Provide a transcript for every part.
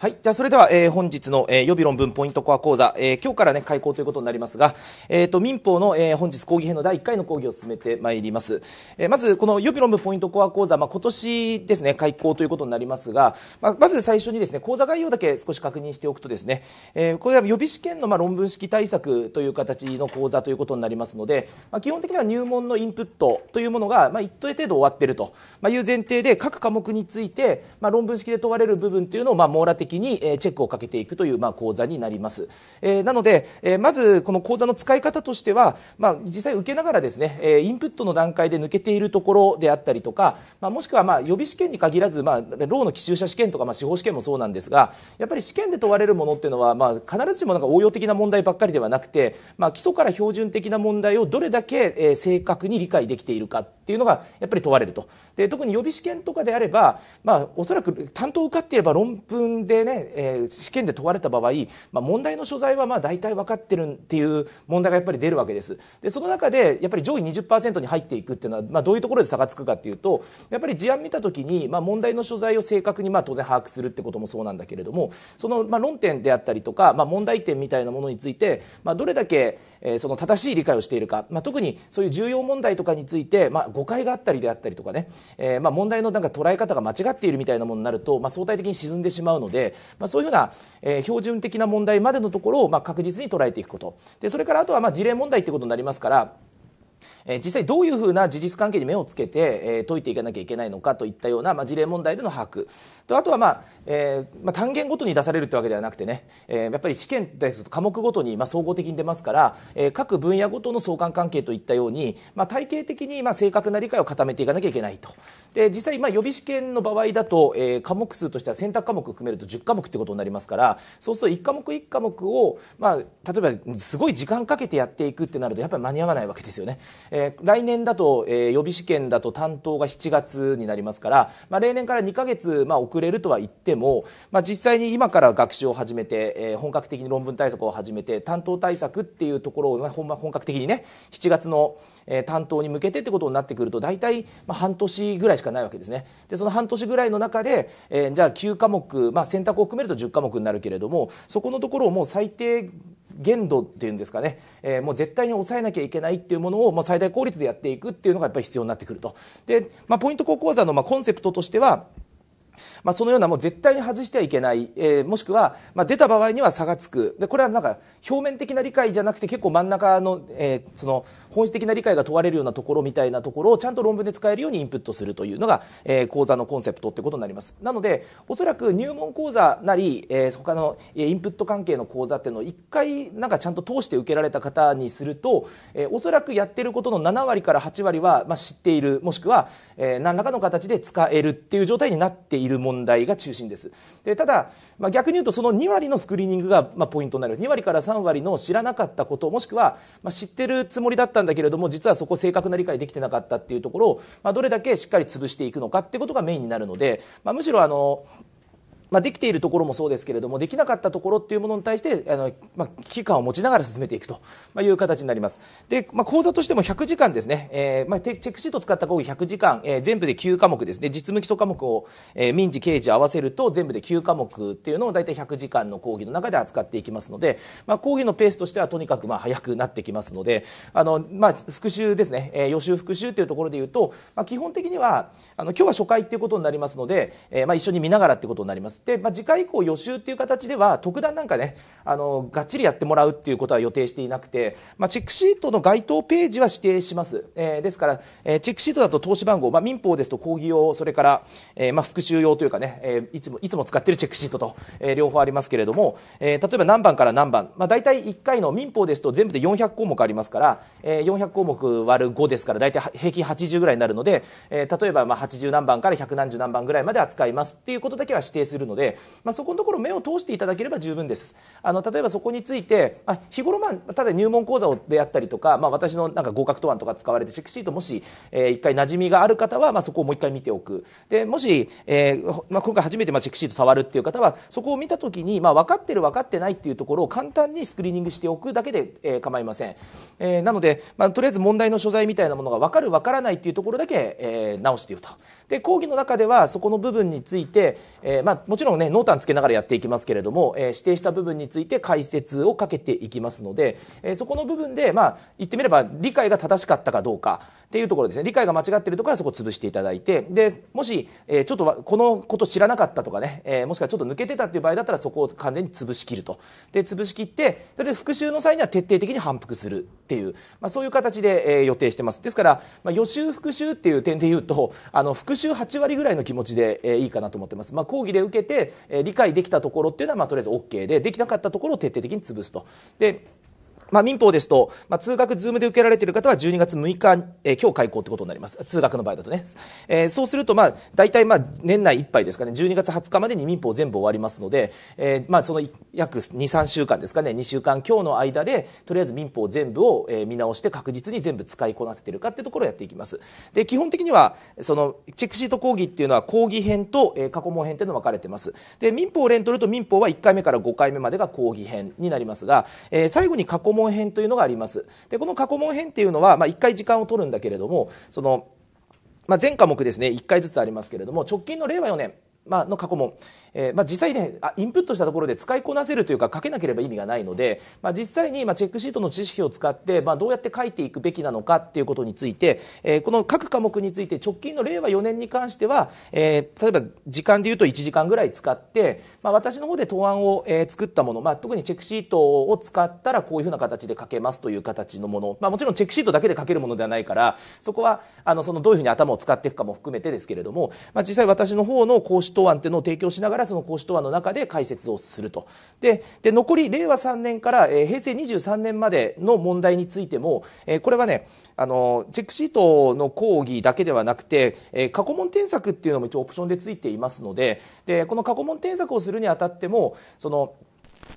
はい。じゃあ、それでは、えー、本日の、えー、予備論文ポイントコア講座、えー、今日からね、開講ということになりますが、えっ、と、民法の、え本日講義編の第1回の講義を進めてまいります。えまず、この予備論文ポイントコア講座、まあ、今年ですね、開講ということになりますが、まあ、まず最初にですね、講座概要だけ少し確認しておくとですね、えこれは予備試験の、まあ、論文式対策という形の講座ということになりますので、まあ、基本的には入門のインプットというものが、まあ、一定程度終わっているという前提で、各科目について、まあ、論文式で問われる部分というのを、まあ、網羅的的にチェックをかけていくという、まあ、講座になります。えー、なので、えー、まずこの講座の使い方としては、まあ、実際受けながらですね、えインプットの段階で抜けているところであったりとか、まあ、もしくはまあ予備試験に限らず、まあ、ローの奇襲者試験とか、まあ、司法試験もそうなんですが、やっぱり試験で問われるものっていうのは、まあ、必ずしもなんか応用的な問題ばっかりではなくて、まあ、基礎から標準的な問題をどれだけ、え正確に理解できているかっていうのがやっぱり問われると。で特に予備試験とかであれば、まあ、おそらく担当受かっていれば論文ででね、えー、試験で問われた場合、まあ、問題の所在はまあ大体分かってるっていう問題がやっぱり出るわけです。で、その中で、やっぱり上位20%に入っていくっていうのは、まあ、どういうところで差がつくかっていうと、やっぱり事案見たときに、まあ、問題の所在を正確にまあ当然把握するってこともそうなんだけれども、そのまあ論点であったりとか、まあ、問題点みたいなものについて、まあ、どれだけえー、その正しい理解をしているか、まあ、特にそういう重要問題とかについて、まあ、誤解があったりであったりとかね、えー、まあ、問題のなんか捉え方が間違っているみたいなものになると、まあ、相対的に沈んでしまうので、まあ、そういうふうな、えー、標準的な問題までのところを、まあ、確実に捉えていくことでそれからあとはまあ事例問題ということになりますからえー、実際どういうふうな事実関係に目をつけて、えー、解いていかなきゃいけないのかといったような、まあ、事例問題での把握とあとは、まあえーまあ、単元ごとに出されるというわけではなくてね、えー、やっぱり試験です科目ごとに、まあ、総合的に出ますから、えー、各分野ごとの相関関係といったように、まあ、体系的に、まあ、正確な理解を固めていかなきゃいけないとで実際、まあ、予備試験の場合だと、えー、科目数としては選択科目を含めると10科目ってことになりますからそうすると1科目1科目を、まあ、例えばすごい時間かけてやっていくってなるとやっぱり間に合わないわけですよね。えー、来年だと、えー、予備試験だと担当が7月になりますから、まあ、例年から2か月、まあ、遅れるとは言っても、まあ、実際に今から学習を始めて、えー、本格的に論文対策を始めて担当対策っていうところを、まあ、本格的にね7月の、えー、担当に向けてってことになってくると大体、まあ、半年ぐらいしかないわけですね。でその半年ぐらいの中で、えー、じゃあ9科目、まあ、選択を含めると10科目になるけれどもそこのところをもう最低限度っていうんですかね、えー、もう絶対に抑えなきゃいけないっていうものを、まあ、最大効率でやっていくっていうのがやっぱり必要になってくると。で、まあ、ポイント高講座のまあコンセプトとしては、まあ、そのようなもう絶対に外してはいけない、えー、もしくは、まあ、出た場合には差がつくでこれはなんか表面的な理解じゃなくて結構真ん中の,、えー、その本質的な理解が問われるようなところみたいなところをちゃんと論文で使えるようにインプットするというのが、えー、講座のコンセプトってことになりますなのでおそらく入門講座なり、えー、他のインプット関係の講座っていうのを1回なんかちゃんと通して受けられた方にすると、えー、おそらくやってることの7割から8割は、まあ、知っているもしくは、えー、何らかの形で使えるっていう状態になっているる問題が中心ですでただ、まあ、逆に言うとその2割のスクリーニングが、まあ、ポイントになる2割から3割の知らなかったこともしくは、まあ、知ってるつもりだったんだけれども実はそこ正確な理解できてなかったっていうところを、まあ、どれだけしっかり潰していくのかってことがメインになるので、まあ、むしろあのまあ、できているところもそうですけれどもできなかったところっていうものに対してあの、まあ、危機感を持ちながら進めていくという形になりますで、まあ、講座としても100時間ですね、えーまあ、チェックシートを使った講義100時間、えー、全部で9科目ですね実務基礎科目を、えー、民事刑事合わせると全部で9科目っていうのを大体100時間の講義の中で扱っていきますので、まあ、講義のペースとしてはとにかくまあ早くなってきますのであの、まあ、復習ですね、えー、予習復習っていうところでいうと、まあ、基本的にはあの今日は初回っていうことになりますので、えーまあ、一緒に見ながらっていうことになります。で、まあ、次回以降予習っていう形では、特段なんかね、あの、がっちりやってもらうっていうことは予定していなくて、まあ、チェックシートの該当ページは指定します。えー、ですから、えー、チェックシートだと投資番号、まあ、民法ですと講義用、それから、えー、まあ、復習用というかね、えー、いつも、いつも使ってるチェックシートと、えー、両方ありますけれども、えー、例えば何番から何番、まあ、大体1回の民法ですと全部で400項目ありますから、えー、400項目割る5ですから、大体平均80ぐらいになるので、えー、例えば、まあ、80何番から1 7 0何十何番ぐらいまで扱いますっていうことだけは指定するので、まあ、そこのところ目を通していただければ十分ですあの例えばそこについて、まあ、日頃、まあ、ただ入門講座であったりとか、まあ、私のなんか合格答案とか使われてチェックシートもし、えー、1回馴染みがある方は、まあ、そこをもう一回見ておくでもし、えーまあ、今回初めてまあチェックシート触るっていう方はそこを見た時に、まあ、分かってる分かってないっていうところを簡単にスクリーニングしておくだけで、えー、構いません、えー、なので、まあ、とりあえず問題の所在みたいなものが分かる分からないっていうところだけ、えー、直していくとで講義の中ではそこの部分について、えーまあ、もちろんね、濃淡つけながらやっていきますけれども、えー、指定した部分について解説をかけていきますので、えー、そこの部分で、まあ、言ってみれば理解が正しかったかどうかっていうところですね。理解が間違ってるところはそこ潰していただいて、で、もし、えー、ちょっとこのこと知らなかったとかね、えー、もしくはちょっと抜けてたっていう場合だったらそこを完全に潰しきると。で、潰しきって、それで復習の際には徹底的に反復するっていう、まあ、そういう形で、えー、予定してます。ですから、まあ、予習復習っていう点で言うと、あの、復習8割ぐらいの気持ちで、えー、いいかなと思ってます。まあ、講義で受けて、え理解できたところっていうのは、まあ、とりあえず OK で、できなかったところを徹底的に潰すと。でまあ、民法ですと、まあ、通学ズームで受けられている方は12月6日、えー、今日開校ということになります。通学の場合だとね。えー、そうすると、まあ、大体、まあ、年内いっぱいですかね、12月20日までに民法全部終わりますので、えー、まあ、その約2、3週間ですかね、2週間今日の間で、とりあえず民法全部を、見直して確実に全部使いこなせているかっていうところをやっていきます。で、基本的には、その、チェックシート講義っていうのは講義編と、えー、過去問編っていうの分かれてます。で、民法を連取ると民法は1回目から5回目までが講義編になりますが、えー、最後に過去問問編というのがありますでこの過去問編っていうのは、まあ、1回時間を取るんだけれどもその、まあ、全科目ですね1回ずつありますけれども直近の令和4年まあの過去問、えー、まあ、実際ねあインプットしたところで使いこなせるというか書けなければ意味がないので、まあ、実際に、まチェックシートの知識を使って、まどうやって書いていくべきなのかっていうことについて、えー、この各科目について直近の令和4年に関しては、え例えば時間でいうと1時間ぐらい使って、ま私の方で答案を、え作ったもの、ま特にチェックシートを使ったらこういうふうな形で書けますという形のもの、まもちろんチェックシートだけで書けるものではないからそこはあのそのどういうふうに頭を使っていくかも含めてですけれども、ま実際私の方の講師答案っていうのを提供しながららその公私党案の中で解説をするとで残り令和3年から、えー、平成23年までの問題についても、えー、これはねあのチェックシートの講義だけではなくて、えー、過去問添削っていうのも一応オプションでついていますのででこの過去問添削をするにあたってもその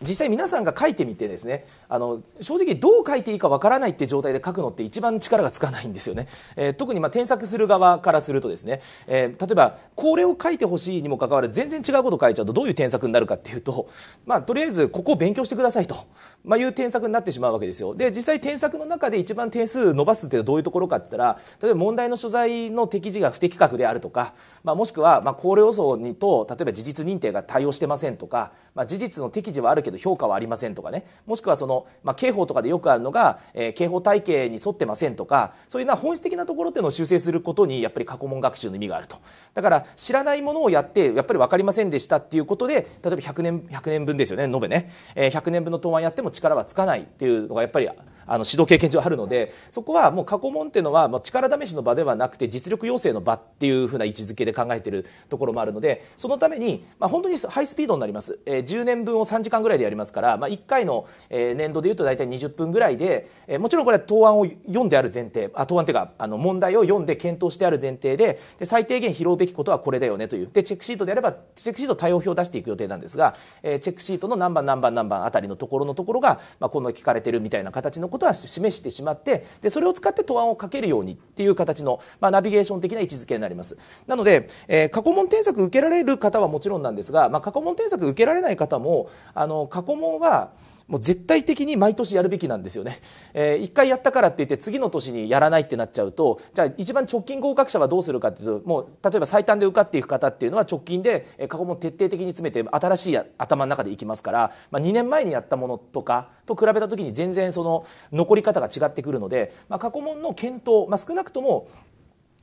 実際皆さんが書いてみてですねあの正直どう書いていいかわからないって状態で書くのって一番力がつかないんですよね、えー、特にま添削する側からするとですね、えー、例えばこれを書いてほしいにもかかわらず全然違うこと書いちゃうとどういう添削になるかっていうと、まあ、とりあえずここを勉強してくださいと、まあ、いう添削になってしまうわけですよで実際添削の中で一番点数伸ばすってどういうところかって言ったら例えば問題の所在の適時が不適格であるとか、まあ、もしくはま考慮予想にと例えば事実認定が対応してませんとかまあ、事実の適時はあるけど評価はありませんとかねもしくはその、まあ、刑法とかでよくあるのが、えー、刑法体系に沿ってませんとかそういうな本質的なところっていうのを修正することにやっぱり過去問学習の意味があるとだから知らないものをやってやっぱり分かりませんでしたっていうことで例えば100年 ,100 年分ですよね延べね、えー、100年分の答案やっても力はつかないっていうのがやっぱりあの指導経験上あるのでそこはもう過去問っていうのはもう力試しの場ではなくて実力要請の場っていうふうな位置づけで考えているところもあるのでそのために、まあ、本当にハイスピードになります、えー10年分を3時間ぐらいでやりますから、まあ、1回の、え年度でいうと大体20分ぐらいで、えもちろんこれは答案を読んである前提あ答案というかあの問題を読んで検討してある前提でで最低限拾うべきことはこれだよねというでチェックシートであればチェックシート対応表を出していく予定なんですが、えチェックシートの何番何番何番あたりのところのところが、まあ、この聞かれてるみたいな形のことは示してしまってでそれを使って答案をかけるようにっていう形の、まあ、ナビゲーション的な位置づけになりますなので、え過去問添削受けられる方はもちろんなんですが、まあ、過去問添削受けられないない方もあの過去問はもう絶対的に毎年やるべきなんですよね、えー、1回やったからって言って次の年にやらないってなっちゃうとじゃあ一番直近合格者はどうするかっていうともう例えば最短で受かっていく方っていうのは直近で過去問徹底的に詰めて新しい頭の中でいきますから、まあ、2年前にやったものとかと比べた時に全然その残り方が違ってくるので、まあ、過去問の検討、まあ、少なくとも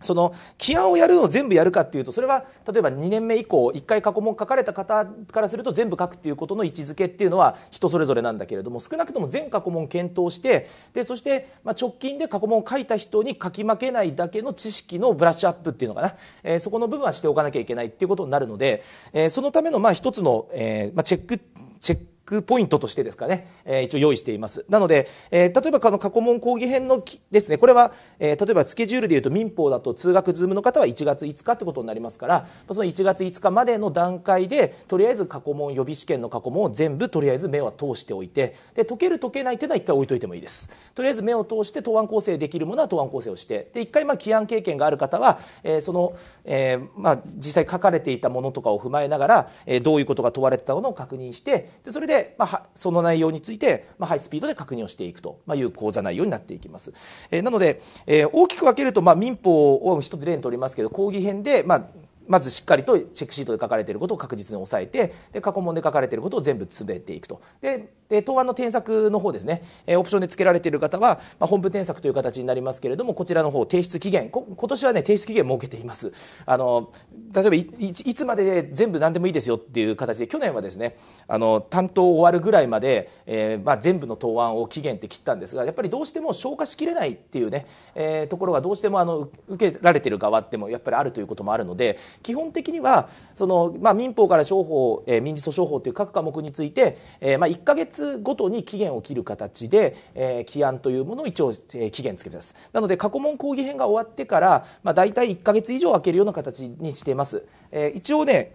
その起案をやるのを全部やるかっていうとそれは例えば2年目以降1回過去問書かれた方からすると全部書くっていうことの位置づけっていうのは人それぞれなんだけれども少なくとも全過去問検討してでそしてま直近で過去問を書いた人に書き負けないだけの知識のブラッシュアップっていうのかな、えー、そこの部分はしておかなきゃいけないっていうことになるので、えー、そのためのまあ一つの、えー、まあ、チェックチェックポイントとしてですかね、えー、一応用意しています。なので、えー、例えばこの過去問講義編のですね、これは、えー、例えばスケジュールでいうと民法だと通学ズームの方は1月5日ってことになりますから、その1月5日までの段階で、とりあえず過去問予備試験の過去問を全部とりあえず目は通しておいて、で、解ける解けないっていうのは一回置いといてもいいです。とりあえず目を通して答案構成できるものは答案構成をして、で、一回まあ起案経験がある方は、えー、その、えー、まあ実際書かれていたものとかを踏まえながら、えー、どういうことが問われてたのを確認して、で、それでで、まあ、その内容について、まあ、ハイスピードで確認をしていくという講座内容になっていきます。えー、なので、えー、大きく分けると、まあ、民法を一つ例にとりますけど、講義編で、まあ、まずしっかりとチェックシートで書かれていることを確実に押さえてで過去問で書かれていることを全部詰めていくとでで、答案の添削の方ですね、えオプションで付けられている方は、まあ、本部添削という形になりますけれども、こちらの方、提出期限、今年はね、提出期限設けています。あの、例えばい、いつまでで全部何でもいいですよっていう形で、去年はですね、あの、担当終わるぐらいまで、えー、まあ、全部の答案を期限って切ったんですが、やっぱりどうしても消化しきれないっていうね、えー、ところがどうしてもあの、受けられてる側ってもやっぱりあるということもあるので、基本的には、その、まあ、民法から商法、えー、民事訴訟法という各科目について、えまあ、1ヶ月月ごとに期限を切る形で、えー、起案というものを一応、えー、期限つけてます。なので過去問講義編が終わってから、まあ、大体1ヶ月以上空けるような形にしています。えー、一応ね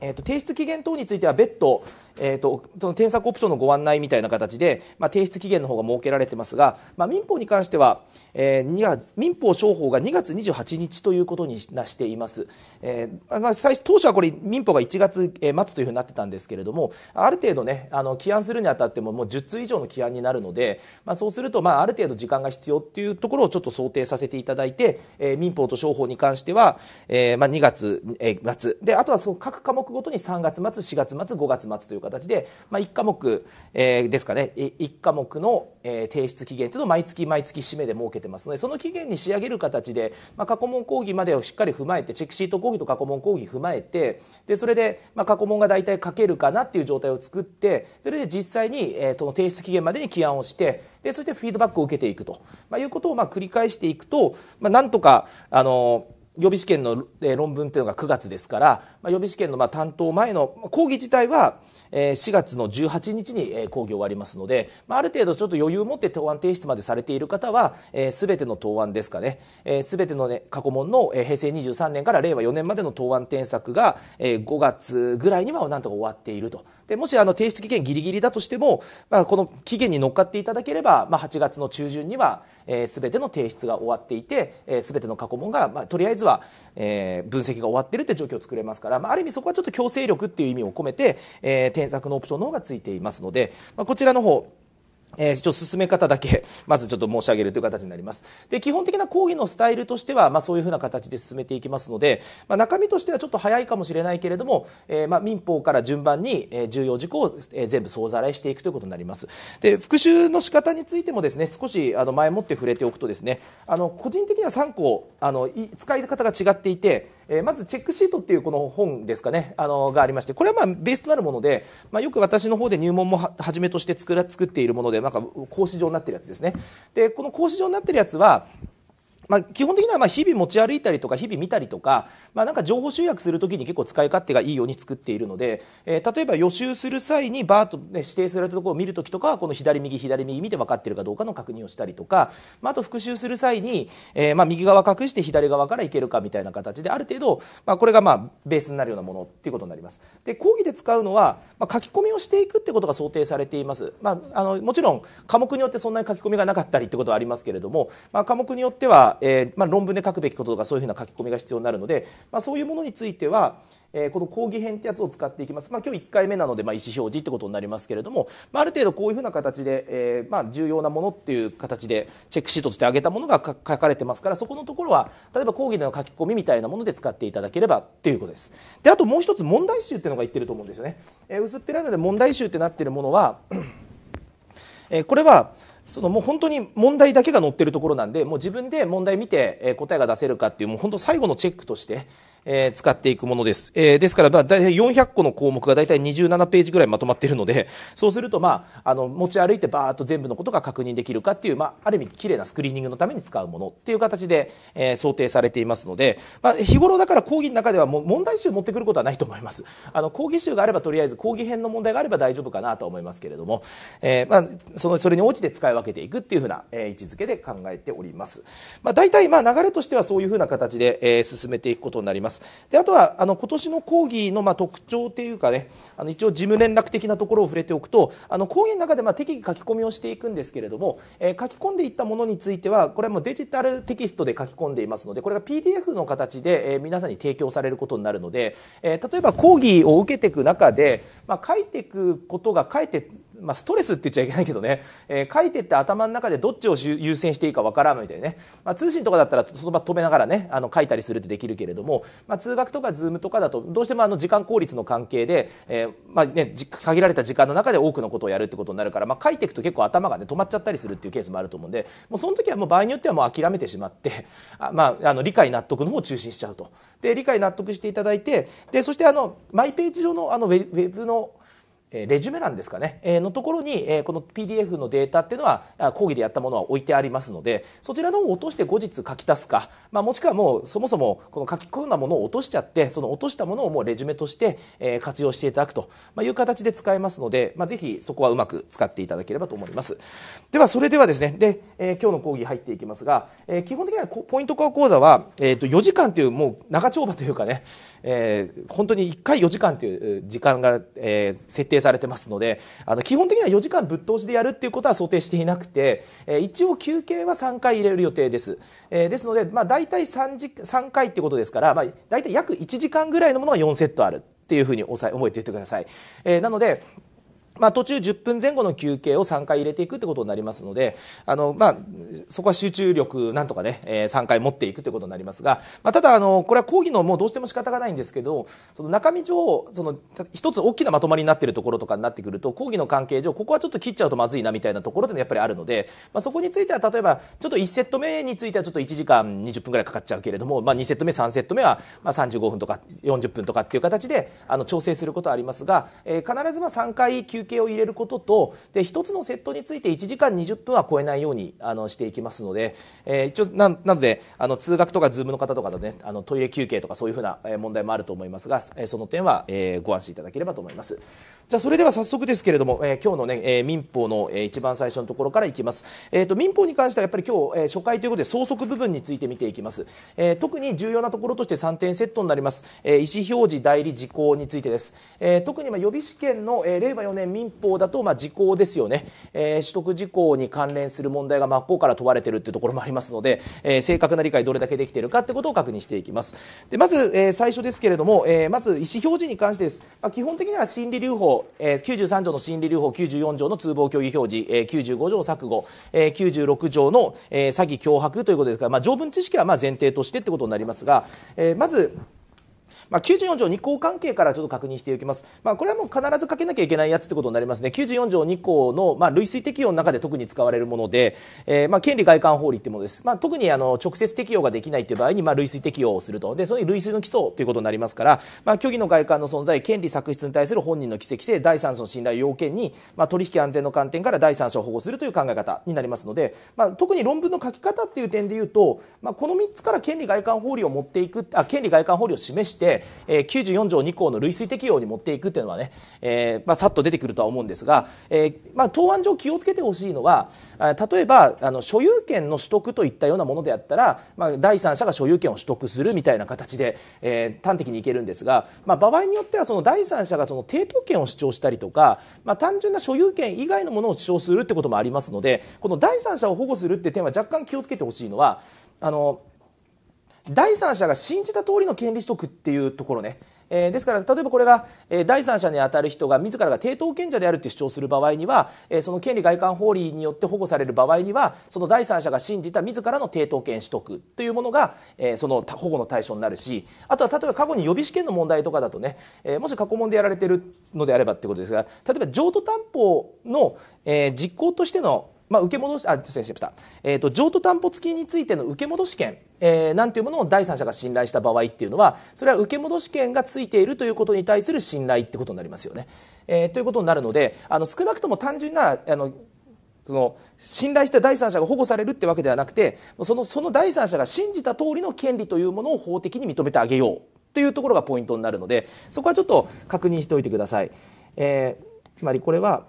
えーと提出期限等については別途、えーと、その添削オプションのご案内みたいな形で、まあ、提出期限の方が設けられてますが、まあ、民法に関しては、えー、民法商法が2月28日ということになしています、えーまあ、最当初はこれ民法が1月末というふうになってたんですけれどもある程度ねあの起案するにあたってももう10通以上の起案になるので、まあ、そうすると、まあ、ある程度時間が必要っていうところをちょっと想定させていただいて、えー、民法と商法に関しては、えーまあ、2月、え末であとはその各科目ごとに3月末4月末5月末という形で、まあ、1科目、えー、ですかね1科目の、え提出期限というのを毎月毎月締めで設けてますのでその期限に仕上げる形で、まあ、過去問講義までをしっかり踏まえてチェックシート講義と過去問講義踏まえてでそれで、まあ、過去問が大体書けるかなっていう状態を作ってそれで実際に、えー、その提出期限までに起案をしてでそしてフィードバックを受けていくと、まあ、いうことをまあ繰り返していくと、まあ、なんとかあの予備試験の論文というのが9月ですから、まあ、予備試験のまあ担当前の講義自体は、4月の18日に講義終わりますので、ある程度ちょっと余裕を持って答案提出までされている方は、すべての答案ですかね、すべての、ね、過去問の平成23年から令和4年までの答案添削が5月ぐらいにはなんとか終わっていると。でもしあの提出期限ギリギリだとしても、まあ、この期限に乗っかっていただければ、まあ、8月の中旬には、えー、全ての提出が終わっていて、えー、全ての過去問が、まあ、とりあえずは、えー、分析が終わってるって状況を作れますから、まあ、ある意味そこはちょっと強制力っていう意味を込めて、えー、添削のオプションの方がついていますので、まあ、こちらの方えー、ちょっと進め方だけ、まずちょっと申し上げるという形になります。で、基本的な講義のスタイルとしては、まあそういうふうな形で進めていきますので、まあ中身としてはちょっと早いかもしれないけれども、えー、まあ民法から順番に、え重要事項を、え全部総ざらいしていくということになります。で、復習の仕方についてもですね、少しあの前もって触れておくとですね、あの、個人的には3個、あの、使い方が違っていて、えー、まずチェックシートっていうこの本ですかね、あのー、がありまして、これはまあベースとなるもので、まあ、よく私の方で入門もはじめとして作ら作っているもので、なんか格子状になってるやつですね。で、この格子状になってるやつは、まあ、基本的にはまあ日々持ち歩いたりとか日々見たりとか,、まあ、なんか情報集約するときに結構使い勝手がいいように作っているので、えー、例えば予習する際にバーと、ね、指定されたところを見るときとかはこの左右左右見て分かっているかどうかの確認をしたりとか、まあ、あと復習する際に、えー、まあ右側隠して左側からいけるかみたいな形である程度、まあ、これがまあベースになるようなものっていうことになります。で講義で使うのは、まあ、書き込みをしていくってことが想定されています、まあ、あのもちろん科目によってそんなに書き込みがなかったりってことはありますけれども、まあ、科目によってはえー、まあ、論文で書くべきこととかそういうふうな書き込みが必要になるので、まあ、そういうものについては、えー、この講義編ってやつを使っていきます、まあ、今日1回目なので、まあ、意思表示ってことになりますけれども、まあ、ある程度こういうふうな形で、えー、まあ、重要なものっていう形でチェックシートとして挙げたものが書かれてますからそこのところは例えば講義での書き込みみたいなもので使っていただければっていうことですであともう一つ問題集っていうのが言ってると思うんですよね、えー、薄っぺらいので問題集ってなってるものはえこれはそのもう本当に問題だけが載ってるところなんでもう自分で問題見て答えが出せるかっていうもう本当最後のチェックとしてえー、使っていくものです。えー、ですから、まあ、大体400個の項目が大体27ページぐらいまとまっているので、そうすると、まあ、あの、持ち歩いてバーっと全部のことが確認できるかっていう、まあ、ある意味、綺麗なスクリーニングのために使うものっていう形で、えー、想定されていますので、まあ、日頃だから講義の中ではも問題集持ってくることはないと思います。あの、講義集があればとりあえず講義編の問題があれば大丈夫かなと思いますけれども、えー、まあ、その、それに応じて使い分けていくっていうふうな、えー、位置づけで考えております。まあ、大体、まあ、流れとしてはそういうふうな形で、えー、進めていくことになります。ますであとはあの今年の講義のま特徴というかねあの一応事務連絡的なところを触れておくとあの講義の中でま適宜書き込みをしていくんですけれども、えー、書き込んでいったものについてはこれはもうデジタルテキストで書き込んでいますのでこれが PDF の形で、え皆さんに提供されることになるので、えー、例えば講義を受けていく中で、まあ、書いていくことが書いてまあ、ストレスって言っちゃいけないけどね、えー、書いてって頭の中でどっちを優先していいかわからんみたいなね、まあ、通信とかだったらその場止めながらねあの書いたりするってできるけれども、まあ、通学とかズームとかだとどうしてもあの時間効率の関係で、えー、まあね、限られた時間の中で多くのことをやるってことになるから、まあ、書いていくと結構頭が、ね、止まっちゃったりするっていうケースもあると思うんでもうその時はもう場合によってはもう諦めてしまってあ、まあ、あの理解納得の方を中心しちゃうと。で理解納得していただいてでそしてあのマイページ上のあのウェブのレジュメ欄ですかね、のところに、この PDF のデータっていうのは、講義でやったものは置いてありますので、そちらの方を落として後日書き足すか、まあ、もしくはもうそもそもこの書き込んだものを落としちゃって、その落としたものをもうレジュメとして活用していただくという形で使えますので、まあ、ぜひそこはうまく使っていただければと思います。では、それではですね、で、え今日の講義入っていきますが、え基本的にはポイントア講座は、えっ、と、4時間というもう長丁場というかね、え本当に1回4時間という時間が、え設定されてますので、あの、基本的には4時間ぶっ通しでやるっていうことは想定していなくて、え一応休憩は3回入れる予定です。えですので、まあ、大体3時、3回ってことですから、まあ、大体約1時間ぐらいのものが4セットあるっていうふうに思えておいてください。えなので、まあ、途中10分前後の休憩を3回入れていくってことになりますので、あの、まあ、そこは集中力なんとかね、えー、3回持っていくということになりますが、まあ、ただ、あの、これは講義のもうどうしても仕方がないんですけど、その中身上、その、一つ大きなまとまりになっているところとかになってくると、講義の関係上、ここはちょっと切っちゃうとまずいなみたいなところでやっぱりあるので、まあ、そこについては例えば、ちょっと1セット目についてはちょっと1時間20分くらいかかっちゃうけれども、まあ、2セット目、3セット目は、まあ、35分とか40分とかっていう形で、あの、調整することはありますが、えー、必ずまあ3回休休憩を入れることとで1つのセットについて1時間20分は超えないようにあのしていきますので、えー、一応ななのであの通学とかズームの方とかだねあのトイレ休憩とかそういうふうな問題もあると思いますが、えその点は、えご安心いただければと思います。じゃあそれでは早速ですけれども、えー、今日のね、えー、民法の、えー、一番最初のところからいきます。えっ、ー、と民法に関してはやっぱり今日、えー、初回ということで相続部分について見ていきます。えー、特に重要なところとして3点セットになります。えー、意思表示代理時効についてです。えー、特にまあ予備試験の、えー、令和4年民法だとまあ時効ですよね。えー、取得時効に関連する問題が真っ向から問われているというところもありますので、えー、正確な理解どれだけできているかってことを確認していきます。でまず、えー、最初ですけれども、えー、まず意思表示に関してです。まあ基本的には心理留保えー、93条の心理留保94条の通報協議表示、えー、95条錯誤、えー、96条の、えー、詐欺脅迫ということですから、まあ、条文知識はまあ前提としてということになりますが、えー、まずまあ、94条2項関係からちょっと確認していきます、まあ、これはもう必ずかけなきゃいけないやつってことになりますね94条2項の、まあ、類推適用の中で特に使われるもので、えー、まあ、権利外観法理ってものです、まあ、特にあの直接適用ができないという場合に、まあ、類推適用をするとでその類推の基礎ということになりますから、まあ、虚偽の外観の存在権利作出に対する本人の奇跡性、第三者の信頼を要件に、まあ、取引安全の観点から第三者を保護するという考え方になりますので、まあ、特に論文の書き方っていう点でいうと、まあ、この3つから権利外観法理を持っていくあ権利外観法理を示してえー、94条2項の類推適用に持っていくっていうのはね、えー、まあ、さっと出てくるとは思うんですが、えー、まあ、答案上気をつけてほしいのは例えばあの所有権の取得といったようなものであったら、まあ、第三者が所有権を取得するみたいな形で、えー、端的にいけるんですが、まあ、場合によってはその第三者がその抵当権を主張したりとか、まあ、単純な所有権以外のものを主張するってこともありますのでこの第三者を保護するって点は若干気をつけてほしいのはあの第三者が信じた通りの権利取得っていうところね。えー、ですから例えばこれが、えー、第三者に当たる人が自らが抵当権者であるって主張する場合には、えー、その権利外観法理によって保護される場合にはその第三者が信じた自らの抵当権取得というものが、えその保護の対象になるしあとは例えば過去に予備試験の問題とかだとね、えもし過去問でやられてるのであればってことですが例えば譲渡担保の、え実行としてのまあ、受け戻し、あ、失礼しました。えっ、ー、と、譲渡担保付きについての受け戻し権、えー、なんていうものを第三者が信頼した場合っていうのは、それは受け戻し権がついているということに対する信頼ってことになりますよね。えー、ということになるので、あの、少なくとも単純な、あの、その信頼した第三者が保護されるってわけではなくてそのその第三者が信じた通りの権利というものを法的に認めてあげようというところがポイントになるのでそこはちょっと確認しておいてください。えー、つまりこれは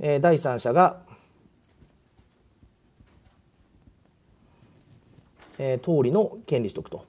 え第三者が、えー、通りの権利取得と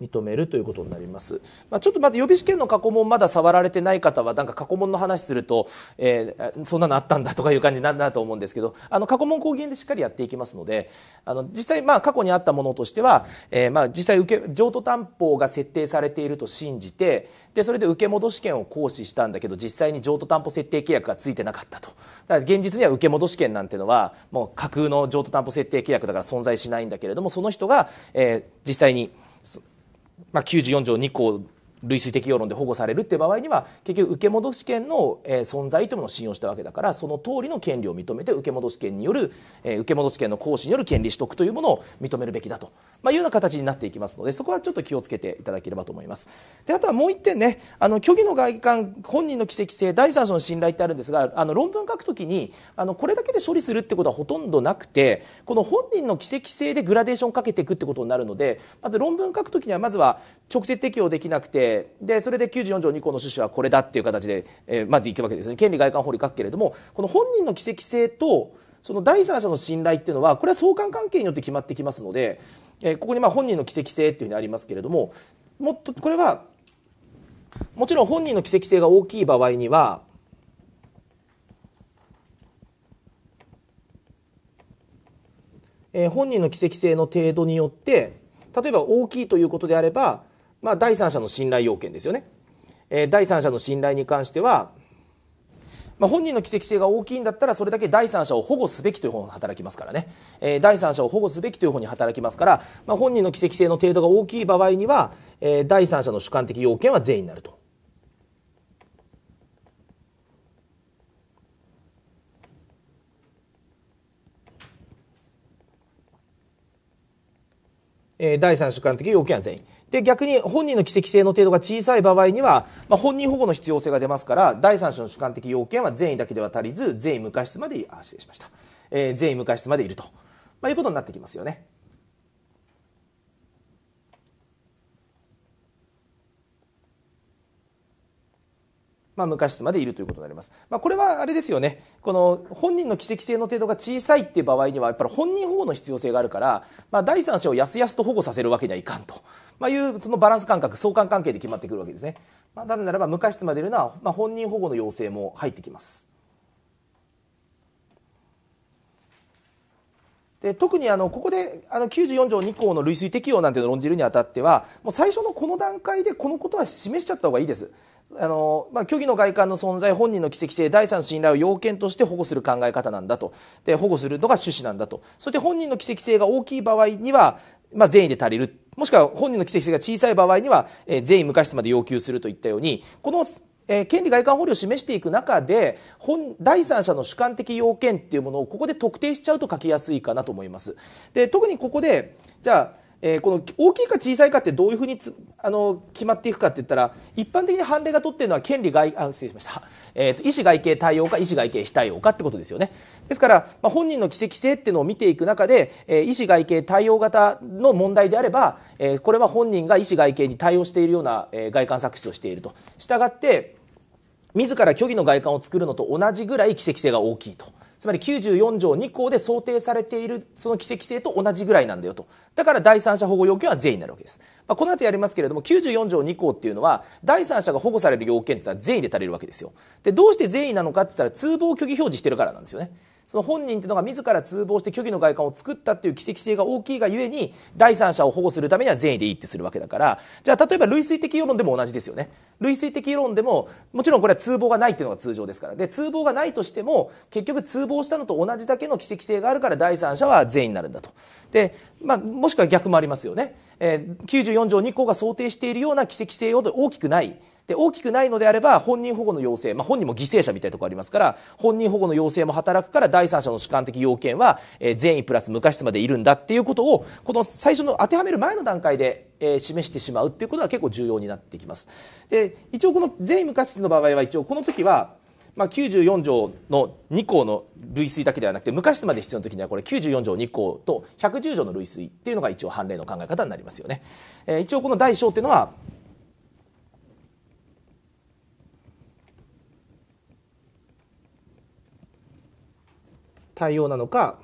認めるということになります、まあ、ちょっとまず予備試験の過去問まだ触られてない方はなんか過去問の話すると、えー、そんなのあったんだとかいう感じになると思うんですけどあの過去問講義でしっかりやっていきますのであの実際まあ過去にあったものとしては、えー、まあ実際受け譲渡担保が設定されていると信じてでそれで受け戻し権を行使したんだけど実際に譲渡担保設定契約がついてなかったとだから現実には受け戻し権なんてのはもう架空の譲渡担保設定契約だから存在しないんだけれどもその人が、えー、実際にまあ、94条2項類推適用論で保護されるって場合には結局受け戻し権の、えー、存在というものを信用したわけだからその通りの権利を認めて受け戻し権による、えー、受け戻し権の行使による権利取得というものを認めるべきだと、まあ、いうような形になっていきますのでそこはちょっと気をつけていただければと思いますであとはもう1点ねあの虚偽の外観本人の奇跡性第三者の信頼ってあるんですがあの論文書くときにあのこれだけで処理するってことはほとんどなくてこの本人の奇跡性でグラデーションかけていくってことになるのでまず論文書くときにはまずは直接適用できなくてでそれで94条2項の趣旨はこれだっていう形で、えー、まずいくわけですね権利外観法に書くけれどもこの本人の奇跡性とその第三者の信頼っていうのはこれは相関関係によって決まってきますので、えー、ここにまあ本人の奇跡性っていうふうにありますけれどももっとこれはもちろん本人の奇跡性が大きい場合にはえー、本人の奇跡性の程度によって例えば大きいということであればまあ、第三者の信頼要件ですよね。えー、第三者の信頼に関しては、まあ、本人の奇跡性が大きいんだったらそれだけ第三者を保護すべきという方に働きますからね、えー、第三者を保護すべきという方に働きますから、まあ、本人の奇跡性の程度が大きい場合には、えー、第三者の主観的要件は全員になるとえ第三主観的要件は全員。で、逆に本人の奇跡性の程度が小さい場合には、まあ、本人保護の必要性が出ますから、第三者の主観的要件は善意だけでは足りず、善意無過失まで、あ、失礼しました。えー、善意無過失までいると。まあ、いうことになってきますよね。まあ、昔までいるということになります、まあ、これはあれですよねこの本人の奇跡性の程度が小さいっていう場合にはやっぱり本人保護の必要性があるから、まあ、第三者をやすやすと保護させるわけにはいかんと、まあ、いうそのバランス感覚相関関係で決まってくるわけですね、まあ、なぜならば無価値までいるのは、まあ、本人保護の要請も入ってきますで特にあのここであの94条2項の類推適用なんていうのを論じるにあたってはもう最初のこの段階でこのことは示しちゃった方がいいですあのまあ、虚偽の外観の存在本人の奇跡性第三信頼を要件として保護する考え方なんだとで保護するのが趣旨なんだとそして本人の奇跡性が大きい場合には、まあ、善意で足りるもしくは本人の奇跡性が小さい場合には、えー、善意無過失まで要求するといったようにこのえー、権利外観法令を示していく中で本第三者の主観的要件っていうものをここで特定しちゃうと書きやすいかなと思います。で特にここでじゃあえー、この大きいか小さいかってどういうふうにあの決まっていくかって言ったら一般的に判例が取ってるのは権利外あ失礼しました、えーと、と医師外形対応か医師外形非対応かってことですよねですから、まあ、本人の奇跡性っていうのを見ていく中で、えー、医師外形対応型の問題であれば、えー、これは本人が医師外形に対応しているような、えー、外観作出をしているとしたがって自ら虚偽の外観を作るのと同じぐらい奇跡性が大きいと。つまり94条2項で想定されているその規制性と同じぐらいなんだよと。だから第三者保護要件は善意になるわけです。まあ、この後やりますけれども、94条2項っていうのは、第三者が保護される要件ってのは善意で足りるわけですよ。で、どうして善意なのかって言ったら、通報虚偽表示してるからなんですよね。その本人っていうのが自ら通報して虚偽の外観を作ったっていう奇跡性が大きいがゆえに、第三者を保護するためには善意でいいってするわけだから、じゃあ例えば類推的世論でも同じですよね。類推的世論でも、もちろんこれは通報がないっていうのが通常ですから。で、通報がないとしても、結局通報したのと同じだけの奇跡性があるから第三者は善意になるんだと。で、まあ、もしくは逆もありますよね。えー、94条2項が想定しているような奇跡性ほど大きくないで大きくないのであれば本人保護の要請、まあ、本人も犠牲者みたいなところありますから本人保護の要請も働くから第三者の主観的要件は、えー、善意プラス無過失までいるんだっていうことをこの最初の当てはめる前の段階で、えー、示してしまうっていうことが結構重要になってきます。で一応この善意無過失の場合は一応この時はまあ、94条の2項の類推だけではなくて無過失まで必要な時にはこれ94条2項と110条の類推っていうのが一応判例の考え方になりますよね、えー、一応この大小っていうのは対応なのか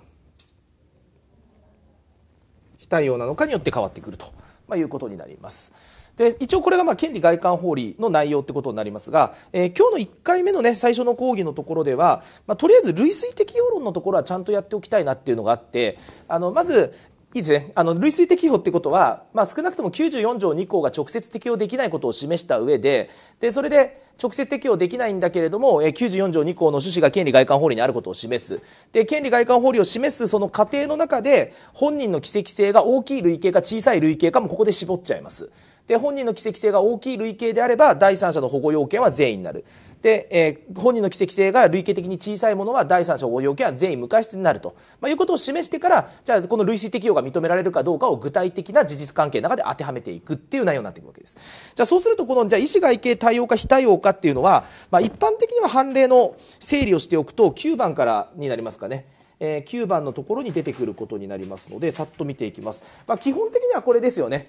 非対応なのかによって変わってくると、まいうことになります。で一応これがまあ権利外観法理の内容ってことになりますが、えー、今日の1回目のね最初の講義のところでは、まあ、とりあえず類推的要論のところはちゃんとやっておきたいなっていうのがあってあのまず、いいですね。あの、類推適用ってことは、まあ、少なくとも94条2項が直接適用できないことを示した上で、で、それで、直接適用できないんだけれども、えー、94条2項の趣旨が権利外観法理にあることを示す。で、権利外観法理を示すその過程の中で、本人の奇跡性が大きい類型か小さい類型かもここで絞っちゃいます。で、本人の奇跡性が大きい類型であれば、第三者の保護要件は全員になる。で、えー、本人の奇跡性が類型的に小さいものは、第三者保護要件は全員無過失になると、まあ、いうことを示してから、じゃあ、この類似適用が認められるかどうかを具体的な事実関係の中で当てはめていくっていう内容になっていくわけです。じゃあ、そうすると、この、じゃあ、医師外形対応か非対応かっていうのは、まあ、一般的には判例の整理をしておくと、9番からになりますかね。えー、9番のところに出てくることになりますので、さっと見ていきます。まあ、基本的にはこれですよね。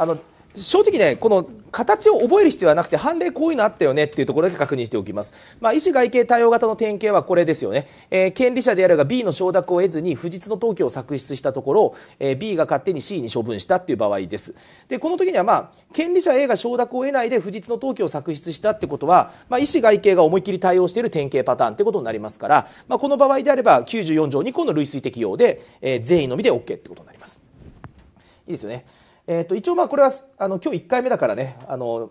あの正直ね、この形を覚える必要はなくて、判例こういうのあったよねっていうところだけ確認しておきます。まあ、医師外形対応型の典型はこれですよね。えー、権利者であるが B の承諾を得ずに不実の登記を作出したところ、えー、B が勝手に C に処分したっていう場合です。で、この時にはまあ、権利者 A が承諾を得ないで不実の登記を作出したってことは、まあ、医師外形が思いっきり対応している典型パターンってことになりますから、まあ、この場合であれば94条2項の類推適用で、えー、全のみで OK ってことになります。いいですよね。えー、と一応まあこれはあの今日1回目だからねあの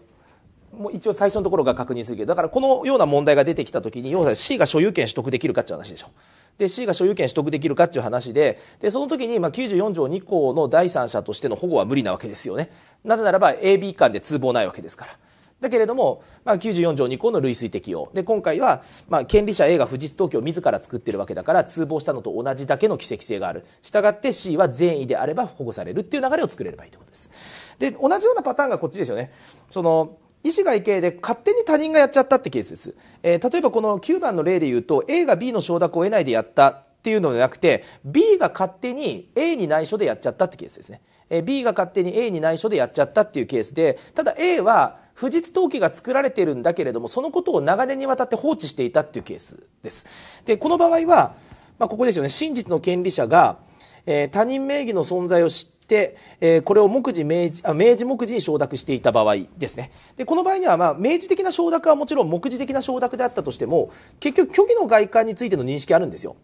もう一応最初のところが確認するけどだからこのような問題が出てきた時に要は C が所有権取得できるかっていう話でしょ。で C が所有権取得できるかっていう話ででその時にまあ94条2項の第三者としての保護は無理なわけですよね。なぜならば AB 間で通報ないわけですから。だけれども、まあ、94条2項の類推適用で今回は、まあ、権利者 A が富士東京自ら作ってるわけだから通報したのと同じだけの奇跡性があるしたがって C は善意であれば保護されるっていう流れを作れればいいということですで同じようなパターンがこっちですよねその医師外形で勝手に他人がやっちゃったってケースです、えー、例えばこの9番の例で言うと A が B の承諾を得ないでやったっていうのではなくて B が勝手に A に内緒でやっちゃったってケースですねえ B が勝手に A に内緒でやっちゃったっていうケースでただ A は不実登記が作られてるんだけれどもそのことを長年にわたって放置していたっていうケースです。でこの場合は、まあ、ここですよね真実の権利者が、えー、他人名義の存在を知って、えー、これを目次明示あ明示目次に承諾していた場合ですねでこの場合には、まあ、明示的な承諾はもちろん目次的な承諾であったとしても結局虚偽の外観についての認識あるんですよ。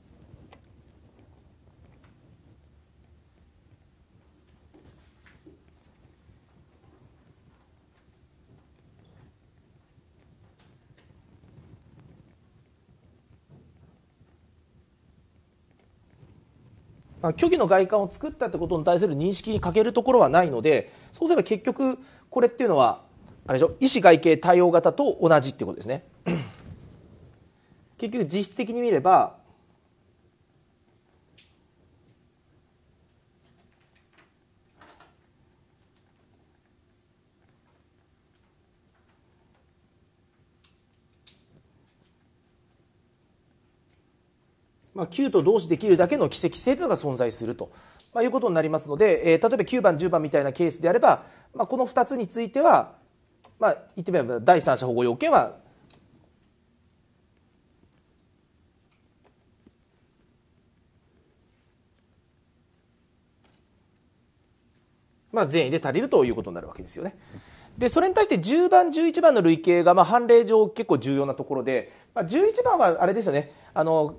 虚偽の外観を作ったってことに対する認識に欠けるところはないのでそうすれば結局これっていうのはあれでしょ意思外形対応型と同じってことですね 結局実質的に見ればまあ、9と同士できるだけの奇跡性というのが存在すると、まあ、いうことになりますので、えー、例えば9番10番みたいなケースであれば、まあ、この2つについては、まあ、言ってみれば第三者保護要件はまあ、善意で足りるということになるわけですよね。でそれに対して10番、11番の類型が、まあ、判例上結構重要なところで、まあ、11番はあれですよねあの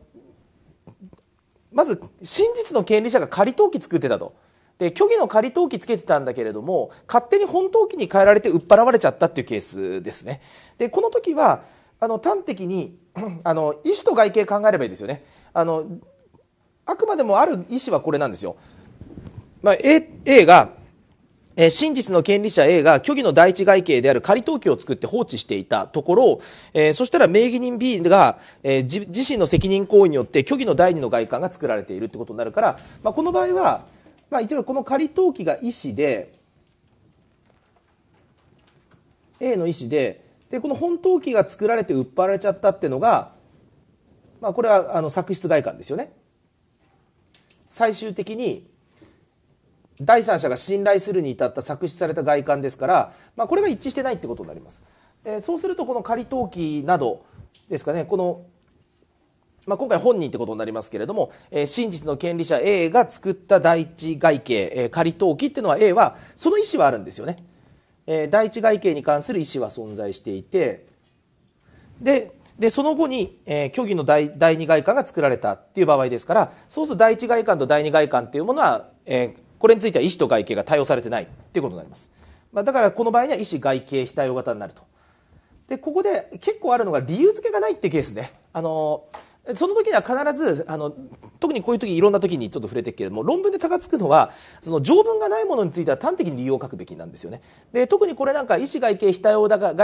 まず真実の権利者が仮登記作ってたと。で虚偽の仮登記つけてたんだけれども勝手に本登記に変えられて売っ払われちゃったっていうケースですねでこの時はあの端的に あの意思と外形考えればいいですよねあのあくまでもある医師はこれなんですよ、まあ、A, A がえ真実の権利者 A が虚偽の第一外形である仮登記を作って放置していたところ、えー、そしたら名義人 B が、えー、自身の責任行為によって虚偽の第二の外観が作られているってことになるから、まあ、この場合は、まあ、一応この仮登記が意思で A の意思ででこの本登記が作られて売っ払われちゃったっていうのが、まあ、これはあの作出外観ですよね。最終的に第三者が信頼するに至った作詞された外観ですから、まあ、これが一致してないってことになります。えー、そうするとこの仮登記などですかねこの、まあ、今回本人ってことになりますけれども、えー、真実の権利者 A が作った第一外形、えー、仮登記っていうのは A はその意思はあるんですよね。えー、第一外形に関する意思は存在していてででその後に、えー、虚偽の第第二外観が作られたっていう場合ですからそうすると第一外観と第二外観っていうものは、えー、これについては医師と外形が対応されてないっていうことになります、まあ、だからこの場合には医師外形非対応型になるとでここで結構あるのが理由付けがないってケースねあのーその時には必ずあの特にこういう時いろんな時にちょっと触れてくけれども論文で高がつくのはその条文がないものについては端的に理由を書くべきなんですよね。で特にこれなんか医師外形非対応型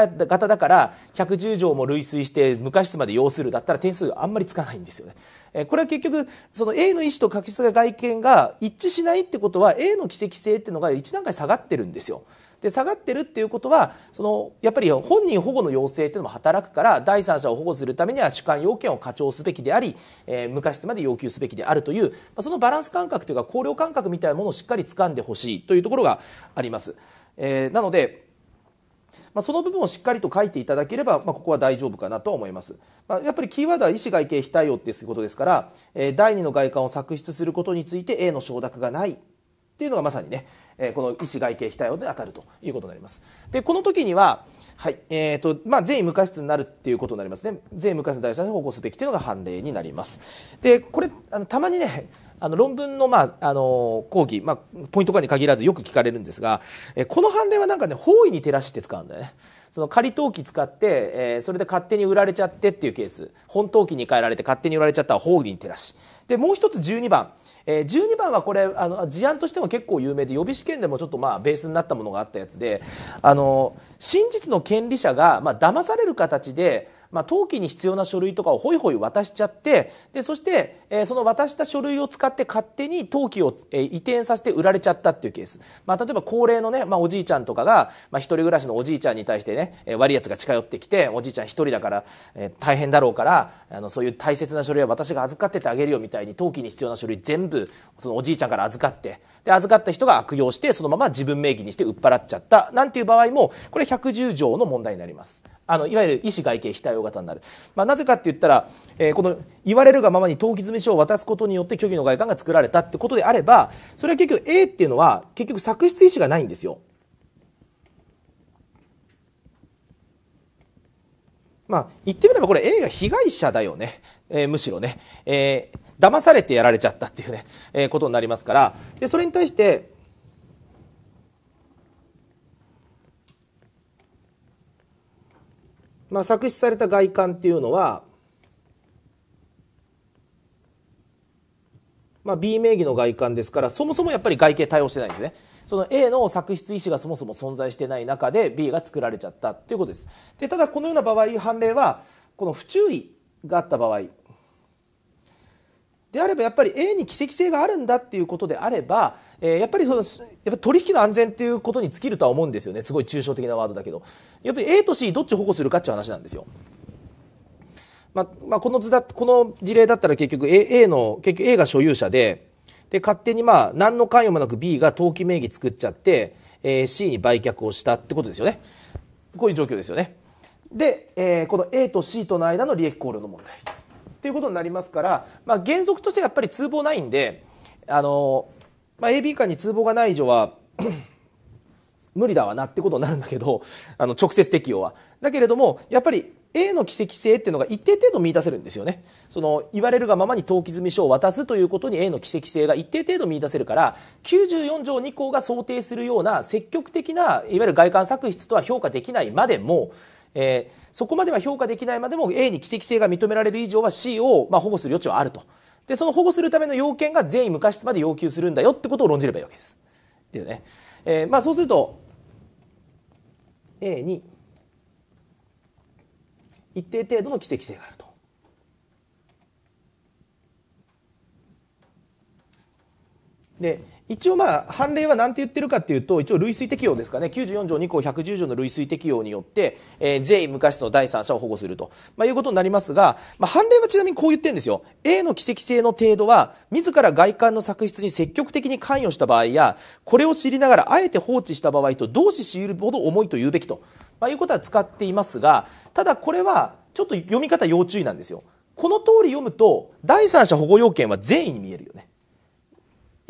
だから110条も類推して無過失まで要するだったら点数あんまりつかないんですよね。えこれは結局その A の意思と書き外見が一致しないってことは A の奇跡性っていうのが1段階下がってるんですよ。で下がってるっていうことはそのやっぱり本人保護の要請っていうのも働くから第三者を保護するためには主観要件を課長すべきであり、えー、無過失まで要求すべきであるという、まあ、そのバランス感覚というか考慮感覚みたいなものをしっかり掴んでほしいというところがあります。えー、なのでまあ、その部分をしっかりと書いていただければ、まあ、ここは大丈夫かなと思います、まあ、やっぱりキーワードは医師外形非対応っていうことですから、えー、第2の外観を作出することについて A の承諾がないっていうのがまさにね、えこの医師外形非対応で当たるということになります。で、この時には、はいえーとまあ、善意無過失になるっていうことになりますね、善意無過失の第三者保護すべきというのが判例になります。でこれあのたまにねあの論文の,、まあ、あの講義、まあ、ポイント化に限らずよく聞かれるんですが、えこの判例はなんかね方位に照らして使うんだよね。その仮登記使って、えー、それで勝手に売られちゃってっていうケース本登記に変えられて勝手に売られちゃった方位に照らしでもう一つ12番えー、12番はこれあの事案としても結構有名で予備試験でもちょっとまあベースになったものがあったやつであの真実の権利者がまあ騙される形でまあ、登記に必要な書類とかをホイホイ渡しちゃってでそして、えー、その渡した書類を使って勝手に登記を、えー、移転させて売られちゃったっていうケース、まあ、例えば高齢のね、まあ、おじいちゃんとかが、まあ、一人暮らしのおじいちゃんに対してね、えー、悪いやつが近寄ってきておじいちゃん一人だから、えー、大変だろうからあのそういう大切な書類は私が預かっててあげるよみたいに登記に必要な書類全部そのおじいちゃんから預かってで預かった人が悪用してそのまま自分名義にして売っ払っちゃったなんていう場合もこれ110条の問題になります。あのいわゆる医師外形非対応型になる、まあ、なぜかって言ったら、えー、この言われるがままに登記済書を渡すことによって虚偽の外観が作られたってことであればそれは結局 A っていうのは結局作出意思がないんですよ。まあ、言ってみればこれ A が被害者だよね、えー、むしろね、えー、騙されてやられちゃったっていうね、えー、ことになりますからでそれに対してまあ、作詞された外観っていうのは、まあ、B 名義の外観ですからそもそもやっぱり外形対応してないんですねその A の作出意思がそもそも存在してない中で B が作られちゃったということですでただこのような場合判例はこの不注意があった場合であればやっぱり A に奇跡性があるんだっていうことであれば、えー、やっぱりそのやっぱ取引の安全っていうことに尽きるとは思うんですよねすごい抽象的なワードだけどやっぱり A と C どっち保護するかっていう話なんですよ。まあまあ、この図だこの事例だったら結局 A, A の結局 A が所有者でで勝手にまあ何の関与もなく B が登記名義作っちゃって、えー、C に売却をしたってことですよねこういう状況ですよねで、えー、この A と C との間の利益考慮の問題。っていうことになりますから、まあ、原則としてやっぱり通報ないんで、あのまあ、AB 間に通報がない以上は 無理だわなってことになるんだけど、あの、直接適用は。だけれども、やっぱり A の奇跡性っていうのが一定程度見出せるんですよね。その、言われるがままに登記済証を渡すということに A の奇跡性が一定程度見出せるから、94条2項が想定するような積極的な、いわゆる外観作出とは評価できないまでも、えー、そこまでは評価できないまでも A に奇跡性が認められる以上は C を、まあ、保護する余地はあると。で、その保護するための要件が全員無過失まで要求するんだよってことを論じればいいわけです。でいうね。えー、まあそうすると、A に一定程度の奇跡性があると。で、一応まあ判例は何て言ってるかっていうと一応類推適用ですかね94条2項110条の類推適用によって、えー、税無過失の第三者を保護すると、まあ、いうことになりますが、まあ、判例はちなみにこう言ってるんですよ A の奇跡性の程度は自ら外観の作出に積極的に関与した場合やこれを知りながらあえて放置した場合と同時し得るほど重いと言うべきと、まあ、いうことは使っていますがただこれはちょっと読み方要注意なんですよこの通り読むと第三者保護要件は善意に見えるよね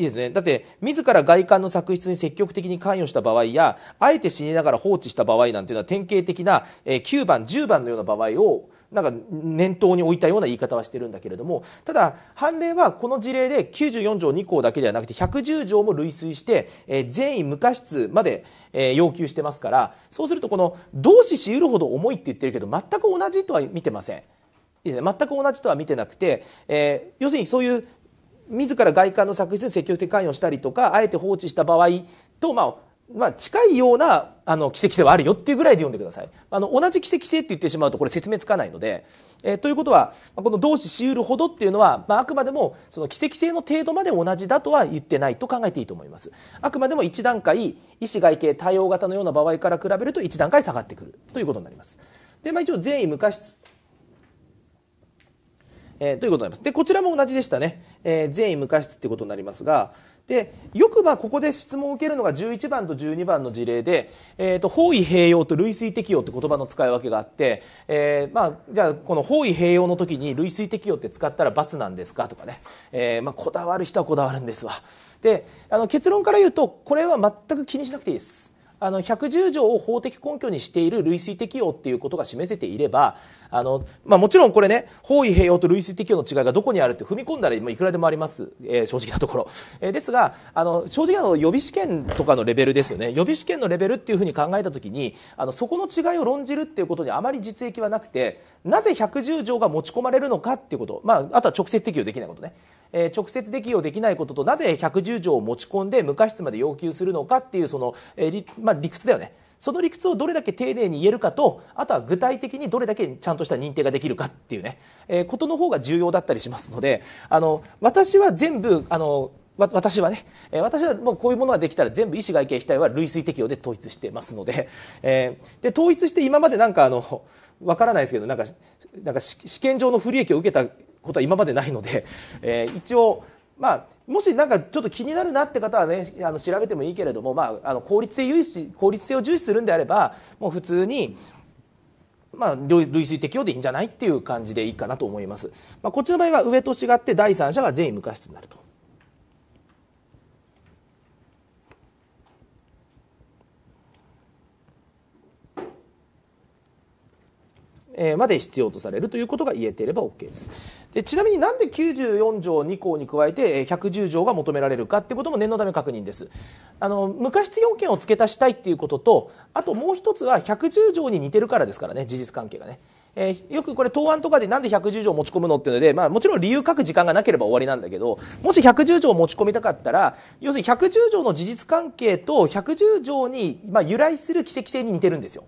いいですね。だって、自ら外観の作出に積極的に関与した場合や、あえて死にながら放置した場合なんていうのは典型的な、え9番、10番のような場合を、なんか念頭に置いたような言い方はしてるんだけれども、ただ、判例はこの事例で94条2項だけではなくて、110条も類推して、え善意無過失まで、え要求してますから、そうするとこの、同志しうるほど重いって言ってるけど、全く同じとは見てません。全く同じとは見てなくて、えー、要するにそういう自ら外観の作出で積極的関与したりとかあえて放置した場合と、まあ、まあ、近いようなあの奇跡性はあるよっていうぐらいで読んでくださいあの同じ奇跡性って言ってしまうとこれ説明つかないので、えー、ということはこの同志しうるほどっていうのは、まあ、あくまでもその奇跡性の程度まで同じだとは言ってないと考えていいと思いますあくまでも1段階医師外形対応型のような場合から比べると1段階下がってくるということになりますで、まあ、一応善意無えー、ということになります。で、こちらも同じでしたね。えー、善意無過失っていうことになりますが、で、よくばここで質問を受けるのが11番と12番の事例で、えっ、ー、と、方位併用と類推適用って言葉の使い分けがあって、えー、まあ、じゃあ、この方位併用の時に類推適用って使ったら×なんですかとかね。えー、まあ、こだわる人はこだわるんですわ。で、あの、結論から言うと、これは全く気にしなくていいです。あの110条を法的根拠にしている類推適用っていうことが示せていればあの、まあ、もちろんこれね法囲併用と類推適用の違いがどこにあるって踏み込んだらいくらでもあります、えー、正直なところ、えー、ですがあの正直なの予備試験とかのレベルですよね予備試験のレベルっていうふうに考えた時にあのそこの違いを論じるっていうことにあまり実益はなくてなぜ110条が持ち込まれるのかっていうこと、まあ、あとは直接適用できないことねえー、直接適用できないこととなぜ110条を持ち込んで無過失まで要求するのかっていうその、えーまあ、理屈だよね。その理屈をどれだけ丁寧に言えるかとあとは具体的にどれだけちゃんとした認定ができるかっていうね、えー、ことの方が重要だったりしますのであの私は全部あの私はね、え私はもうこういうものができたら全部医師外形非体は類推適用で統一してますので、えー、で統一して今までなんかあのわからないですけどなんかなんか試験上の不利益を受けたことは今までないので、えー、一応まあ、もしなんかちょっと気になるなって方はねあの調べてもいいけれども、まあ、あの効率性重視効率性を重視するんであればもう普通に、まあ、類推適用でいいんじゃないっていう感じでいいかなと思います、まあ、こっちの場合は上と違って第三者が全員無過失になるとえまで必要とされるということが言えていれば OK です。でちなみになんで94条2項に加えて110条が求められるかってことも念のため確認です。あの無過失要件を付け足したいっていうこととあともう一つは110条に似てるからですからね事実関係がね。えー、よくこれ答案とかでなんで110条持ち込むのっていうので、まあ、もちろん理由書く時間がなければ終わりなんだけどもし110条持ち込みたかったら要するに110条の事実関係と110条に、まあ、由来する奇跡性に似てるんですよ。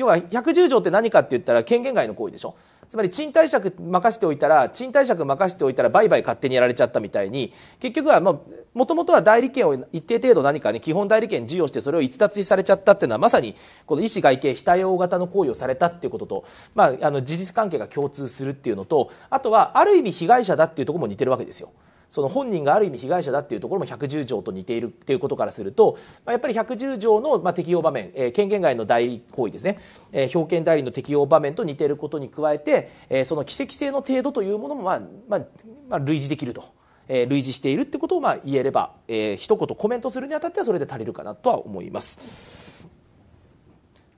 要は110条って何かって言ったら権限外の行為でしょつまり賃貸借任しておいたら賃貸借任しておいたら売買勝手にやられちゃったみたいに結局はもともとは代理権を一定程度何かね基本代理権授与してそれを逸脱されちゃったっていうのはまさにこの意思外形非対応型の行為をされたっていうことと、まあ、あの事実関係が共通するっていうのとあとはある意味被害者だっていうとこも似てるわけですよ。その本人がある意味被害者だっていうところも110条と似ているっていうことからすると、まあ、やっぱり110条のま適用場面、えー、権限外の代理行為ですね、えー、表権代理の適用場面と似ていることに加えて、えー、その奇跡性の程度というものも、まあ、まあ、まあ、類似できると。え類似しているってことをま言えれば、えー、一言コメントするにあたってはそれで足りるかなとは思います。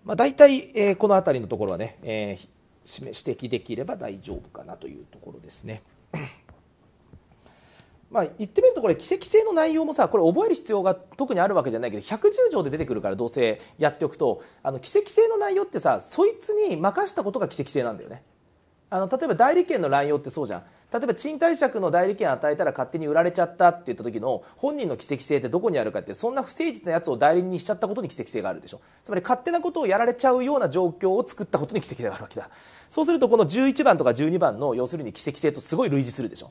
まあ、大体、えー、この辺りのところはね、えー、指摘できれば大丈夫かなというところですね。まあ、言ってみるとこれ奇跡性の内容もさこれ覚える必要が特にあるわけじゃないけど110条で出てくるからどうせやっておくとあの奇跡性の内容ってさそいつに任したことが奇跡性なんだよね。あの例えば代理権の乱用ってそうじゃん例えば賃貸借の代理権与えたら勝手に売られちゃったって言った時の本人の奇跡性ってどこにあるかってそんな不誠実なやつを代理人にしちゃったことに奇跡性があるでしょつまり勝手なことをやられちゃうような状況を作ったことに奇跡性があるわけだそうするとこの11番とか12番の要するに奇跡性とすごい類似するでしょ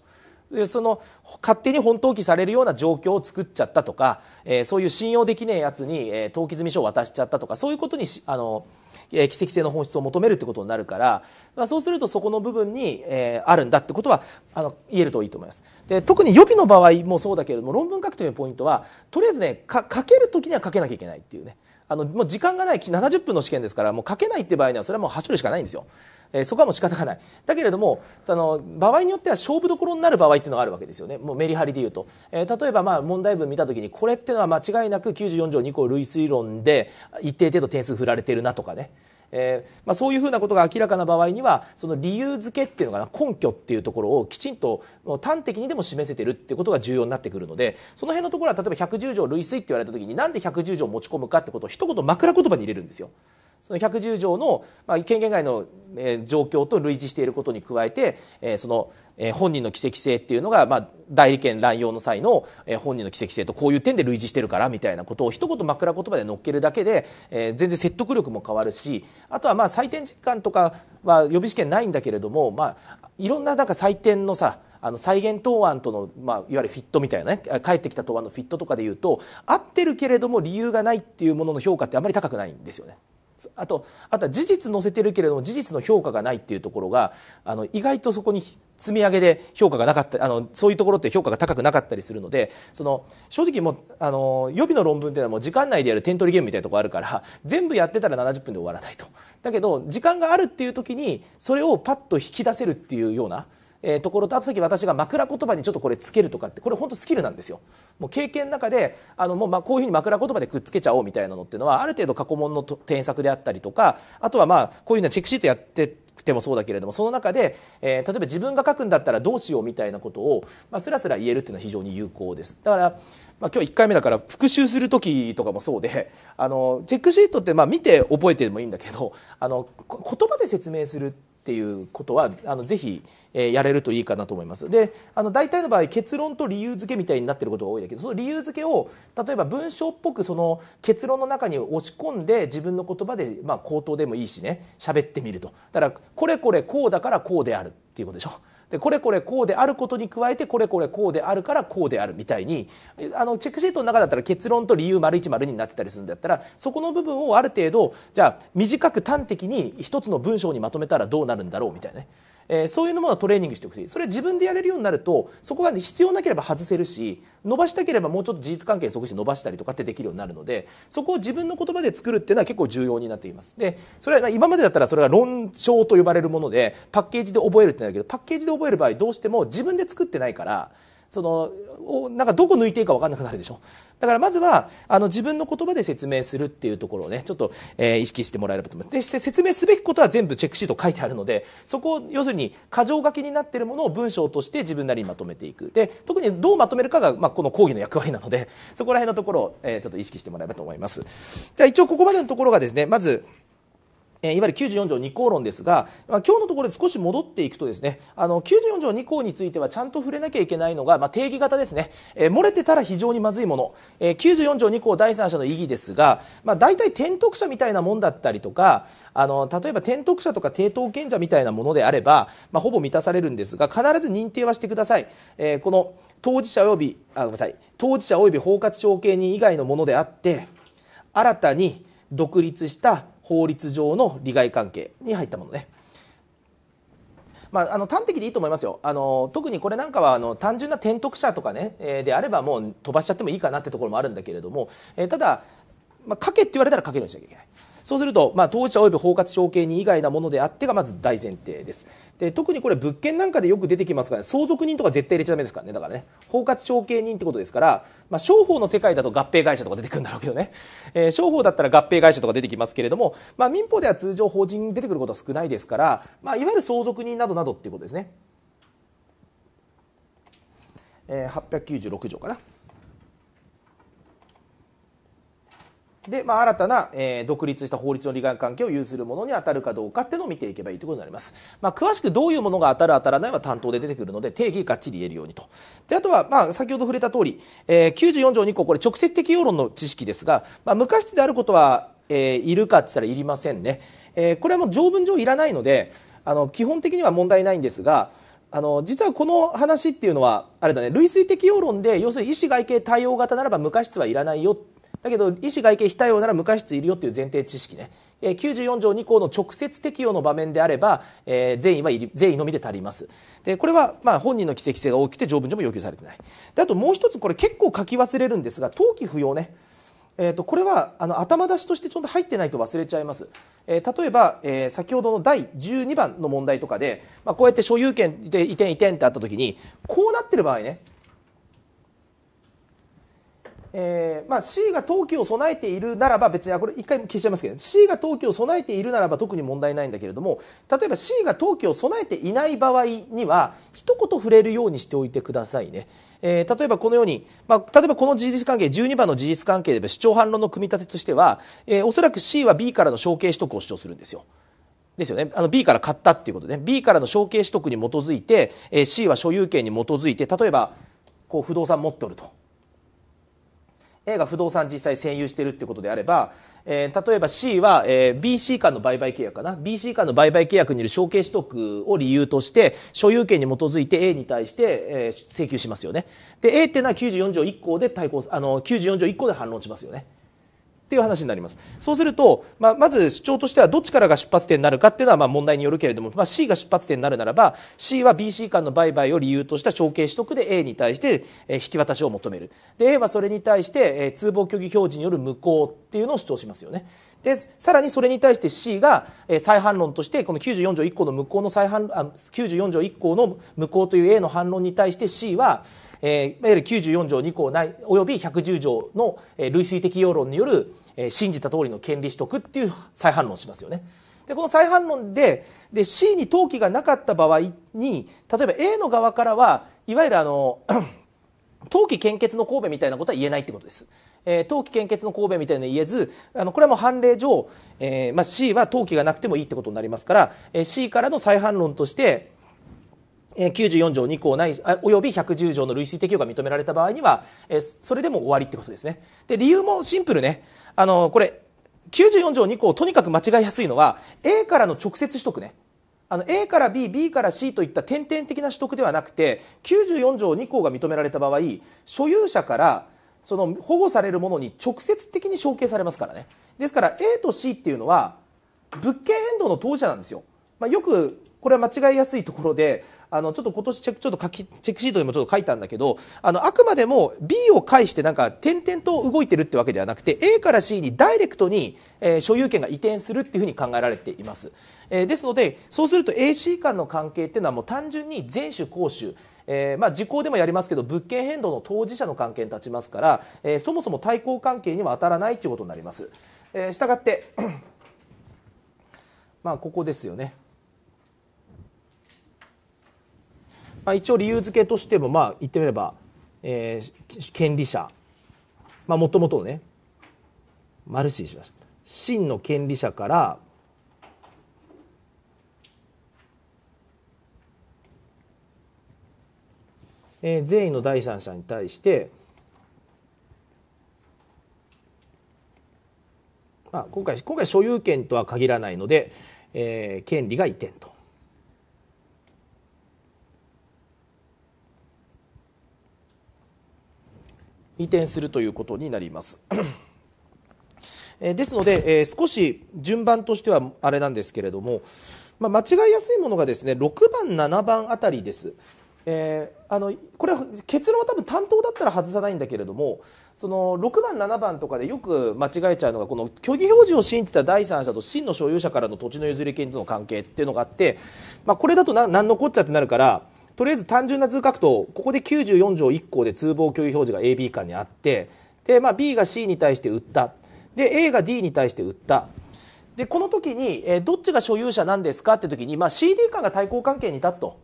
その勝手に本登記されるような状況を作っちゃったとか、えー、そういう信用できねえやつに、えー、登記済書を渡しちゃったとかそういうことにあの、えー、奇跡性の本質を求めるってことになるから、まあ、そうするとそこの部分に、えー、あるんだってことはあの言えるといいと思いますで特に予備の場合もそうだけれども論文書くというポイントはとりあえずね書ける時には書けなきゃいけないっていうねあのもう時間がない70分の試験ですからもう書けないって場合にはそれはもう走るしかないんですよ、えー、そこはもう仕方がないだけれどもその場合によっては勝負どころになる場合っていうのがあるわけですよねもうメリハリでいうと、えー、例えばまあ問題文見た時にこれっていうのは間違いなく94条2項類推論で一定程度点数振られてるなとかねえー、まあ、そういうふうなことが明らかな場合にはその理由付けっていうのかな根拠っていうところをきちんと端的にでも示せてるっていうことが重要になってくるのでその辺のところは例えば110条類推って言われた時になんで110条を持ち込むかってことを一言枕言葉に入れるんですよ。その110条の、まあ、権限外の、えー、状況と類似していることに加えて、えー、その、えー、本人の奇跡性っていうのが、まあ、代理権乱用の際の、えー、本人の奇跡性とこういう点で類似してるからみたいなことを一言枕言葉で乗っけるだけで、えー、全然説得力も変わるしあとはまあ採点実感とかは予備試験ないんだけれども、まあ、いろんななんか採点のさあの再現答案との、まあ、いわゆるフィットみたいなね返ってきた答案のフィットとかでいうと合ってるけれども理由がないっていうものの評価ってあまり高くないんですよね。あとあとは事実載せてるけれども事実の評価がないっていうところがあの意外とそこに積み上げで評価がなかったあのそういうところって評価が高くなかったりするのでその正直もあの予備の論文っていうのはもう時間内でやる点取りゲームみたいなところあるから全部やってたら70分で終わらないと。だけど時間があるっていう時にそれをパッと引き出せるっていうような。えー、ところとあと私が枕言葉にちょっとこれつけるとかってこれ本当スキルなんですよもう経験の中であのもうまこういうふうに枕言葉でくっつけちゃおうみたいなのっていうのはある程度過去問の添削であったりとかあとはまあこういうのチェックシートやっててもそうだけれどもその中で、えー、例えば自分が書くんだったらどうしようみたいなことを、まあ、スラスラ言えるっていうのは非常に有効ですだから、まあ、今日1回目だから復習する時とかもそうであのチェックシートってまあ見て覚えてもいいんだけどあの言葉で説明するってっていうことはあのぜひ、えー、やれるといいかなと思いますであの大体の場合結論と理由付けみたいになってることが多いだけどその理由付けを例えば文章っぽくその結論の中に落ち込んで自分の言葉で、まあ、口頭でもいいしね喋ってみるとだからこれこれこうだからこうであるっていうことでしょでこれこれこうであることに加えてこれこれこうであるからこうであるみたいにあのチェックシートの中だったら結論と理由丸一丸になってたりするんだったらそこの部分をある程度じゃあ短く端的に一つの文章にまとめたらどうなるんだろうみたいなねえー、そういうものトレーニングしてほしいそれは自分でやれるようになるとそこが、ね、必要なければ外せるし伸ばしたければもうちょっと事実関係に即して伸ばしたりとかってできるようになるのでそこを自分の言葉で作るっていうのは結構重要になっていますでそれは今までだったらそれは論調と呼ばれるものでパッケージで覚えるってなるけどパッケージで覚える場合どうしても自分で作ってないからそのなんかどこ抜いていいか分かんなくなるでしょだからまずはあの自分の言葉で説明するっていうところをねちょっと、えー、意識してもらえればと思いますで説明すべきことは全部チェックシート書いてあるのでそこを要するに箇条書きになってるものを文章として自分なりにまとめていくで特にどうまとめるかが、まあ、この講義の役割なのでそこら辺のところを、えー、ちょっと意識してもらえればと思いますじゃ一応ここまでのところがですねまずえいわゆる94条2項論ですが、まあ、今日のところで少し戻っていくとですねあの94条2項についてはちゃんと触れなきゃいけないのが、まあ、定義型ですね、えー、漏れてたら非常にまずいもの、えー、94条2項第三者の意義ですが、まあ、大体転徳者みたいなもんだったりとかあの例えば転徳者とか抵当権者みたいなものであれば、まあ、ほぼ満たされるんですが必ず認定はしてください、えー、この当事者及びあごめんなさい当事者及び包括承継人以外のものであって新たに独立した法律上の利害関係に入ったものね。まあ、あの端的でいいと思いますよあの特にこれなんかはあの単純な転得者とかね、えー、であればもう飛ばしちゃってもいいかなってところもあるんだけれども、えー、ただ、まあ、書けって言われたら書けるようにしなきゃいけない。そうすると、まあ、当事者及び包括承継人以外なものであってがまず大前提ですで特にこれ物件なんかでよく出てきますから、ね、相続人とか絶対入れちゃだめですからねだからね包括承継人ってことですから、まあ、商法の世界だと合併会社とか出てくるんだろうけどね、えー、商法だったら合併会社とか出てきますけれども、まあ、民法では通常法人出てくることは少ないですから、まあ、いわゆる相続人などなどっていうことですね、えー、896条かなで、まあ、新たな、えー、独立した法律の利害関係を有するものに当たるかどうかっていうのを見ていけばいいということになります。まあ、詳しくどういうものが当たる当たらないは担当で出てくるので、定義がっちり言えるようにと。で、あとは、まあ、先ほど触れた通り、えー、94条2項、これ直接的要論の知識ですが、まあ、無過失であることは、えー、いるかって言ったらいりませんね。えー、これはもう条文上いらないので、あの、基本的には問題ないんですが、あの実はこの話っていうのはあれだね類推的要論で要するに医師外形対応型ならば無過失はいらないよだけど医師外見非対応なら無過失いるよっていう前提知識ね94条2項の直接適用の場面であれば、えー、善意は善意のみで足りますでこれはまあ本人の奇跡性が大きくて条文上も要求されてないであともう一つこれ結構書き忘れるんですが登記不要ねえー、とこれはあの頭出しとしてちょっと入ってないと忘れちゃいます、えー、例えば、えー、先ほどの第12番の問題とかで、まあ、こうやって所有権移転移転移転ってあった時にこうなってる場合ねえーまあ、C が登記を備えているならば別にこれ1回消しちゃいますけど C が登記を備えているならば特に問題ないんだけれども例えば C が登記を備えていない場合には一言触れるようにしておいてくださいね。えー、例えばこのように、まあ、例えばこの事実関係12番の事実関係で主張反論の組み立てとしては、えー、おそらく C は B からの承継取得を主張するんですよ。ですよね、あの B から買ったっていうことで、ね、B からの承継取得に基づいて、えー、C は所有権に基づいて例えばこう不動産持っておると。A が不動産実際占有しているってことであれば、えー、例えば C は、えー、BC 間の売買契約かな BC 間の売買契約による承継取得を理由として所有権に基づいて A に対して、えー、請求しますよねで A っていうのは94条1項で対抗あの94条1項で反論しますよねっていう話になりますそうすると、まあ、まず主張としてはどっちからが出発点になるかっていうのはまあ問題によるけれども、まあ、C が出発点になるならば C は BC 間の売買を理由とした承継取得で A に対して引き渡しを求めるで A はそれに対して通報虚偽表示による無効っていうのを主張しますよねでさらにそれに対して C が、え再反論としてこの94条1項の無効の再反あ94条1項の無効という A の反論に対して C は、えいわゆる94条2項ないおよび110条の、え類推適用論による、え信じた通りの権利取得っていう再反論しますよね。でこの再反論でで C に登記がなかった場合に例えば A の側からはいわゆるあの 登記献血の神戸みたいなことは言えないってことです。えー、登記献血の神戸みたいなの言えずあのこれはもう判例上、えーまあ、C は登記がなくてもいいってことになりますから、えー、C からの再反論として94条2項ないおよび110条の類推適用が認められた場合にはそれでも終わりってことですねで理由もシンプルねあのこれ94条2項とにかく間違いやすいのは A からの直接取得ねあの A から B、B から C といった点々的な取得ではなくて94条2項が認められた場合所有者からその保護されるものに直接的に承継されますからねですから A と C っていうのは物件変動の当事者なんですよ、まあ、よくこれは間違いやすいところで、あの、ちょっと今年チェック、ちょっと書き、チェックシートでもちょっと書いたんだけど、あの、あくまでも B を介してなんか点々と動いてるってわけではなくて、A から C にダイレクトに、えー、所有権が移転するっていうふうに考えられています。えー、ですので、そうすると AC 間の関係っていうのはもう単純に全種公種、えー、まあ、時効でもやりますけど物件変動の当事者の関係に立ちますから、えー、そもそも対抗関係には当たらないということになります。えー、したがってまあここですよねまあ、一応理由付けとしても、まあ、言ってみれば、えー、権利者もともとねマルシーしました真の権利者からえ善意の第三者に対して、まあ、今回今回所有権とは限らないので、え権利が移転と移転するということになります。ですので、えー、少し順番としてはあれなんですけれども、まあ、間違いやすいものがですね6番、7番あたりです。えー、あのこれは結論は多分担当だったら外さないんだけれどもその6番、7番とかでよく間違えちゃうのがこの虚偽表示を信じた第三者と真の所有者からの土地の譲り権との関係っていうのがあって、まあ、これだと何のこっちゃってなるからとりあえず単純な図書くとここで94条1項で通報共有表示が AB 間にあってで、まあ、B が C に対して売ったで A が D に対して売ったでこの時に、えー、どっちが所有者なんですかって時に、まあ、CD 間が対抗関係に立つと。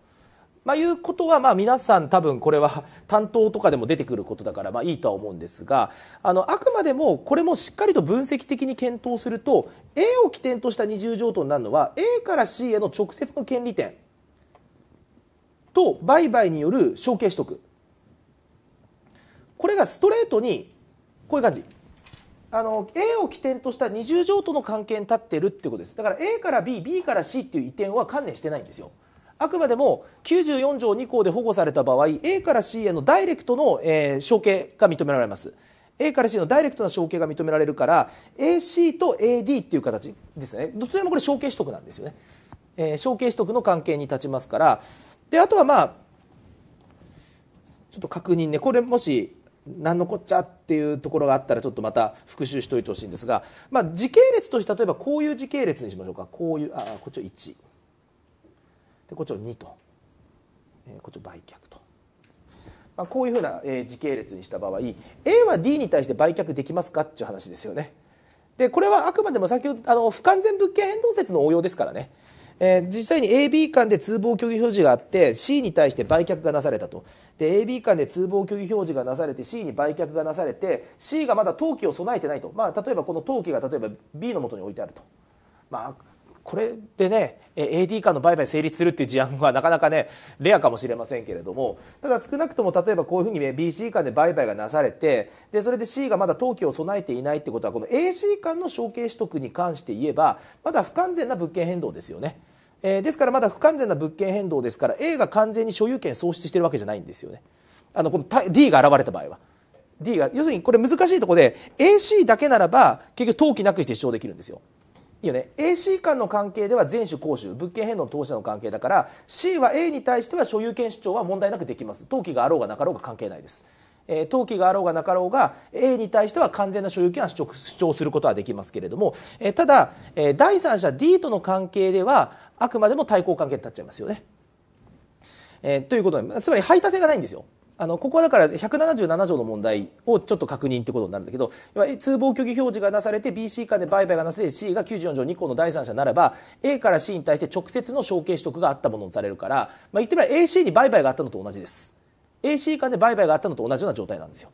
まあ、いうことはまあ皆さん多分これは担当とかでも出てくることだからまあいいとは思うんですがあのあくまでもこれもしっかりと分析的に検討すると A を起点とした二重譲渡になるのは A から C への直接の権利点と売買による承継取得これがストレートにこういう感じあの A を起点とした二重譲渡の関係に立ってるってことですだから A から BB から C っていう移転は観念してないんですよあくまでも94条2項で保護された場合 A から C へのダイレクトの、えー、承継が認められます A から C のダイレクトな承継が認められるから AC と AD っていう形ですねどちらもこれ承継取得なんですよね、えー、承継取得の関係に立ちますからであとはまあちょっと確認ねこれもし何のこっちゃっていうところがあったらちょっとまた復習しておいてほしいんですが、まあ、時系列として例えばこういう時系列にしましょうかこういうあこっちを1でこっちを2と、えこっちを売却と、まあ、こういうふうな、え時系列にした場合 A は D に対して売却できますかっていう話ですよね。でこれはあくまでも先ほどあの不完全物件変動説の応用ですからねえー、実際に AB 間で通報虚偽表示があって C に対して売却がなされたとで AB 間で通報虚偽表示がなされて C に売却がなされて C がまだ登記を備えてないと、まあ、例えばこの登記が例えば B のもとに置いてあると、まあ、これでね AD 間の売買成立するっていう事案はなかなかねレアかもしれませんけれどもただ少なくとも例えばこういうふうに、ね、BC 間で売買がなされてでそれで C がまだ登記を備えていないってことはこの AC 間の承継取得に関して言えばまだ不完全な物件変動ですよね。えー、ですからまだ不完全な物件変動ですから A が完全に所有権喪失してるわけじゃないんですよねあのこの D が現れた場合は D が要するにこれ難しいところで AC だけならば結局登記なくして主張できるんですよいいよね AC 間の関係では全種公衆物件変動の当事者の関係だから C は A に対しては所有権主張は問題なくできます登記があろうがなかろうが関係ないですえー、登記があろうがなかろうが A に対しては完全な所有権は主張することはできますけれども、えー、ただ、えー、第三者 D との関係ではあくまでも対抗関係になっちゃいますよね。えー、ということでつまり排他性がないんですよ。あのここはだから177条の問題をちょっと確認ってことになるんだけど通報虚偽表示がなされて BC 間で売買がなされて C が94条2項の第三者ならば A から C に対して直接の承継取得があったものとされるから、まあ、言ってみれば AC に売買があったのと同じです。AC 間で売買があったのと同じような状態なんですよ。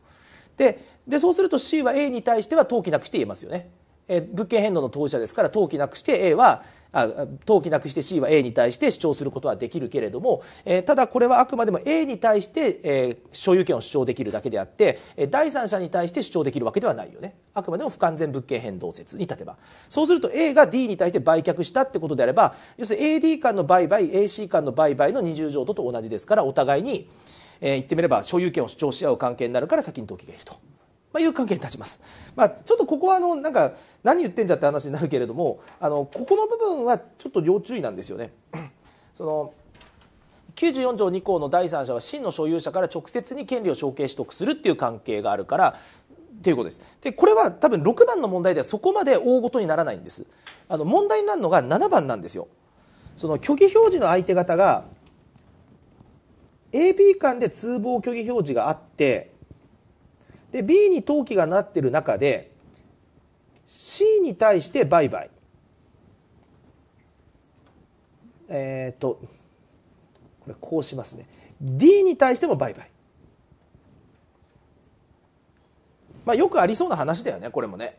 ででそうすると C は A に対しては登記なくして言えますよね。え物件変動の当事者ですから登記なくして A は登記なくして C は A に対して主張することはできるけれども、えただこれはあくまでも A に対して、え所有権を主張できるだけであって、え第三者に対して主張できるわけではないよねあくまでも不完全物件変動説に立てばそうすると A が D に対して売却したってことであれば要するに AD 間の売買 AC 間の売買の二重譲渡と同じですからお互いに、えー、言ってみれば所有権を主張し合う関係になるから先に動機がいると。まあ、いう関係に立ちます、まあ、ちょっとここはあのなんか何言ってんじゃって話になるけれどもあのここの部分はちょっと要注意なんですよね。その94条2項の第三者は真の所有者から直接に権利を承継取得するっていう関係があるからっていうことですでこれは多分6番の問題ではそこまで大ごとにならないんですあの問題になるのが7番なんですよその虚偽表示の相手方が AB 間で通報虚偽表示があってで B に登記がなってる中で C に対して売買えっ、ー、とこれこうしますね D に対しても売買まあよくありそうな話だよねこれもね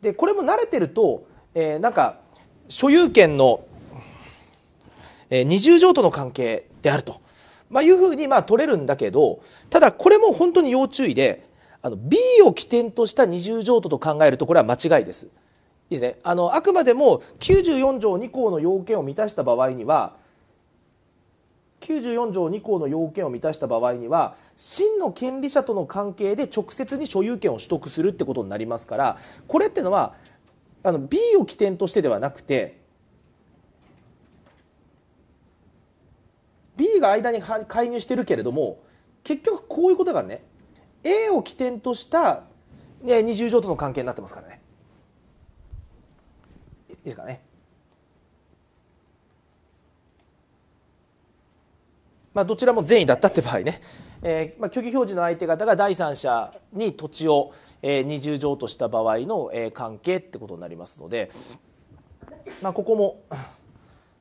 でこれも慣れてると、えー、なんか所有権の、えー、二重譲渡の関係であると、まあ、いうふうにまあ取れるんだけどただこれも本当に要注意であの B を起点とした二重譲渡と考えるとこれは間違いです。いいですね、あのあくまでも94条2項の要件を満たした場合には94条2項の要件を満たした場合には真の権利者との関係で直接に所有権を取得するってことになりますからこれってのはあの B を起点としてではなくて B が間に介入してるけれども結局こういうことがね A を起点とした、ね、二重乗との関係になってますからね。いいですかね。まあ、どちらも善意だったって場合ね、えーまあ、虚偽表示の相手方が第三者に土地を、えー、二重譲とした場合の、えー、関係ってことになりますので、まあ、ここも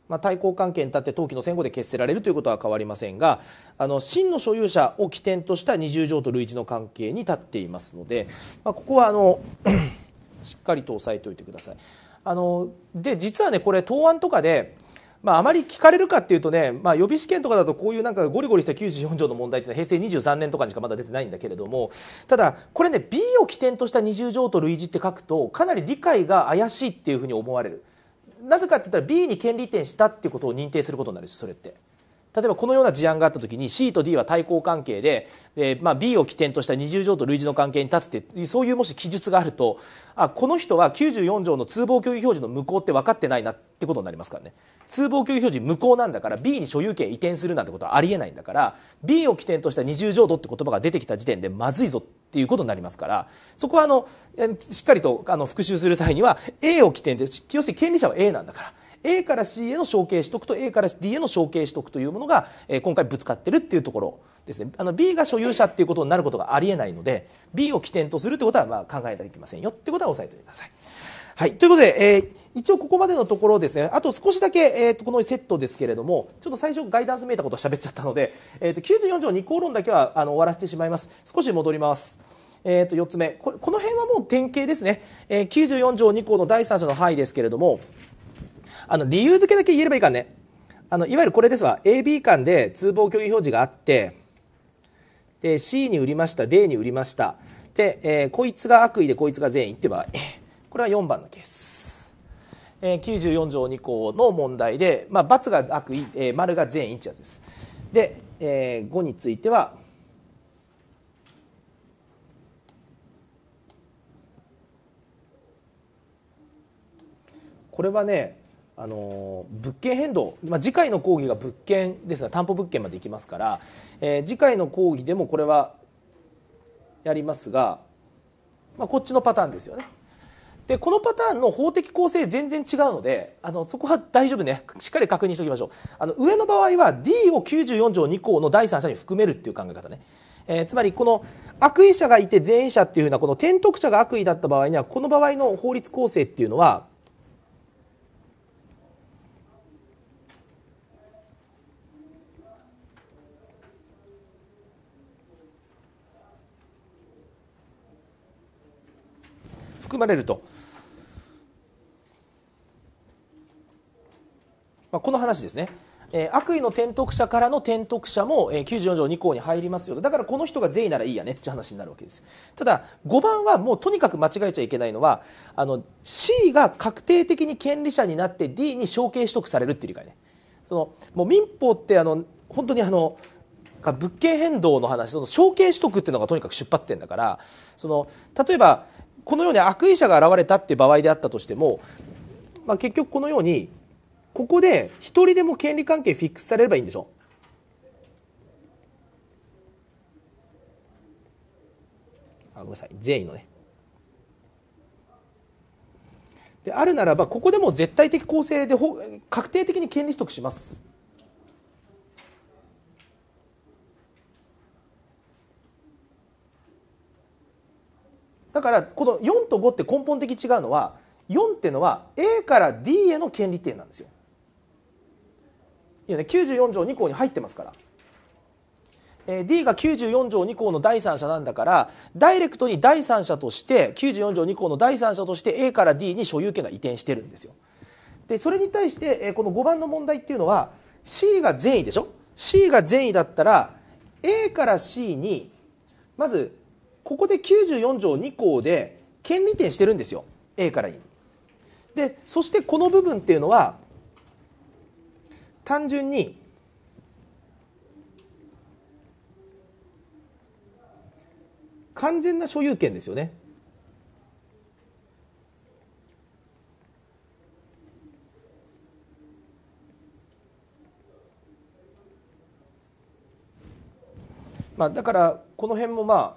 まあ、対抗関係に立って登記の戦後で決せられるということは変わりませんがあの真の所有者を起点とした20条と類似の関係に立っていますので、まあ、ここはあの しっかりと押さえておいてください。あので実はねこれ答案とかでまあ、あまり聞かれるかっていうとね、まあ、予備試験とかだとこういうなんかゴリゴリした94条の問題ってのは平成23年とかにしかまだ出てないんだけれどもただこれね B を起点とした20条と類似って書くとかなり理解が怪しいっていうふうに思われる。なぜかって言ったら B に権利移転したっていうことを認定することになるしそれって例えばこのような事案があった時に C と D は対抗関係で、えー、まあ、B を起点とした20条と類似の関係に立つってそういうもし記述があるとあこの人は94条の通報共有表示の無効って分かってないなってことになりますからね通報共有表示無効なんだから B に所有権移転するなんてことはありえないんだから B を起点とした20条度って言葉が出てきた時点でまずいぞっていうことになりますからそこはあのしっかりとあの復習する際には A を起点で要するに権利者は A なんだから A から C への承継取得と A から D への承継取得というものが、え今回ぶつかってるっていうところですねあの B が所有者っていうことになることがありえないので B を起点とするってことはまあ考えなきゃいけませんよってことは押さえておいてください。はい、ということで、えー、一応ここまでのところですねあと少しだけ、えーと、このセットですけれどもちょっと最初ガイダンスめいたことを喋っちゃったので、えーと、と94条二項論だけはあの終わらせてしまいます少し戻ります。えー、と四つ目これこの辺はもう典型ですね、えー、94条二項の第三者の範囲ですけれどもあの、理由付けだけ言えればいいかね。あの、いわゆるこれですわ。AB 間で通報虚偽表示があって、で、C に売りました、D に売りました。で、えー、こいつが悪意でこいつが善意って場合。これは4番のケース。えー、94条2項の問題で、まあ、×が悪意、えー、丸が善意ってやつです。で、えー、5については、これはねあの物件変動、まあ、次回の講義が物件ですが担保物件までいきますから、えー、次回の講義でもこれはやりますが、まあ、こっちのパターンですよね。でこのパターンの法的構成全然違うのであのそこは大丈夫ねしっかり確認しておきましょうあの上の場合は D を94条2項の第三者に含めるっていう考え方ね、えー、つまりこの悪意者がいて善意者っていうふうなこの転得者が悪意だった場合にはこの場合の法律構成っていうのは含まれると、まあ、この話ですね。えー、悪意の転得者からの転得者も、えー、94条2項に入りますよとだからこの人が善意ならいいやねって話になるわけですただ5番はもうとにかく間違えちゃいけないのはあの C が確定的に権利者になって D に承継取得されるっていう理解ねそのもう民法ってあの本当にあの物件変動の話その承継取得っていうのがとにかく出発点だからその例えばこのように悪意者が現れたって場合であったとしても、まあ、結局このようにここで1人でも権利関係フィックスされればいいんでしょあごめんなさい善意のねであるならばここでも絶対的公正で確定的に権利取得しますだからこの4と5って根本的違うのは4っていうのは A から D への権利点なんですよ。いやね94条2項に入ってますから。えー、D が94条2項の第三者なんだからダイレクトに第三者として94条2項の第三者として A から D に所有権が移転してるんですよ。でそれに対して、えー、この5番の問題っていうのは C が善意でしょ C が善意だったら A から C にまずここで94条2項で権利点してるんですよ A から E に。でそしてこの部分っていうのは単純に完全な所有権ですよね。まあ、だからこの辺もまあ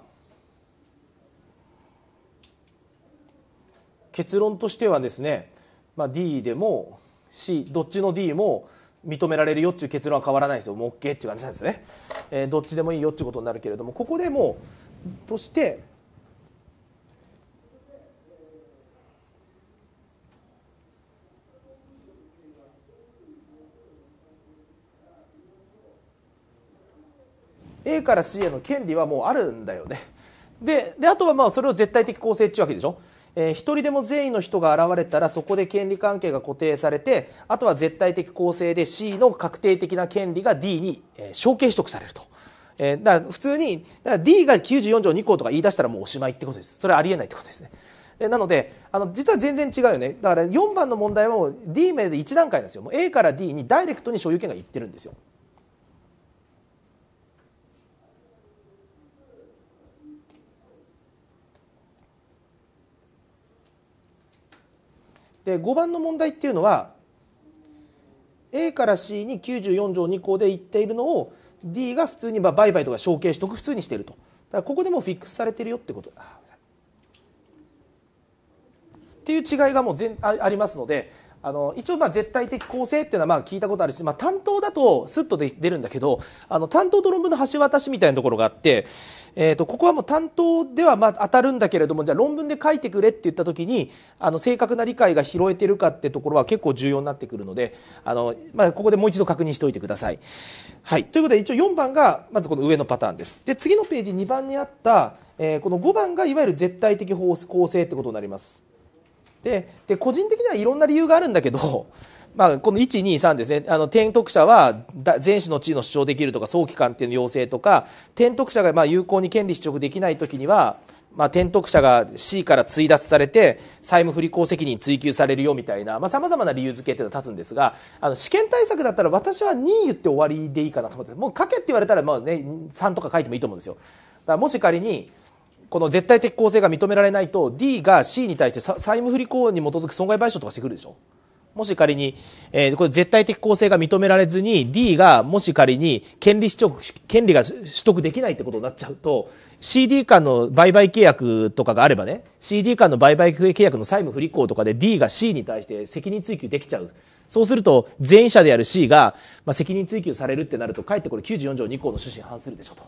結論としてはですね、まあ、D でも C どっちの D も認められるよっていう結論は変わらないですよもう OK っていう感じなんですね、えー、どっちでもいいよっていうことになるけれどもここでもうとして A から C への権利はもうあるんだよねでであとはまあそれを絶対的構成っていうわけでしょえー、一人でも善意の人が現れたらそこで権利関係が固定されてあとは絶対的公正で C の確定的な権利が D に、えー、承継取得されると。えー、だから普通にだから D が94条2項とか言い出したらもうおしまいってことですそれはありえないってことですねでなのであの実は全然違うよねだから4番の問題はもう D 名で1段階なんですよもう A から D にダイレクトに所有権がいってるんですよで5番の問題っていうのは A から C に94条2項で言っているのを D が普通に売買とか承継取得普通にしているとだからここでもフィックスされてるよってことっていう違いがもう全ありますのであの一応まあ絶対的構成っていうのはまあ聞いたことあるし、まあ、担当だとスッと出るんだけどあの担当と論文の橋渡しみたいなところがあって、えー、とここはもう担当ではまあ当たるんだけれどもじゃあ論文で書いてくれって言った時にあの正確な理解が拾えてるかってところは結構重要になってくるのであの、まあ、ここでもう一度確認しておいてください。はい、ということで一応4番がまずこの上のパターンです。で次のページ2番にあった、えー、この5番がいわゆる絶対的構成ってことになります。でで個人的にはいろんな理由があるんだけど、まあ、この123ですねあの転得者は全子の地位の主張できるとか早期鑑定の要請とか転得者がまあ有効に権利取得できない時には、まあ、転得者が C から追奪されて債務不履行責任追及されるよみたいなさまざ、まな理由付けっていうのは立つんですがあの試験対策だったら私は2言って終わりでいいかなと思ってもう書けって言われたらまあ、ね、3とか書いてもいいと思うんですよ。だからもし仮にこの絶対的公正が認められないと D が C に対して債務不履行に基づく損害賠償とかしてくるでしょもし仮に、えー、これ絶対的公正が認められずに D がもし仮に権利取得、権利が取得できないってことになっちゃうと CD 間の売買契約とかがあればね CD 間の売買契約の債務不履行とかで D が C に対して責任追及できちゃう。そうすると前者である C が、まあ、責任追及されるってなるとかえってこれ94条2項の趣旨に反するでしょと。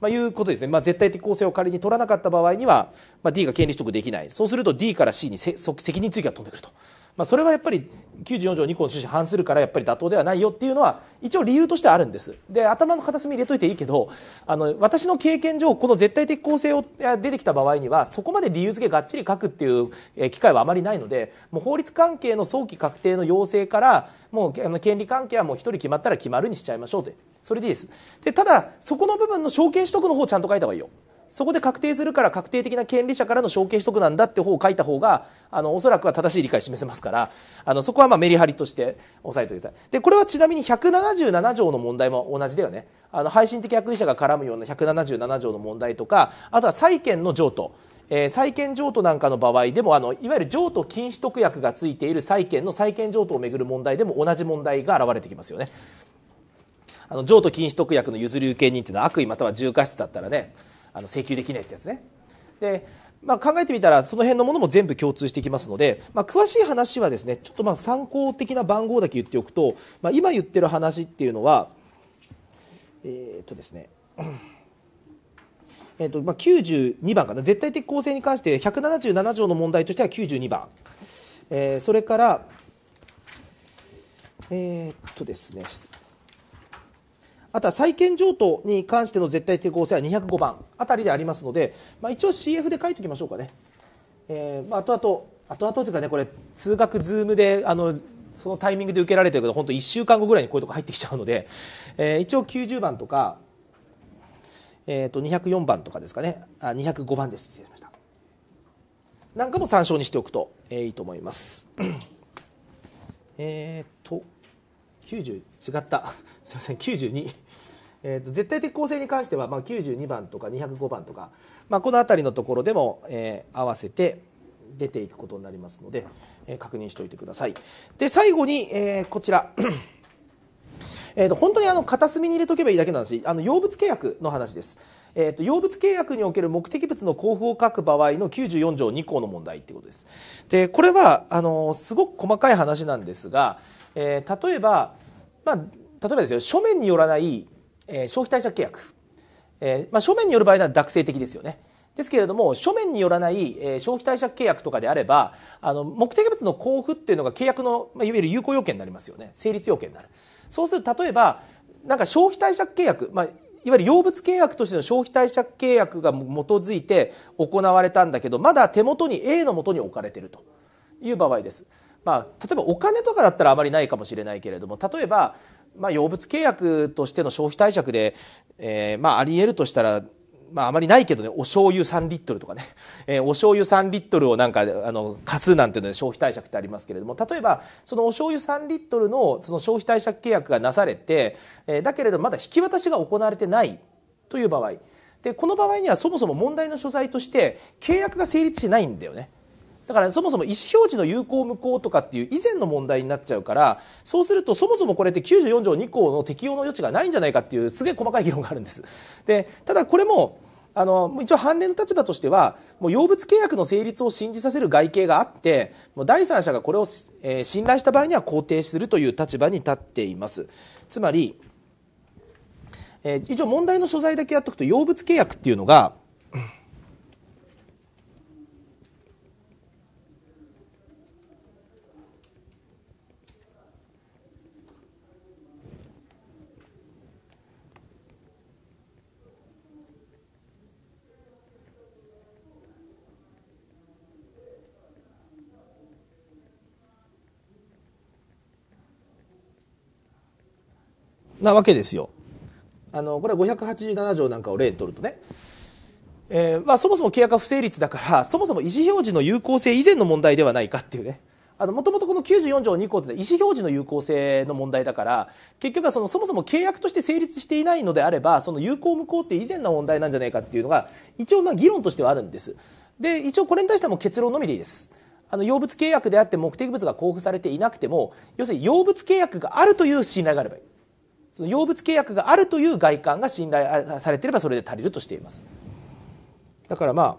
まあ、いうことですね、まあ、絶対的公正を仮に取らなかった場合には、まあ、D が権利取得できないそうすると D から C に責任追及が飛んでくるとまあ、それはやっぱり94条2項の趣旨反するからやっぱり妥当ではないよっていうのは一応理由としてあるんですで頭の片隅入れといていいけどあの私の経験上この絶対的公正を出てきた場合にはそこまで理由付けがっちり書くっていう機会はあまりないのでもう法律関係の早期確定の要請からもうあの権利関係はもう1人決まったら決まるにしちゃいましょうとそれでいいですでただそこの部分の証券取得の方ちゃんと書いた方がいいよそこで確定するから確定的な権利者からの承継取得なんだって方を書いた方があのおそらくは正しい理解を示せますからあのそこはまあメリハリとして押さえておいてくださいでこれはちなみに177条の問題も同じだよねあの配信的役員者が絡むような177条の問題とかあとは債権の譲渡えー、債権譲渡なんかの場合でもあのいわゆる譲渡禁止特約がついている債権の債権譲渡をめぐる問題でも同じ問題が現れてきますよねあの譲渡禁止特約の譲り受け人というのは悪意または重過失だったらねあの請求できないってやつね。でまあ、考えてみたらその辺のものも全部共通してきますので、まあ、詳しい話はですねちょっとまあ参考的な番号だけ言っておくと、まあ、今言ってる話っていうのはえー、っとですね、えっとまあ、92番かな絶対的構成に関して177条の問題としては92番、えー、それからえっとですねあとは債権譲渡に関しての絶対抵抗性は205番あたりでありますので、まあ、一応 CF で書いておきましょうかね、えーまあ、後々後々というかねこれ通学ズームであのそのタイミングで受けられてるけど本当1週間後ぐらいにこういうとこ入ってきちゃうので、えー、一応90番とか、えー、と204番とかですかねあ205番です失礼しましたなんかも参照にしておくと、えー、いいと思います えっと違った すいません92えーと、絶対的構成に関しては、まあ、92番とか205番とか、まあ、この辺りのところでも、えー、合わせて出ていくことになりますので、えー、確認しておいてください。で最後に、えー、こちら えと本当にあの片隅に入れとけばいいだけなんですあの用物契約の話です、えーと、用物契約における目的物の交付を書く場合の94条2項の問題ということですでこれはあのすごく細かい話なんですが、えー、例えばまあ、例えばですよ書面によらない、えー、消費貸借契約、えーまあ、書面による場合は学生的ですよねですけれども書面によらない、えー、消費貸借契約とかであればあの目的物の交付っていうのが契約の、まあ、いわゆる有効要件になりますよね成立要件になるそうすると例えばなんか消費貸借契約、まあ、いわゆる洋物契約としての消費貸借契約が基づいて行われたんだけどまだ手元に A のもとに置かれているという場合ですまあ、例えばお金とかだったらあまりないかもしれないけれども、例えば、まあ、用物契約としての消費貸借で、えー、まあ、あり得るとしたら、まあ、あまりないけどね、お醤油3リットルとかね、えー、お醤油3リットルをなんか、あの、貸すなんていうので消費貸借ってありますけれども、例えば、そのお醤油3リットルの、その消費貸借契約がなされて、えー、だけれどまだ引き渡しが行われてないという場合、で、この場合にはそもそも問題の所在として、契約が成立してないんだよね。だからそもそも意思表示の有効無効とかっていう以前の問題になっちゃうからそうするとそもそもこれって94条2項の適用の余地がないんじゃないかっていうすげえ細かい議論があるんです。でただこれもあの、一応判例の立場としては、もう用物契約の成立を信じさせる外形があって、もう第三者がこれを、えー、信頼した場合には肯定するという立場に立っています。つまり、えー、一応問題の所在だけやっておくと、用物契約っていうのが、なわけですよ。あのこれは587条なんかを例にとるとね、えーまあ、そもそも契約は不成立だからそもそも意思表示の有効性以前の問題ではないかっていうねもともとこの94条2項って意思表示の有効性の問題だから結局はそのそもそも契約として成立していないのであればその有効無効って以前の問題なんじゃないかっていうのが一応まあ議論としてはあるんですで一応これに対してはもう結論のみでいいですあの用物契約であって目的物が交付されていなくても要するに要物契約があるという信頼があればいいその用物契約があるという外観が信頼されていればそれで足りるとしています。だからまあ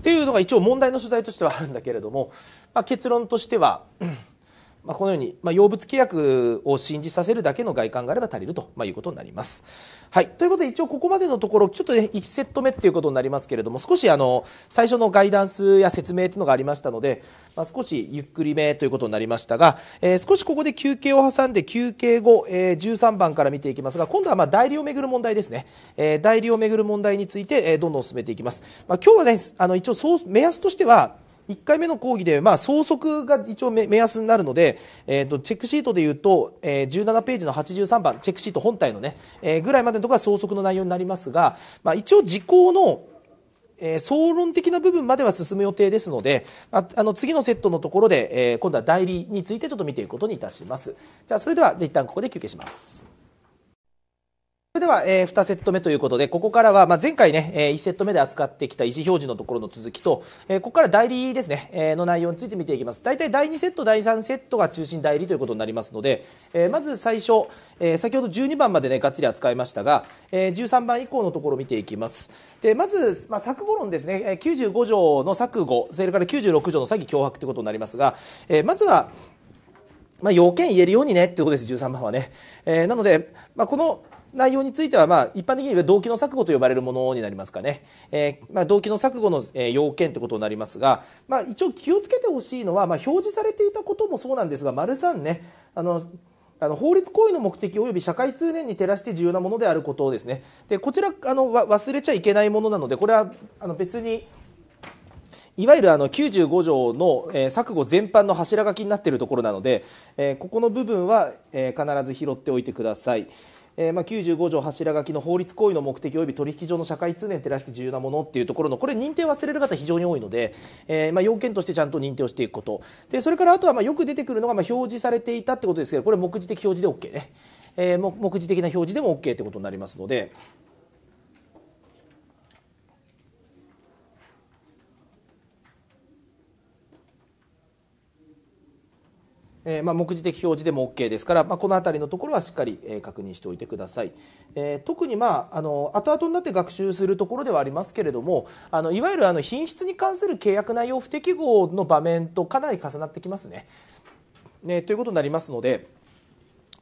っていうのが一応問題の取材としてはあるんだけれども、まあ、結論としてはまあ、このように、まあ、用物契約を信じさせるだけの外観があれば足りると、まあ、いうことになります。はい、ということで一応ここまでのところちょっと、ね、1セット目っていうことになりますけれども少しあの最初のガイダンスや説明というのがありましたので、まあ、少しゆっくりめということになりましたが、えー、少しここで休憩を挟んで休憩後、えー、13番から見ていきますが今度はまあ代理をめぐる問題ですね、えー、代理をめぐる問題について、えー、どんどん進めていきます。まあ、今日はねあの一応目安としては1回目の講義で、まあ、総則が一応目安になるので、えー、とチェックシートでいうと、えー、17ページの83番チェックシート本体のね、えー、ぐらいまでのところが総則の内容になりますが、まあ、一応時効のえー、総論的な部分までは進む予定ですので、ああの次のセットのところで、えー、今度は代理についてちょっと見ていくことにいたします。じゃあそれでは一旦ここで休憩します。それでは、えー、2セット目ということで、ここからは、まあ、前回ね、えー、1セット目で扱ってきた意思表示のところの続きと、えー、ここから代理ですね、えー、の内容について見ていきます。大体第2セット、第3セットが中心代理ということになりますので、えー、まず最初、えー、先ほど12番までね、がっつり扱いましたが、えー、13番以降のところを見ていきます。で、まず、まあ、錯誤論ですね、95条の錯誤、それから96条の詐欺脅迫ということになりますが、えー、まずは、まあ、要件言えるようにねってことです、13番はね。えー、なので、まあ、この、内容については、まあ、一般的には動機の錯誤と呼ばれるものになりますかね。えー、まあ、動機の錯誤の、えー、要件ということになりますが、まあ、一応気をつけてほしいのは、まあ、表示されていたこともそうなんですが、丸3ね、あの、あの法律行為の目的及び社会通念に照らして重要なものであることですね。で、こちら、あの、忘れちゃいけないものなので、これは、あの、別に、いわゆるあの95条の、えー、錯誤全般の柱書きになっているところなので、えー、ここの部分は、えー、必ず拾っておいてください。えー、まあ、95条柱書きの法律行為の目的及び取引上の社会通念照らして重要なものっていうところのこれ認定を忘れる方非常に多いので、えー、まあ、要件としてちゃんと認定をしていくことでそれからあとはまあよく出てくるのがまあ表示されていたってことですけどこれ目次的表示で OK ね、えー、目次的な表示でも OK ってことになりますので。えー、まあ、目次的表示でも OK ですから、まあ、この辺りのところはしっかり、えー、確認しておいてください、えー、特に、まあ、あの後々になって学習するところではありますけれどもあのいわゆるあの品質に関する契約内容不適合の場面とかなり重なってきますね。ねということになりますので。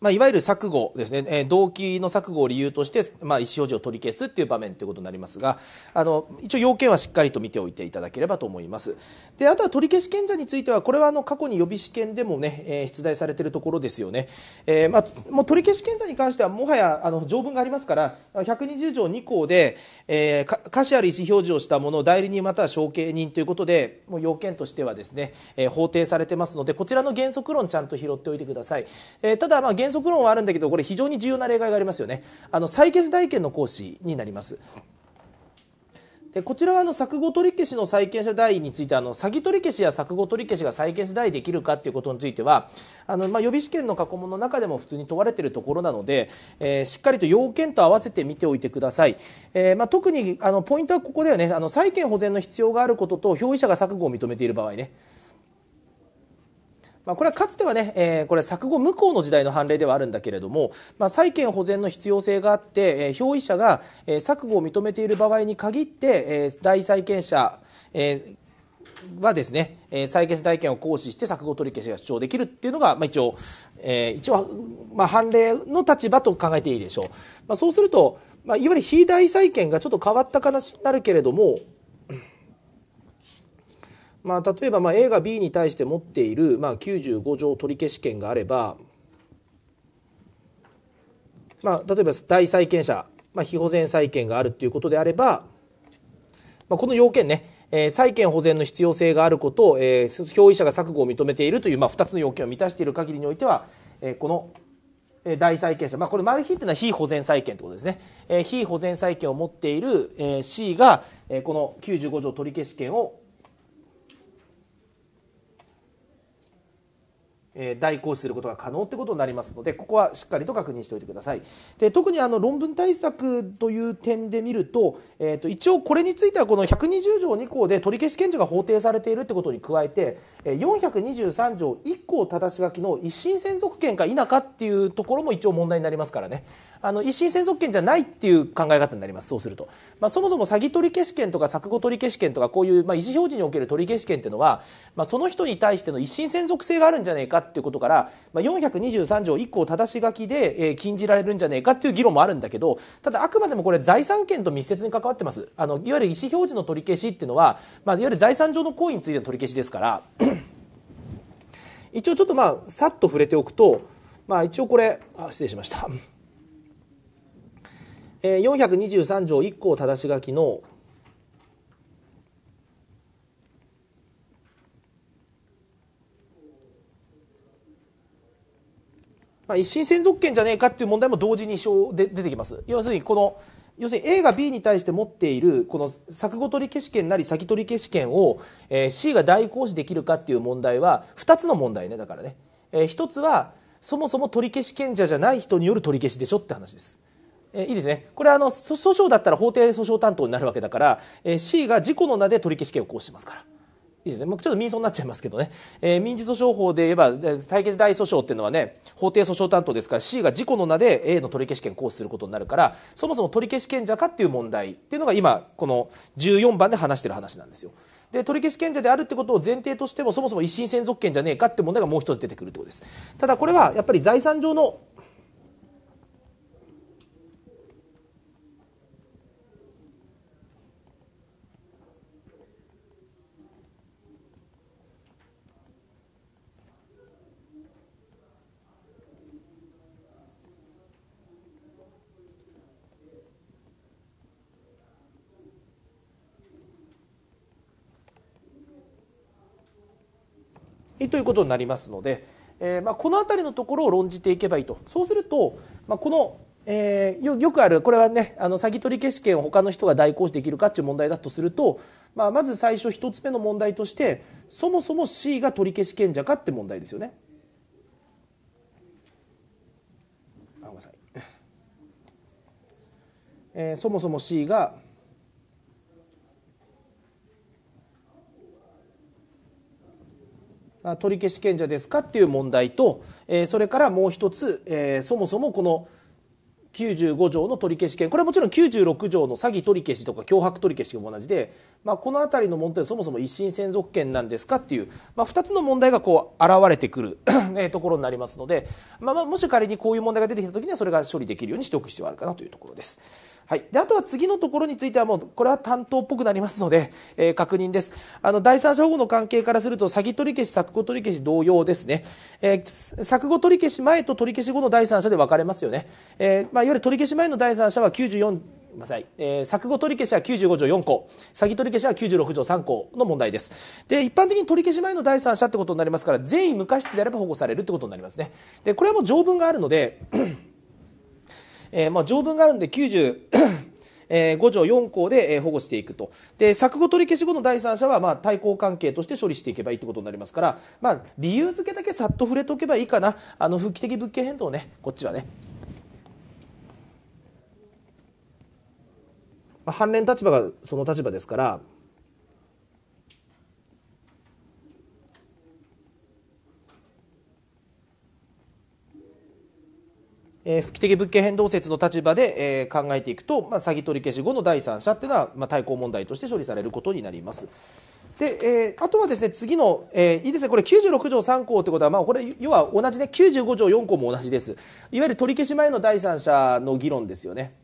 まあ、いわゆる錯誤ですね、えー、動機の錯誤を理由として、まあ、意思表示を取り消すっていう場面ということになりますがあの一応要件はしっかりと見ておいていただければと思いますであとは取り消し権者についてはこれはあの過去に予備試験でもね、えー、出題されているところですよね、えーまあ、もう取り消し権者に関してはもはやあの条文がありますから120条2項で、えー、瑕疵ある意思表示をしたものを代理人または承継人ということでもう要件としてはですね、えー、法定されてますのでこちらの原則論ちゃんと拾っておいてください、えー、ただまあ原原則論はあるんだけどこれ非常に重要な例外がありますよねあの再決代権の行使になりますでこちらはあの錯誤取り消しの債権者代位についてあの詐欺取り消しや錯誤取り消しが債権者代位できるかということについてはあの、まあ、予備試験の過去問の中でも普通に問われているところなので、えー、しっかりと要件と合わせて見ておいてください、えーまあ、特にあのポイントはここだよねあの債権保全の必要があることと表依者が錯誤を認めている場合ね。まあ、これはかつてはね、えー、これ錯誤無効の時代の判例ではあるんだけれども、まあ、債権保全の必要性があって、えー、表意者が、えー、作を認めている場合に限って、えー、債権者、えーはですね、えー、債権債権を行使して錯誤取り消しが主張できるっていうのが、まあ、一応、えー、一応、まあ、判例の立場と考えていいでしょう。まあ、そうすると、まあ、いわゆる非大債権がちょっと変わった形になるけれども、まあ、例えばま A が B に対して持っているま95条取消権があれば、まあ、例えば大債権者、まあ、非保全債権があるということであれば、まあ、この要件ね、えー、債権保全の必要性があることを、えー、表依者が錯誤を認めているという、まあ、2つの要件を満たしている限りにおいては、えー、この大債権者、まあ、これマルヒっていうのは非保全債権ということですね、えー、非保全債権を持っている、えー、C が、えー、この95条取消権を代行することが可能ってことになりますのでここはしっかりと確認しておいてくださいで特にあの論文対策という点で見ると,、えー、と一応これについてはこの120条2項で取り消し検事が法定されているってことに加えて423条1項正し書きの一審専属権か否かっていうところも一応問題になりますからねあの一審専属権じゃないっていう考え方になりますそうすると、まあ、そもそも詐欺取り消し権とか錯誤取り消し権とかこういう、まあ、意思表示における取り消し権っていうのは、まあ、その人に対しての一審専属性があるんじゃないかっていうことから、まあ、423条1項正し書きで、えー、禁じられるんじゃねえかっていう議論もあるんだけどただあくまでもこれ財産権と密接に関わってますあのいわゆる意思表示の取り消しっていうのは、まあ、いわゆる財産上の行為についての取り消しですから一応ちょっとまあさっと触れておくと、まあ、一応これあ失礼しました。えー、423条1項正し書きのまあ、一審専属権じゃねえかっていう問題も同時にで出てきます。要するにこの要するに A が B に対して持っているこの作誤取消権なり先取消権を、え C が代行使できるかっていう問題は2つの問題ねだからね、えー、1つはそもそも取消権者じゃない人による取消しでしょって話です。えー、いいですね。これはあの訴訟だったら法廷訴訟担当になるわけだから、えー、C が事故の名で取消権を行使しますから。いいですね。もうちょっと民訴になっちゃいますけどね。えー、民事訴訟法で言えば、対決大訴訟っていうのはね、法定訴訟担当ですから、C が事故の名で A の取り消し権行使することになるから、そもそも取り消し権者かっていう問題っていうのが今、この14番で話してる話なんですよ。で、取り消し権者であるってことを前提としても、そもそも一審専属権じゃねえかって問題がもう一つ出てくるってことです。ただこれは、やっぱり財産上のということになりますので、えー、まあ、この辺りのところを論じていけばいいとそうすると、まあ、このえー、よよくあるこれはねあの先取り消し権を他の人が代行てできるかっていう問題だとすると、まあ、まず最初1つ目の問題としてそもそも C が取り消し権者かって問題ですよね。あごめんなさい、えー、そもそも C が取り消し権者ですかっていう問題と、えー、それからもう一つ、えー、そもそもこの95条の取り消し権これはもちろん96条の詐欺取り消しとか脅迫取り消しも同じで、まあ、この辺りの問題はそもそも一審専属権なんですかっていう、まあ、2つの問題がこう現れてくる ところになりますので、まあ、もし仮にこういう問題が出てきた時にはそれが処理できるようにしておく必要があるかなというところです。はい、であとは次のところについてはもうこれは担当っぽくなりますので、えー、確認ですあの第三者保護の関係からすると詐欺取り消し錯誤取り消し同様ですね、えー、錯誤取り消し前と取り消し後の第三者で分かれますよね、えー、まあ、いわゆる取り消し前の第三者は94まさい、えー、錯誤取り消しは95条4項詐欺取り消しは96条3項の問題ですで一般的に取り消し前の第三者ってことになりますから善意無過失であれば保護されるってことになりますねでこれはもう条文があるのでえー、まあ、条文があるんで90えー、5条4項で、えー、保護していくとで錯誤取り消し後の第三者は、まあ、対抗関係として処理していけばいいってことになりますから、まあ、理由付けだけさっと触れとけばいいかなあの復帰的物件変動ねこっちはね。まあ、反連立場がその立場ですからえー、不的物件変動説の立場で、えー、考えていくと、まあ、詐欺取り消し後の第三者っていうのは、まあ、対抗問題として処理されることになります。で、えー、あとはですね、次の、えー、いいですね、これ96条3項ということは、まあ、これ、要は同じね、95条4項も同じです。いわゆる取り消し前の第三者の議論ですよね。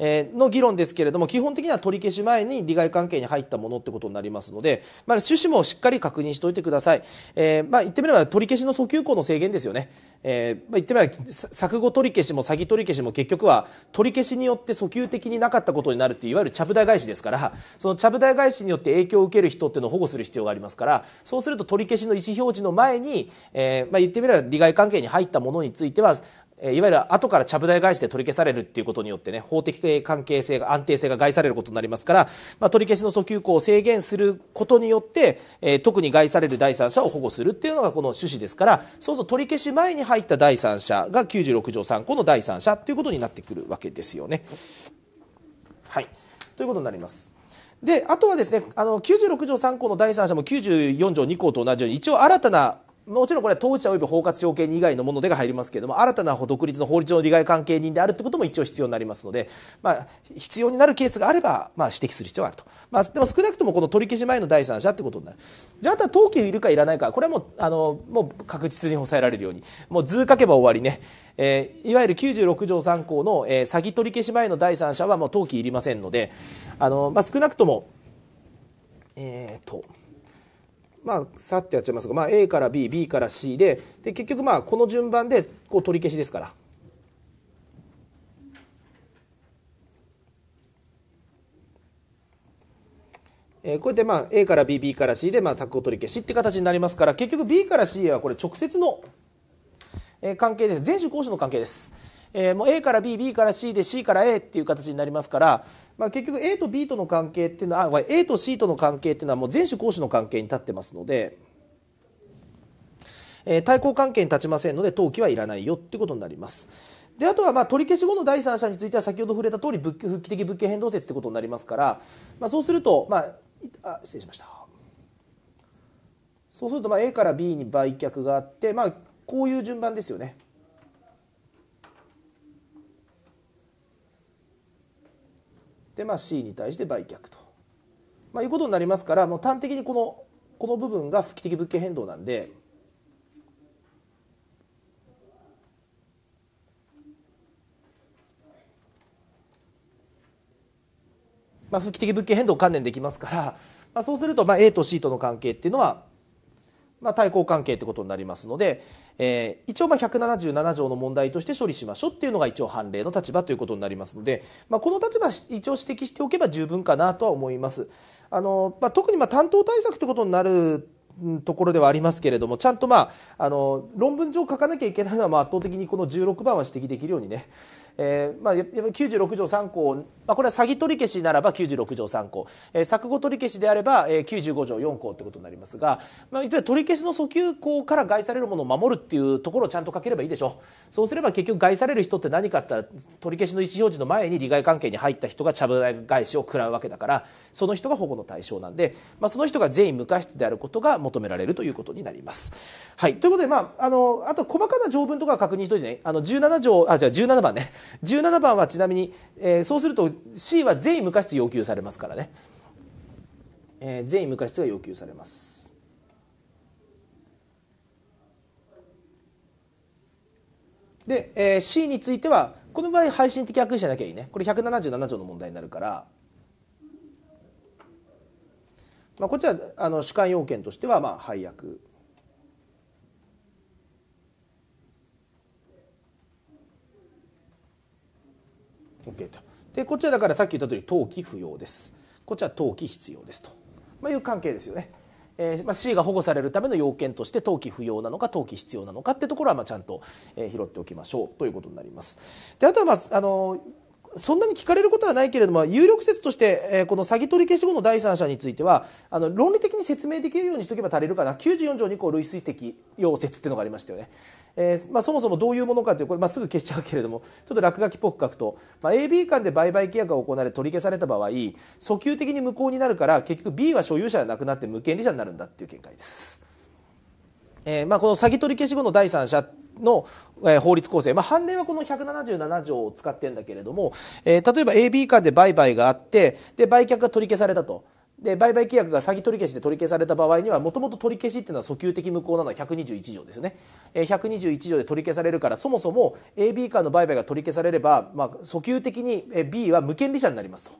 の議論ですけれども基本的には取り消し前に利害関係に入ったものってことになりますので、まあ、趣旨もしっかり確認しておいてください、えー、まあ、言ってみれば取り消しの訴求項の制限ですよね、えー、まあ、言ってみれば錯誤取り消しも詐欺取り消しも結局は取り消しによって訴求的になかったことになるっていういわゆるちゃぶ台返しですからそのちゃぶ台返しによって影響を受ける人っていうのを保護する必要がありますからそうすると取り消しの意思表示の前に、えー、まあ、言ってみれば利害関係に入ったものについてはいわゆる後からちゃぶ台返しで取り消されるっていうことによってね、法的関係性が安定性が害されることになりますから、まあ、取り消しの訴求項を制限することによって、えー、特に害される第三者を保護するっていうのがこの趣旨ですから、そうすると取り消し前に入った第三者が96条3項の第三者ということになってくるわけですよね。はい。ということになります。で、あとはですね、あの、96条3項の第三者も94条2項と同じように、一応新たなもちろんこれは当事者及び包括要件人以外のものでが入りますけれども新たな独立の法律上の利害関係人であるということも一応必要になりますので、まあ、必要になるケースがあれば、まあ、指摘する必要があると、まあ、でも少なくともこの取り消し前の第三者ということになるじゃああとは登記いるかいらないかこれはもうあのもう確実に抑えられるようにもう図書けば終わりね、えー、いわゆる96条3項の、えー、詐欺取り消し前の第三者はもう登記いりませんのであの、まあ、少なくともえっ、ー、とまあ、さってやっちゃいますが、まあ、A から B、B から C でで結局まあこの順番でこう取り消しですから。えー、こうやってまあ A から B、B から C でまあタッグを取り消しって形になりますから結局 B から C はこれ直接の関係です全種講師の関係です。えー、もう A から B、B から C で C から A っていう形になりますから、まあ、結局 A と B との関係っていうのは、あ、A と C との関係っていうのはもう全種講種の関係に立ってますので、えー、対抗関係に立ちませんので登記はいらないよってことになります。であとはまあ取り消し後の第三者については先ほど触れた通り復帰的物件変動説ってことになりますから、まあ、そうすると、まあ、あ失礼しましたそうするとまあ A から B に売却があって、まあ、こういう順番ですよね。で、まあ、C に対して売却と、まあ、いうことになりますからもう端的にこのこの部分が不期的物件変動なんで。まあ、不期的物件変動を観念できますから、まあ、そうするとまあ A と C との関係っていうのはまあ、対抗関係ってことになりますので、えー、一応まあ177条の問題として処理しましょうっていうのが一応判例の立場ということになりますので、まあ、この立場一応指摘しておけば十分かなとは思います。あのまあ、特にまあ担当対策ってことになるところではありますけれどもちゃんと、まあ、あの論文上書かなきゃいけないのは、圧倒的にこの16番は指摘できるようにねえーまあ、やっぱり96条3項、まあ、これは詐欺取り消しならば96条3項、えー、錯誤取り消しであれば、えー、95条4項ということになりますが、まあ、取り消しの訴求項から害されるものを守るっていうところをちゃんと書ければいいでしょうそうすれば結局害される人って何かって取り消しの意思表示の前に利害関係に入った人がちゃぶ台返しを食らうわけだからその人が保護の対象なんで、まあ、その人が善意無過失であることが求められるということになります。はい、ということで、まあ、あのあと細かな条文とか確認しておいてねあの17条あじゃあ17番ね17番はちなみに、えー、そうすると C は全員無過失要求されますからね、えー、全員無過失が要求されますで、えー、C についてはこの場合配信的悪意じゃなきゃいいねこれ177条の問題になるから、まあ、こっちはあの主観要件としてはまあ配役 OK とでこっちはだからさっき言った通り登記不要ですこっちは登記必要ですと、まあ、いう関係ですよね、えーまあ、C が保護されるための要件として登記不要なのか登記必要なのかってところはまあちゃんと、えー、拾っておきましょうということになりますであとは、まあ、あのそんなに聞かれることはないけれども、有力説として、えー、この詐欺取り消し後の第三者については、あの、論理的に説明できるようにしとけば足りるかな。94条2項類推的要説っていうのがありましたよね。えー、まあ、そもそもどういうものかという、これ、まあ、すぐ消しちゃうけれども、ちょっと落書きっぽく書くと、まあ、AB 間で売買契約が行われ取り消された場合、訴求的に無効になるから、結局 B は所有者じゃなくなって無権利者になるんだっていう見解です。えー、まあ、この詐欺取り消し後の第三者の、えー、法律構成、まあ、判例はこの177条を使ってるんだけれども、えー、例えば AB 間で売買があってで売却が取り消されたと。で売買契約が詐欺取り消しで取り消された場合にはもともと取り消しっていうのは訴求的無効なのは121条ですね、え121条で取り消されるからそもそも AB 間の売買が取り消されれば、まあ、訴求的に B は無権利者になりますと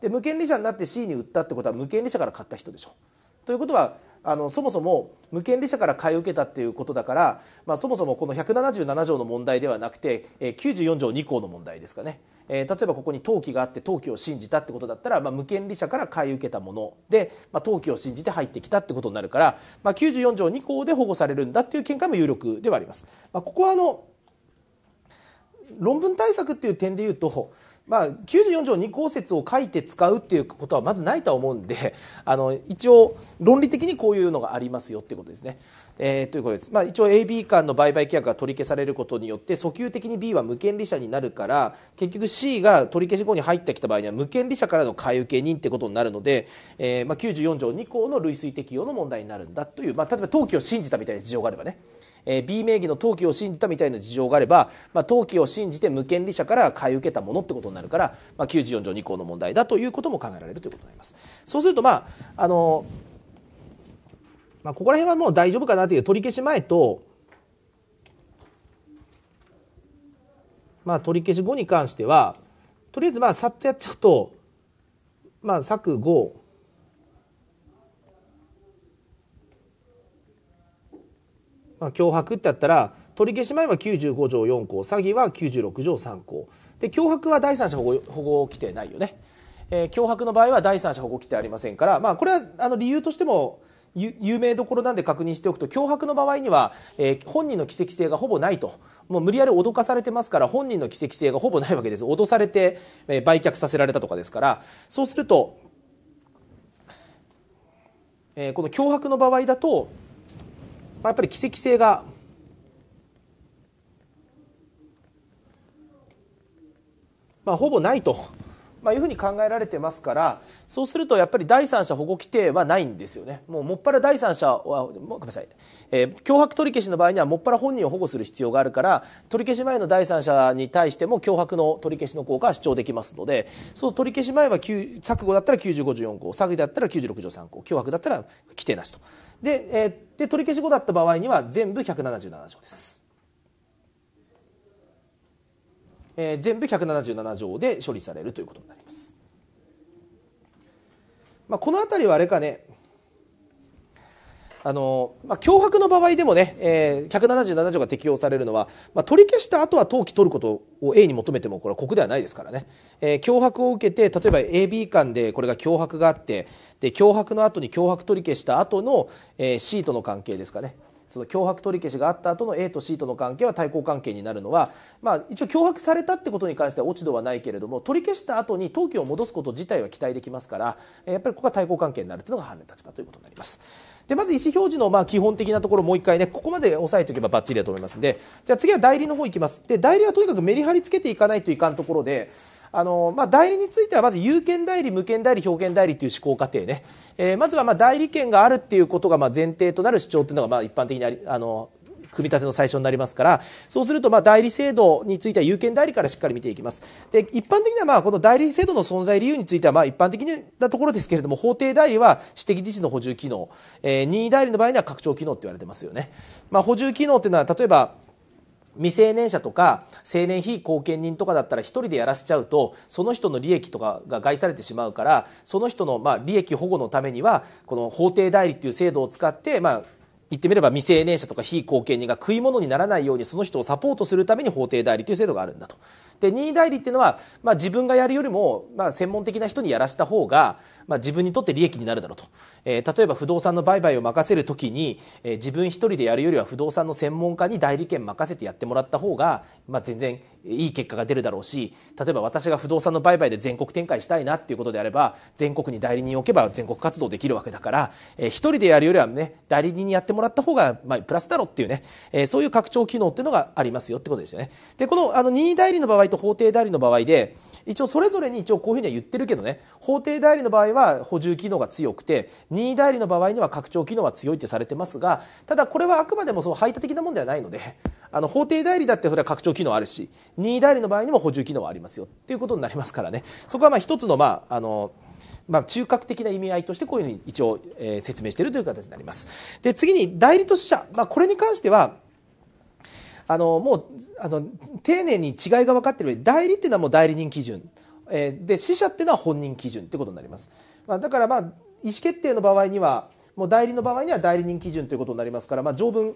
で無権利者になって C に売ったってことは無権利者から買った人でしょうということはあのそもそも無権利者から買い受けたっていうことだから、まあ、そもそもこの177条の問題ではなくて、えー、94条2項の問題ですかね、えー、例えばここに登記があって登記を信じたってことだったら、まあ、無権利者から買い受けたもので、まあ、登記を信じて入ってきたってことになるから、まあ、94条2項で保護されるんだっていう見解も有力ではあります。まあ、ここはあの論文対策っていう点で言うとまあ、94条2項説を書いて使うっていうことはまずないと思うんで あの一応論理的にこういうのがありますよっていうことですね。えー、ということです、まあ、一応 AB 間の売買契約が取り消されることによって訴求的に B は無権利者になるから結局 C が取り消し後に入ってきた場合には無権利者からの買い受け人ってことになるので、えー、まあ、94条2項の類推適用の問題になるんだという、まあ、例えば登記を信じたみたいな事情があればね。え B 名義の登記を信じたみたいな事情があれば、まあ、登記を信じて無権利者から買い受けたものってことになるから、まあ、94条2項の問題だということも考えられるということになります。そうすると、まああのまあ、ここら辺はもう大丈夫かなという取り消し前と、まあ、取り消し後に関してはとりあえずまあさっとやっちゃうと、まあ、策後まあ、脅迫ってやったら取り消し前は95条4項詐欺は96条3項で脅迫は第三者保護保護規定ないよね、えー、脅迫の場合は第三者保護規定ありませんから、まあ、これはあの理由としても有名どころなんで確認しておくと脅迫の場合には、えー、本人の奇跡性がほぼないともう無理やり脅かされてますから本人の奇跡性がほぼないわけです脅されて、えー、売却させられたとかですからそうすると、えー、この脅迫の場合だとやっぱり奇跡性がまあ、ほぼないと、まあ、いうふうに考えられてますからそうするとやっぱり第三者保護規定はないんですよねもうもっぱら第三者はごめんなさい、えー、脅迫取り消しの場合にはもっぱら本人を保護する必要があるから取り消し前の第三者に対しても脅迫の取り消しの効果は主張できますのでその取り消し前は錯誤だったら95条4項詐欺だったら96条3項脅迫だったら規定なしと。で,、えー、で取り消し後だった場合には全部177条です、えー、全部177条で処理されるということになります、まあ、この辺りはあれかねあの、まあ、脅迫の場合でもね、えー、177条が適用されるのは、まあ、取り消した後は登記取ることを A に求めてもこれは国ではないですからね、えー、脅迫を受けて例えば AB 間でこれが脅迫があってで脅迫の後に脅迫取り消した後の、えー、C との関係ですかねその脅迫取り消しがあった後の A と C との関係は対抗関係になるのは、まあ、一応脅迫されたってことに関しては落ち度はないけれども取り消した後に登記を戻すこと自体は期待できますからやっぱりここは対抗関係になるというのが判例立場ということになります。でまず意思表示のまあ基本的なところもう一回ねここまで押さえておけばばっちりだと思いますんでじゃあ次は代理の方いきますで代理はとにかくメリハリつけていかないといかんところであのまあ、代理についてはまず有権代理、無権代理、表権代理という思考過程ね、えー、まずはまあ代理権があるっていうことがまあ前提となる主張というのがまあ一般的にありあの組み立ての最初になりますからそうするとまあ代理制度については有権代理からしっかり見ていきますで一般的にはまあこの代理制度の存在理由についてはまあ一般的なところですけれども法定代理は私的自治の補充機能、えー、任意代理の場合には拡張機能って言われてますよね、まあ、補充機能というのは例えば未成年者とか成年非後見人とかだったら1人でやらせちゃうとその人の利益とかが害されてしまうからその人のまあ利益保護のためにはこの法定代理という制度を使ってまあ言ってみれば未成年者とか非後見人が食い物にならないようにその人をサポートするために法定代理という制度があるんだと。で、任意代理っていうのは、まあ、自分がやるよりも、まあ、専門的な人にやらした方が、まあ、自分にとって利益になるだろうと。えー、例えば不動産の売買を任せるときに、えー、自分一人でやるよりは不動産の専門家に代理権任せてやってもらった方が、まあ、全然いい結果が出るだろうし、例えば私が不動産の売買で全国展開したいなっていうことであれば、全国に代理人を置けば全国活動できるわけだから、えー、一人でやるよりはね、代理人にやってもらもらった方が、まあ、プラスだろっていうね、えー、そういう拡張機能っていうのがありますよってことですよね。で、この、あの、任意代理の場合と法定代理の場合で、一応それぞれに一応こういうふうには言ってるけどね法定代理の場合は補充機能が強くて任意代理の場合には拡張機能は強いってされてますがただこれはあくまでもその排他的なもんではないのであの法定代理だってそれは拡張機能あるし任意代理の場合にも補充機能はありますよっていうことになりますからねそこはまあ一つのまああのまあ、中核的な意味合いとしてこういうふうに一応、えー、説明しているという形になります。で次に代理と者、まあ、これに関してはあのもうあの丁寧に違いが分かっている上で代理っていうのはもう代理人基準、えー、で死者っていうのは本人基準ということになります。まあ、だからまあ意思決定の場合にはもう代理の場合には代理人基準ということになりますから、まあ、条文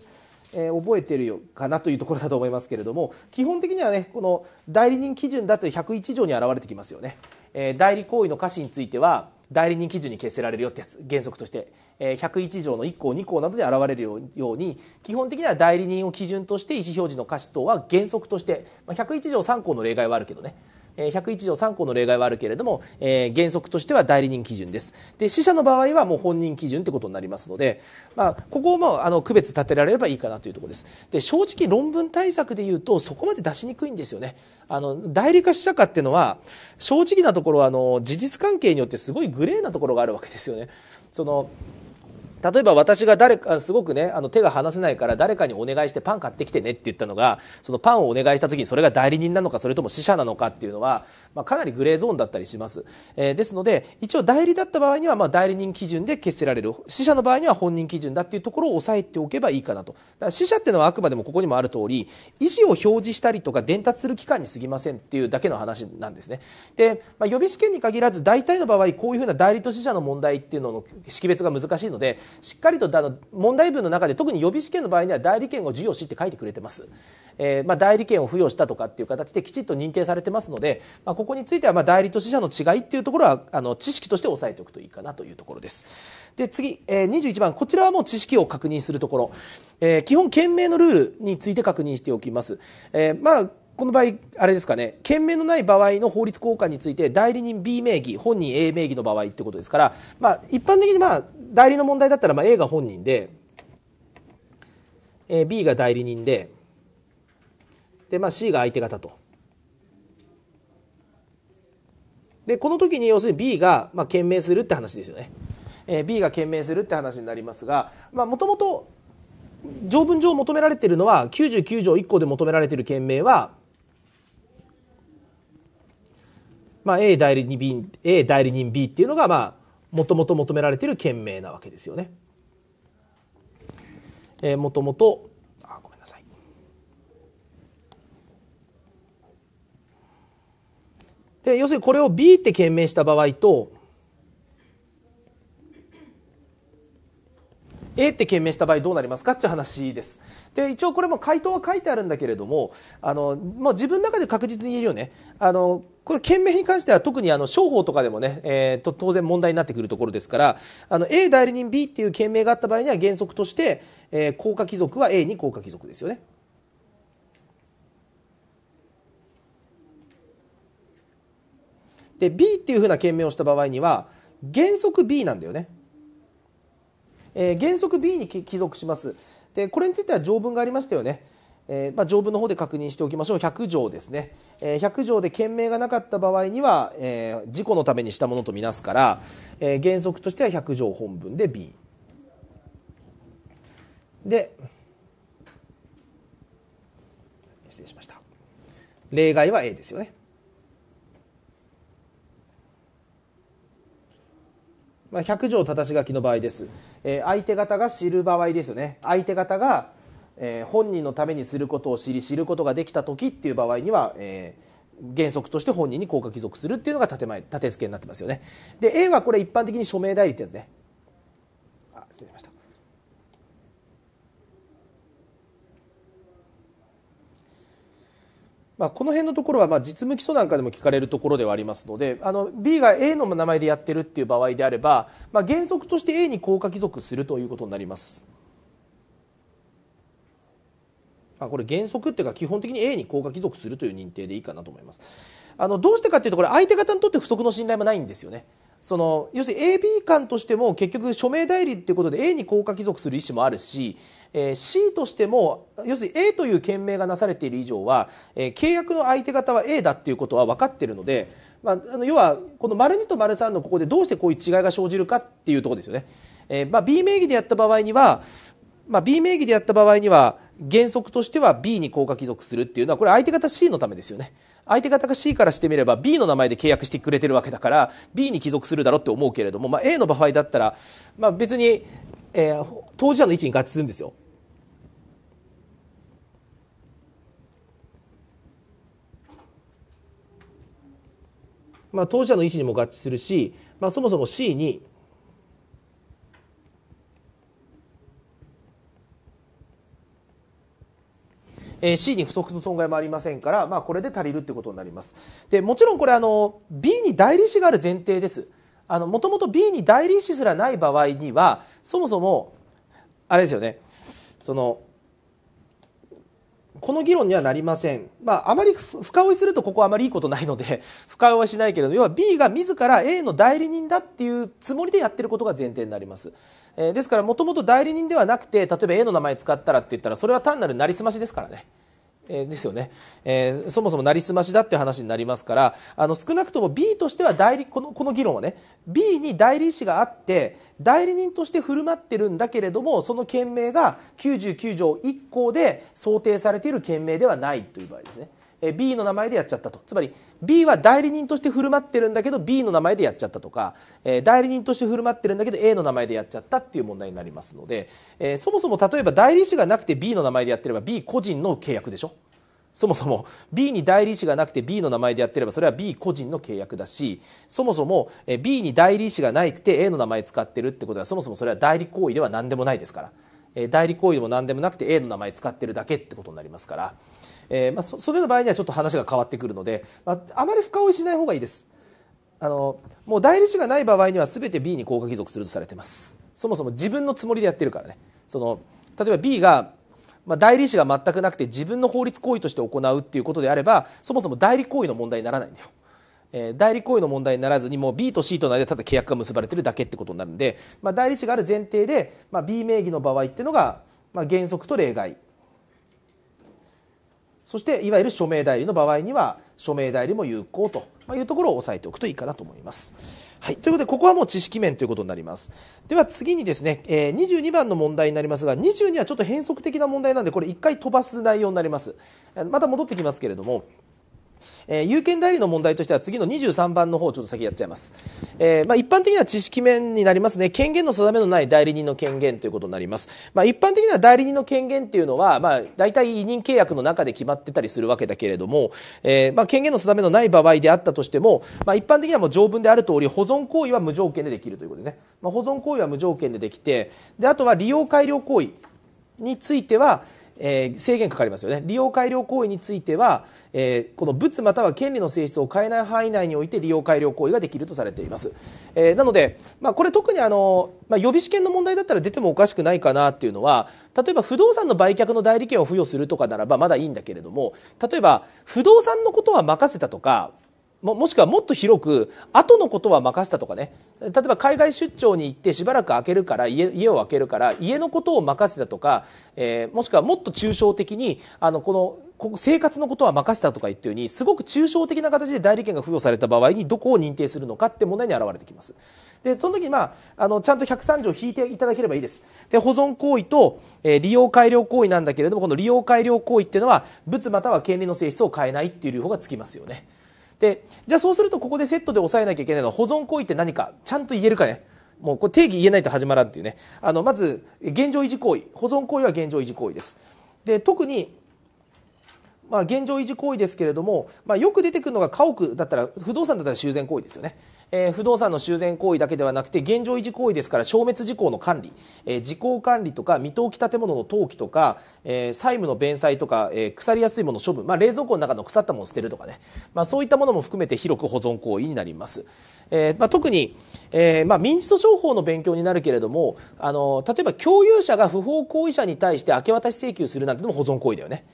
えー、覚えてるよかなというところだと思いますけれども基本的にはねこの代理人基準だと101条に表れてきますよね。え代理行為の瑕疵については代理人基準に決せられるよってやつ原則として、え101条の1項2項などで現れるように基本的には代理人を基準として意思表示の瑕疵等は原則として、ま101条3項の例外はあるけどねえ101条3項の例外はあるけれども、えー、原則としては代理人基準です。で、死者の場合はもう本人基準ってことになりますので、まあ、ここもあの区別立てられればいいかなというところです。で、正直論文対策で言うとそこまで出しにくいんですよね。あの、代理か死者かっていうのは、正直なところあの、事実関係によってすごいグレーなところがあるわけですよね。その、例えば私が誰か、すごくね、あの手が離せないから誰かにお願いしてパン買ってきてねって言ったのが、そのパンをお願いした時にそれが代理人なのか、それとも死者なのかっていうのは、まあ、かなりグレーゾーンだったりします。えー、ですので、一応代理だった場合には、まあ、代理人基準で決せられる。死者の場合には本人基準だっていうところを押さえておけばいいかなと。だから死者っていうのはあくまでもここにもある通り、意思を表示したりとか伝達する期間に過ぎませんっていうだけの話なんですね。で、まあ、予備試験に限らず、大体の場合、こういうふうな代理と死者の問題っていうのの識別が難しいので、しっかりとの問題文の中で特に予備試験の場合には代理権を授与しって書いてくれてます、えー、まあ、代理権を付与したとかっていう形できちっと認定されてますので、まあ、ここについてはま代理と死者の違いっていうところはあの知識として押さえておくといいかなというところですで次、えー、21番こちらはもう知識を確認するところ、えー、基本件名のルールについて確認しておきます、えまあこの場合、あれですかね、件名のない場合の法律交換について、代理人 B 名義、本人 A 名義の場合ってことですから、まあ、一般的に、まあ、代理の問題だったらまあ A が本人で、えー、B が代理人でで、まあ、C が相手方と。でこの時に要するに B がまあ検明するって話ですよね。えー、B が懸命するって話になりますがもともと条文上求められているのは99条1項で求められている件名は、まあ、A, 代理人 B A 代理人 B っていうのが、まあもともと求められている賢明なわけですよね。えー、もともとあごめんなさい、で要するにこれを B って検明した場合と A って検明した場合どうなりますかっていう話です。で一応これも回答は書いてあるんだけれどもあのもう自分の中で確実に言えるよね。あのこれ、件名に関しては特にあの、商法とかでもね、えー、と、当然問題になってくるところですから、あの、A 代理人 B っていう件名があった場合には原則として、えー、高価貴族は A に高価貴族ですよね。で、B っていうふうな件名をした場合には、原則 B なんだよね。えー、原則 B に貴族します。で、これについては条文がありましたよね。えー、まあ、条文の方で確認しておきましょう100条ですね、えー、100条で件名がなかった場合には、えー、事故のためにしたものとみなすから、え原則としては100条本文で B で失礼しました例外は A ですよねまあ、100条たし書きの場合です、え相手方が知る場合ですよね相手方がえー、本人のためにすることを知り知ることができた時っていう場合には、えー、原則として本人に効果帰属するっていうのが建前立て付けになってますよねで A はこれ一般的に署名代理ってやつねあ失礼しましたまあ、この辺のところはまあ実務基礎なんかでも聞かれるところではありますのであの B が A の名前でやってるっていう場合であれば、まあ、原則として A に効果帰属するということになります。あこれ原則っていうか基本的に A に効果帰属するという認定でいいかなと思いますあのどうしてかっていうとこれ相手方にとって不足の信頼もないんですよねその要するに AB 間としても結局署名代理っていうことで A に効果帰属する意思もあるし、えー、C としても要するに A という件名がなされている以上は、えー、契約の相手方は A だっていうことは分かってるので、まあ、あの要はこの丸2と丸3のここでどうしてこういう違いが生じるかっていうとこですよね、えー、まあ、B 名義でやった場合には、まあ、B 名義でやった場合には原則としては B に効果帰属するっていうのはこれ相手方 C のためですよね相手方が C からしてみれば B の名前で契約してくれてるわけだから B に帰属するだろうって思うけれども、まあ、A の場合だったら、まあ、別に、えー、当事者の位置に合致するんですよまあ、当事者の意思にも合致するし、まあ、そもそも C にえ C に不足の損害もありませんから、まあ、これで足りるってことになります。で、もちろんこれあの、B に代理士がある前提です。あの、もともと B に代理士すらない場合には、そもそも、あれですよね、その、この議論にはなりません、まあ、あまり深追いするとここはあまりいいことないので深 追いはしないけれど要は B が自ら A の代理人だっていうつもりでやってることが前提になります、えー、ですからもともと代理人ではなくて例えば A の名前使ったらって言ったらそれは単なるなりすましですからね。えですよね、えー、そもそもなりすましだって話になりますからあの少なくとも B としては代理このこの議論はね B に代理士があって代理人として振る舞ってるんだけれどもその件名が99条1項で想定されている件名ではないという場合ですね。B の名前でやっちゃったとつまり B は代理人として振る舞ってるんだけど B の名前でやっちゃったとか、え代理人として振る舞ってるんだけど A の名前でやっちゃったっていう問題になりますので、えそもそも例えば代理士がなくて B の名前でやってれば B 個人の契約でしょそもそも B に代理士がなくて B の名前でやってればそれは B 個人の契約だしそもそも B に代理士がなくて A の名前使ってるってことはそもそもそれは代理行為では何でもないですから代理行為でも何でもなくて A の名前使ってるだけってことになりますから。えー、まあ、それの場合にはちょっと話が変わってくるので、まあ、あまり深追いしない方がいいですあのもう代理士がない場合には全て B に効果帰属するとされてますそもそも自分のつもりでやってるからねその例えば B が、まあ、代理士が全くなくて自分の法律行為として行うっていうことであればそもそも代理行為の問題にならないんだよえ代理行為の問題にならずにもう B と C との間ただ契約が結ばれてるだけってことになるんで、まあ、代理士がある前提で、まあ、B 名義の場合っていうのが、まあ、原則と例外そしていわゆる署名代理の場合には署名代理も有効というところを押さえておくといいかなと思います。はい、ということでここはもう知識面ということになります。では次にですね、え22番の問題になりますが22はちょっと変則的な問題なんでこれ1回飛ばす内容になります。また戻ってきますけれどもえー、有権代理の問題としては次の23番の方ちょっと先やっちゃいます。えー、まあ、一般的には知識面になりますね。権限の定めのない代理人の権限ということになります。まあ、一般的には代理人の権限っていうのは、まあ、大体委任契約の中で決まってたりするわけだけれども、えー、まあ、権限の定めのない場合であったとしても、まあ、一般的にはもう条文である通り、保存行為は無条件でできるということですね。まあ、保存行為は無条件でできて、で、あとは利用改良行為については、えー、制限かかりますよね利用改良行為については、えー、この物または権利の性質を変えない範囲内において利用改良行為ができるとされています、えー、なので、まあ、これ特にあの、まあ、予備試験の問題だったら出てもおかしくないかなっていうのは例えば不動産の売却の代理権を付与するとかならばまだいいんだけれども例えば不動産のことは任せたとかもしくはもっと広く後のことは任せたとかね例えば海外出張に行ってしばらく開けるから家を開けるから家のことを任せたとか、えー、もしくはもっと抽象的にあのこのここ生活のことは任せたとか言ってようにすごく抽象的な形で代理権が付与された場合にどこを認定するのかって問題に表れてきますでその時に、まあ、あのちゃんと103条を引いていただければいいですで保存行為と、えー、利用改良行為なんだけれどもこの利用改良行為っていうのは物または権利の性質を変えないっていう留法がつきますよねでじゃあそうするとここでセットで押さえなきゃいけないのは保存行為って何かちゃんと言えるかねもうこれ定義言えないと始まらんっていうねあのまず現状維持行為保存行為は現状維持行為ですで特にまあ、現状維持行為ですけれども、まあ、よく出てくるのが家屋だったら不動産だったら修繕行為ですよね、えー、不動産の修繕行為だけではなくて現状維持行為ですから消滅事項の管理、えー、事項管理とか未登記建物の登記とか、えー、債務の弁済とか、えー、腐りやすいもの処分、まあ、冷蔵庫の中の腐ったものを捨てるとかね、まあ、そういったものも含めて広く保存行為になります、えーまあ、特に、えーまあ、民事訴訟法の勉強になるけれどもあの例えば共有者が不法行為者に対して明け渡し請求するなんてのも保存行為だよね。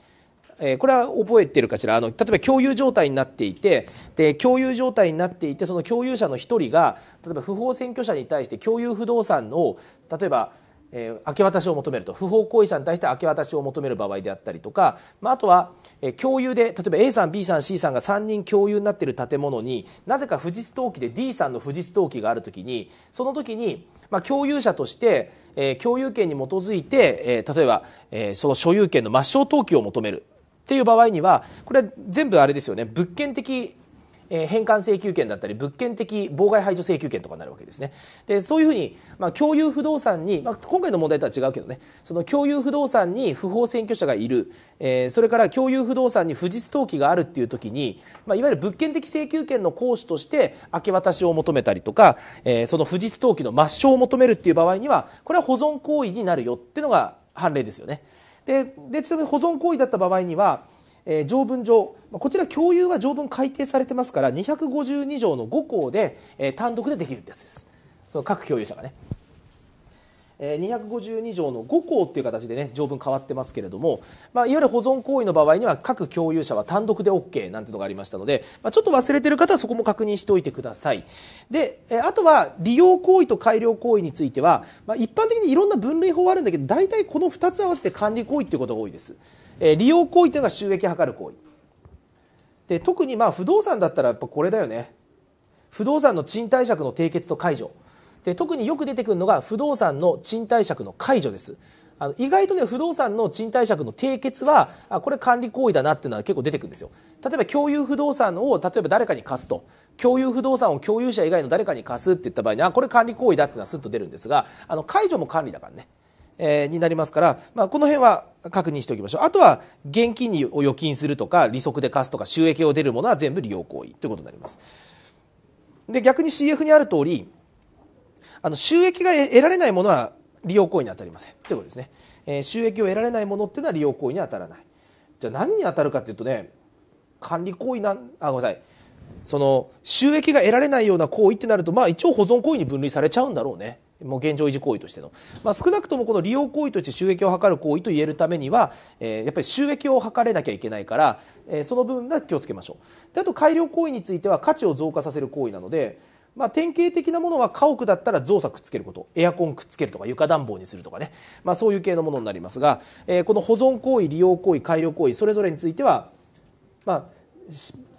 えー、これは覚えてるかしらあの例えば共有状態になっていてで共有状態になっていてその共有者の1人が例えば不法占拠者に対して共有不動産を例えばえー、明け渡しを求めると不法行為者に対して明け渡しを求める場合であったりとか、まあ、あとは、えー、共有で例えば A さん B さん C さんが3人共有になっている建物になぜか富士登記で D さんの富士登記がある時にその時に、まあ、共有者として、えー、共有権に基づいて、えー、例えば、えー、その所有権の抹消登記を求めるっていう場合にはこれ全部あれですよね物件的え返還請求権だったり物件的妨害排除請求権とかになるわけですねでそういうふうに、まあ、共有不動産に、まあ、今回の問題とは違うけどねその共有不動産に不法占拠者がいる、えー、それから共有不動産に不実登記があるっていう時に、まあ、いわゆる物件的請求権の行使として明け渡しを求めたりとか、えー、その不実登記の抹消を求めるっていう場合にはこれは保存行為になるよっていうのが判例ですよね。ででちなみに保存行為だった場合には、えー、条文上こちら共有は条文改定されてますから252条の5項で、えー、単独でできるってやつですその各共有者がね。252条の5項っていう形でね条文変わってますけれども、まあ、いわゆる保存行為の場合には各共有者は単独で OK なんてのがありましたので、まあ、ちょっと忘れてる方はそこも確認しておいてくださいであとは利用行為と改良行為については、まあ、一般的にいろんな分類法あるんだけど大体この2つ合わせて管理行為っていうことが多いです、えー、利用行為というのが収益を図る行為で特にまあ不動産だったらやっぱこれだよね不動産の賃貸借の締結と解除で特によく出てくるのが不動産の賃貸借の解除ですあの意外とね不動産の賃貸借の締結はあこれ管理行為だなっていうのは結構出てくるんですよ例えば共有不動産を例えば誰かに貸すと共有不動産を共有者以外の誰かに貸すって言った場合にあこれ管理行為だっていうのはすっと出るんですがあの解除も管理だからねえー、になりますから、まあ、この辺は確認しておきましょうあとは現金に預金するとか利息で貸すとか収益を出るものは全部利用行為ということになりますで逆に CF にある通りあの収益が得られないものは利用行為に当たりませんということですね、えー、収益を得られないものっていうのは利用行為に当たらないじゃあ何に当たるかっていうとね管理行為なんあごめんなさいその収益が得られないような行為ってなるとまあ一応保存行為に分類されちゃうんだろうねもう現状維持行為としての、まあ、少なくともこの利用行為として収益を図る行為と言えるためには、えー、やっぱり収益を図れなきゃいけないから、えー、その部分が気をつけましょうであと改良行為については価値を増加させる行為なのでまあ、典型的なものは家屋だったら造作くっつけることエアコンくっつけるとか床暖房にするとかね、まあ、そういう系のものになりますが、えー、この保存行為利用行為改良行為それぞれについては、まあ、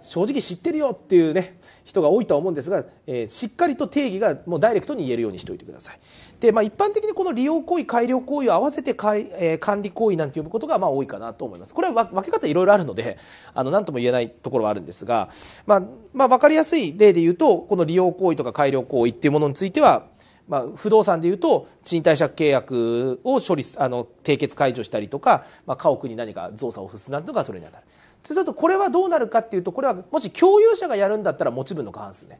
正直知ってるよっていうね人が多いとは思うんですが、えー、しっかりと定義がもうダイレクトに言えるようにしておいてくださいで、まあ、一般的にこの利用行為改良行為を合わせてかい、えー、管理行為なんて呼ぶことがまあ多いかなと思いますこれは分け方いろいろあるのであの何とも言えないところはあるんですが、まあ、まあ、分かりやすい例で言うとこの利用行為とか改良行為っていうものについてはまあ、不動産でいうと賃貸借契約を処理あの締結解除したりとか、まあ、家屋に何か造作を付すなんとかそれにあたるそうするとこれはどうなるかっていうとこれはもし共有者がやるんだったら持ち分の過半数ね。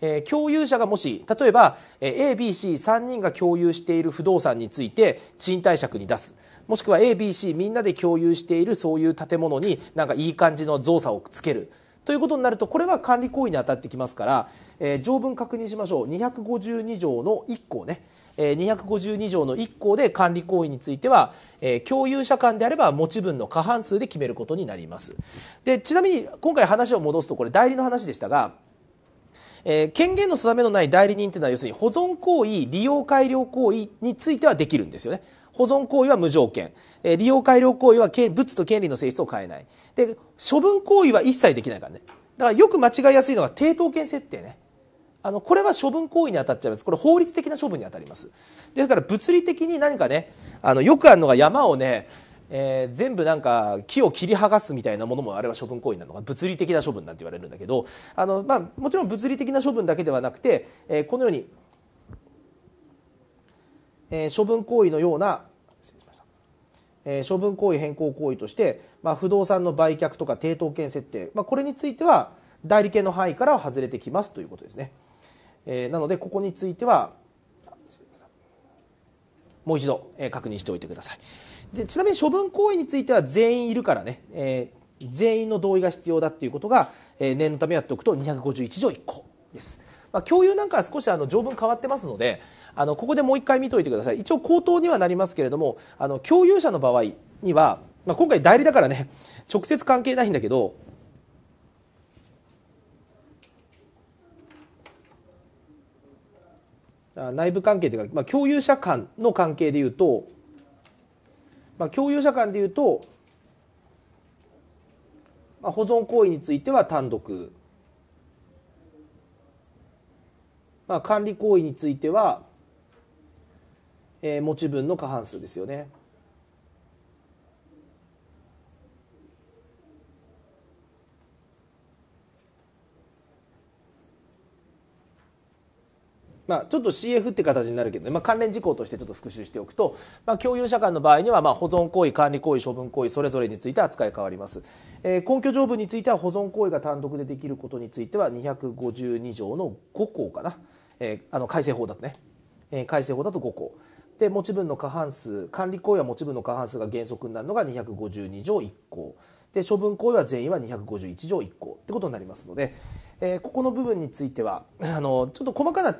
え共有者がもし例えば、え ABC3 人が共有している不動産について賃貸借に出すもしくは ABC みんなで共有しているそういう建物になんかいい感じの造作をつけるということになるとこれは管理行為に当たってきますから、え条文確認しましょう252条の1項ね252条の1項で管理行為については共有者間であれば持ち分の過半数で決めることになりますでちなみに今回話を戻すとこれ代理の話でしたがえ権限の定めのない代理人というのは要するに保存行為利用改良行為についてはできるんですよね保存行為は無条件、え利用改良行為は物と権利の性質を変えないで処分行為は一切できないからねだからよく間違いやすいのが抵当権設定ねあのこれは処分行為に当たっちゃいますこれ法律的な処分に当たりますですから物理的に何かねあのよくあるのが山をねえー、全部なんか木を切り剥がすみたいなものもあれは処分行為なのが物理的な処分なんて言われるんだけどあの、まあ、もちろん物理的な処分だけではなくて、えー、このように、えー、処分行為のようなえ処分行為変更行為として、まあ、不動産の売却とか抵当権設定、まあ、これについては代理権の範囲からは外れてきますということですね。えー、なのでここについてはもう一度、え確認しておいてくださいでちなみに処分行為については全員いるからね、えー、全員の同意が必要だっていうことが、え念のためやっておくと251条1項です、まあ、共有なんかは少しあの条文変わってますのであのここでもう一回見ておいてください一応口頭にはなりますけれどもあの共有者の場合には、まあ、今回代理だからね直接関係ないんだけど内部関係というか、まあ、共有者間の関係でいうと、まあ、共有者間でいうと、まあ、保存行為については単独、まあ、管理行為については、えー、持ち分の過半数ですよね。まあ、ちょっと CF って形になるけどね、まあ、関連事項としてちょっと復習しておくと、まあ、共有者間の場合には、まあ、保存行為、管理行為、処分行為、それぞれについて扱い変わります。えー、根拠条文については、保存行為が単独でできることについては、252条の5項かな。えー、あの、改正法だとね。えー、改正法だと5項。で、持ち分の過半数、管理行為は持ち分の過半数が原則になるのが252条1項。で、処分行為は全員は251条1項ってことになりますので、えー、ここの部分については、あの、ちょっと細かな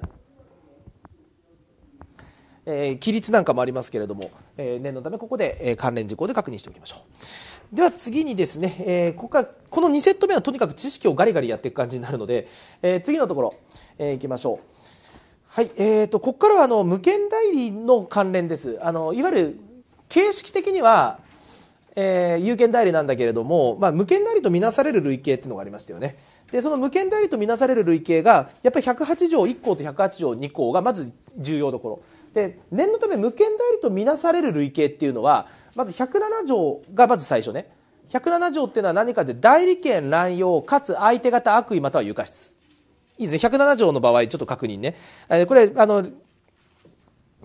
えー、規律なんかもありますけれども、えー、念のためここで、えー、関連事項で確認しておきましょうでは次にですね、えー、こここの2セット目はとにかく知識をガリガリやっていく感じになるので、えー、次のところ、えー、いきましょうはいえーと、ここからはあの無権代理の関連ですあのいわゆる形式的にはえー、有権代理なんだけれども、まあ、無権代理とみなされる類型っていうのがありましたよねでその無権代理とみなされる類型がやっぱり108条1項と108条2項がまず重要どころで念のため無権代理と見なされる類型っていうのはまず107条がまず最初ね107条っていうのは何かで代理権乱用かつ相手方悪意または有過失いいですね107条の場合ちょっと確認ねこれあの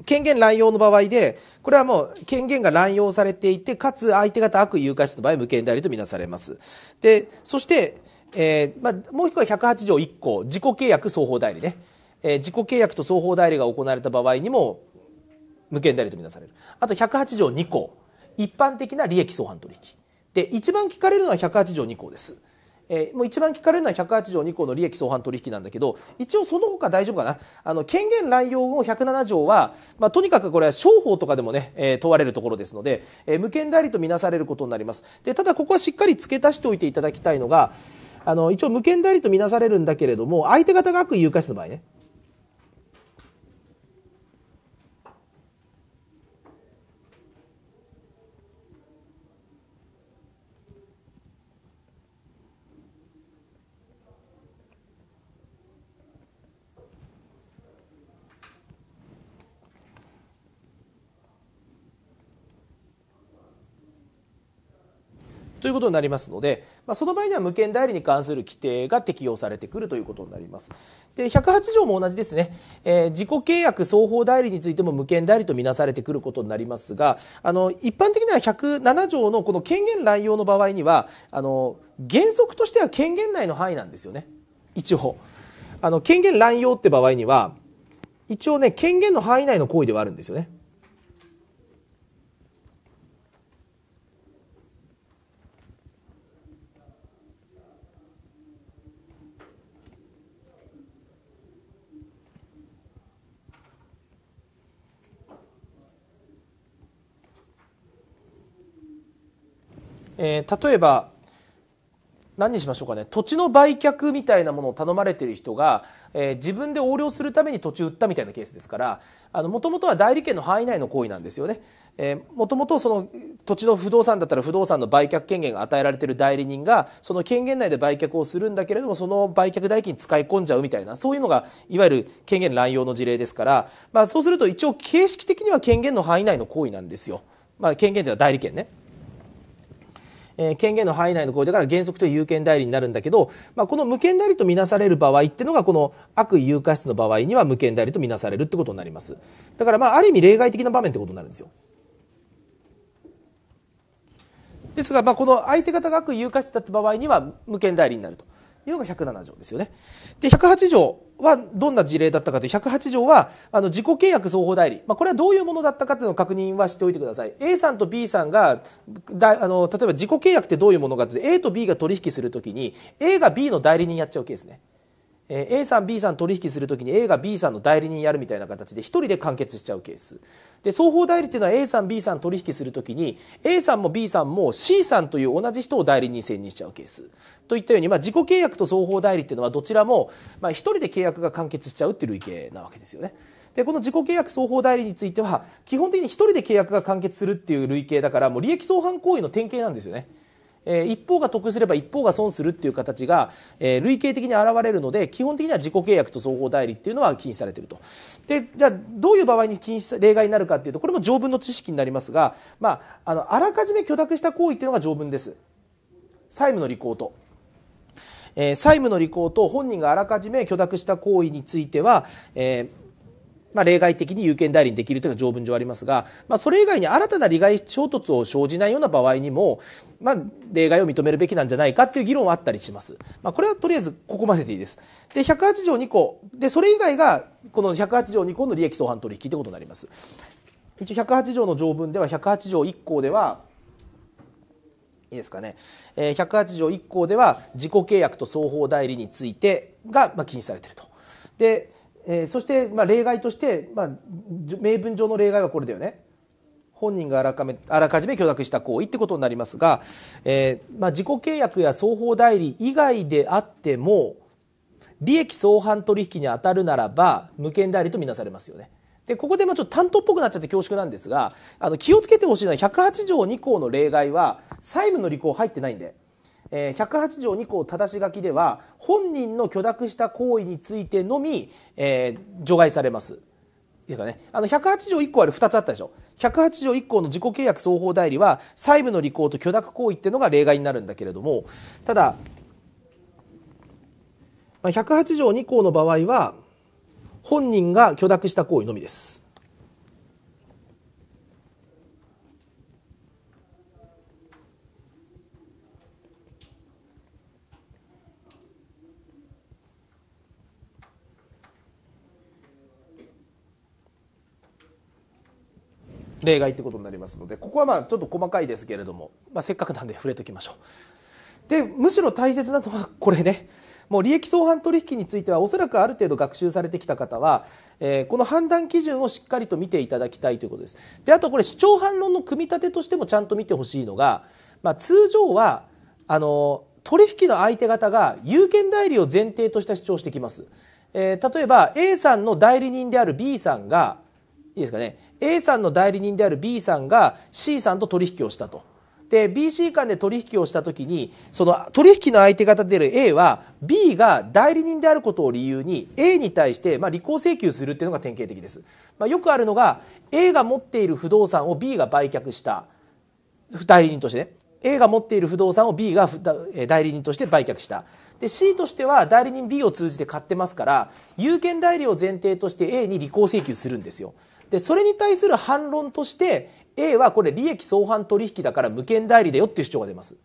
権限乱用の場合で、これはもう権限が乱用されていて、かつ相手方悪意有価質の場合、無権代理とみなされます。で、そして、えー、まあ、もう一個は108条1項、自己契約双方代理ね。えー、自己契約と双方代理が行われた場合にも無権代理とみなされるあと108条2項一般的な利益相反取引で一番聞かれるのは108条2項です、えー、もう一番聞かれるのは108条2項の利益相反取引なんだけど一応その他大丈夫かなあの権限乱用後107条は、まあ、とにかくこれは商法とかでもね、えー、問われるところですので、えー、無権代理とみなされることになりますでただここはしっかり付け足しておいていただきたいのがあの一応無権代理とみなされるんだけれども相手方が悪意誘拐す場合ねということになりますので、まあ、その場合には無権代理に関する規定が適用されてくるということになります。で、108条も同じですね、えー、自己契約双方代理についても無権代理とみなされてくることになりますが、あの、一般的には107条のこの権限乱用の場合には、あの、原則としては権限内の範囲なんですよね。一応。あの、権限乱用って場合には、一応ね、権限の範囲内の行為ではあるんですよね。えー、例えば何にしましょうかね土地の売却みたいなものを頼まれてる人が、えー、自分で横領するために土地売ったみたいなケースですからもともとは代理権の範囲内の行為なんですよねもともとその土地の不動産だったら不動産の売却権限が与えられてる代理人がその権限内で売却をするんだけれどもその売却代金使い込んじゃうみたいなそういうのがいわゆる権限乱用の事例ですから、まあ、そうすると一応形式的には権限の範囲内の行為なんですよ、まあ、権限というのは代理権ね。えー、権限の範囲内の行為だから原則とい有権代理になるんだけど、まあ、この無権代理とみなされる場合っていうのがこの悪意有価質の場合には無権代理とみなされるってことになりますだからまあある意味例外的な場面ってことになるんですよですが、まあ、この相手方が悪意有価質だった場合には無権代理になるというのが107条ですよね。で108条はどんな事例だったかという108条はあの自己契約双方代理、まあ、これはどういうものだったかというのを確認はしておいてください A さんと B さんがだあの例えば自己契約ってどういうものかって A と B が取引するときに A が B の代理人やっちゃうケースね。え A さん B さん取引する時に A が B さんの代理人やるみたいな形で1人で完結しちゃうケースで双方代理っていうのは A さん B さん取引する時に A さんも B さんも C さんという同じ人を代理人選にしちゃうケースといったように、まあ、自己契約と双方代理っていうのはどちらも、まあ、1人で契約が完結しちゃうっていう類型なわけですよね。でこの自己契約双方代理については基本的に1人で契約が完結するっていう類型だからもう利益相反行為の典型なんですよね。え一方が得すれば一方が損するっていう形が、え累計的に現れるので基本的には自己契約と総合代理っていうのは禁止されてるとでじゃあどういう場合に禁止例外になるかっていうとこれも条文の知識になりますが、まあ、あのあらかじめ許諾した行為っていうのが条文です債務の履行と。えー、債務の履行と本人があらかじめ許諾した行為については、えーまあ、例外的に有権代理にできるというのが条文上ありますが、まあ、それ以外に新たな利害衝突を生じないような場合にも、まあ、例外を認めるべきなんじゃないかという議論はあったりします。まあ、これはとりあえずここまででいいです。で、108条2項。で、それ以外が、この108条2項の利益相反取引ということになります。一応108条の条文では、108条1項では、いいですかね、えー、108条1項では自己契約と双方代理についてが、まあ、禁止されていると。でえー、そして、まあ、例外として、まあ、名分上の例外はこれだよね本人があらかめあらかじめ許諾した行為ってことになりますが、えーまあ、自己契約や双方代理以外であっても利益相反取引に当たるならば無権代理とみなされますよね。でここでまあちょっと担当っぽくなっちゃって恐縮なんですがあの気をつけてほしいのは108条2項の例外は債務の履行入ってないんでえー、108条2項正し書きでは本人の許諾した行為についてのみ、えー、除外されます。ていうかね、あの108条1項ある2つあったでしょ108条1項の自己契約双方代理は債務の履行と許諾行為っていうのが例外になるんだけれどもただ108条2項の場合は本人が許諾した行為のみです例外ってことになりますのでここはまあちょっと細かいですけれども、まあ、せっかくなんで触れときましょう。でむしろ大切なのはこれねもう利益相反取引についてはおそらくある程度学習されてきた方は、えー、この判断基準をしっかりと見ていただきたいということです。であとこれ主張反論の組み立てとしてもちゃんと見てほしいのが、まあ、通常はあの取引の相手方が有権代理を前提とした主張してきます。えー、例えば A さんの代理人である B さんがいいですかね A さんの代理人である B さんが C さんと取引をしたと。で BC 間で取引をした時にその取引の相手方である A は B が代理人であることを理由に A に対して、まあ、履行請求するっていうのが典型的です、まあ、よくあるのが A が持っている不動産を B が売却した代理人としてね A が持っている不動産を B が代理人として売却したで C としては代理人 B を通じて買ってますから有権代理を前提として A に履行請求するんですよで、それに対する反論として、A はこれ利益相反取引だから無権代理だよっていう主張が出ます。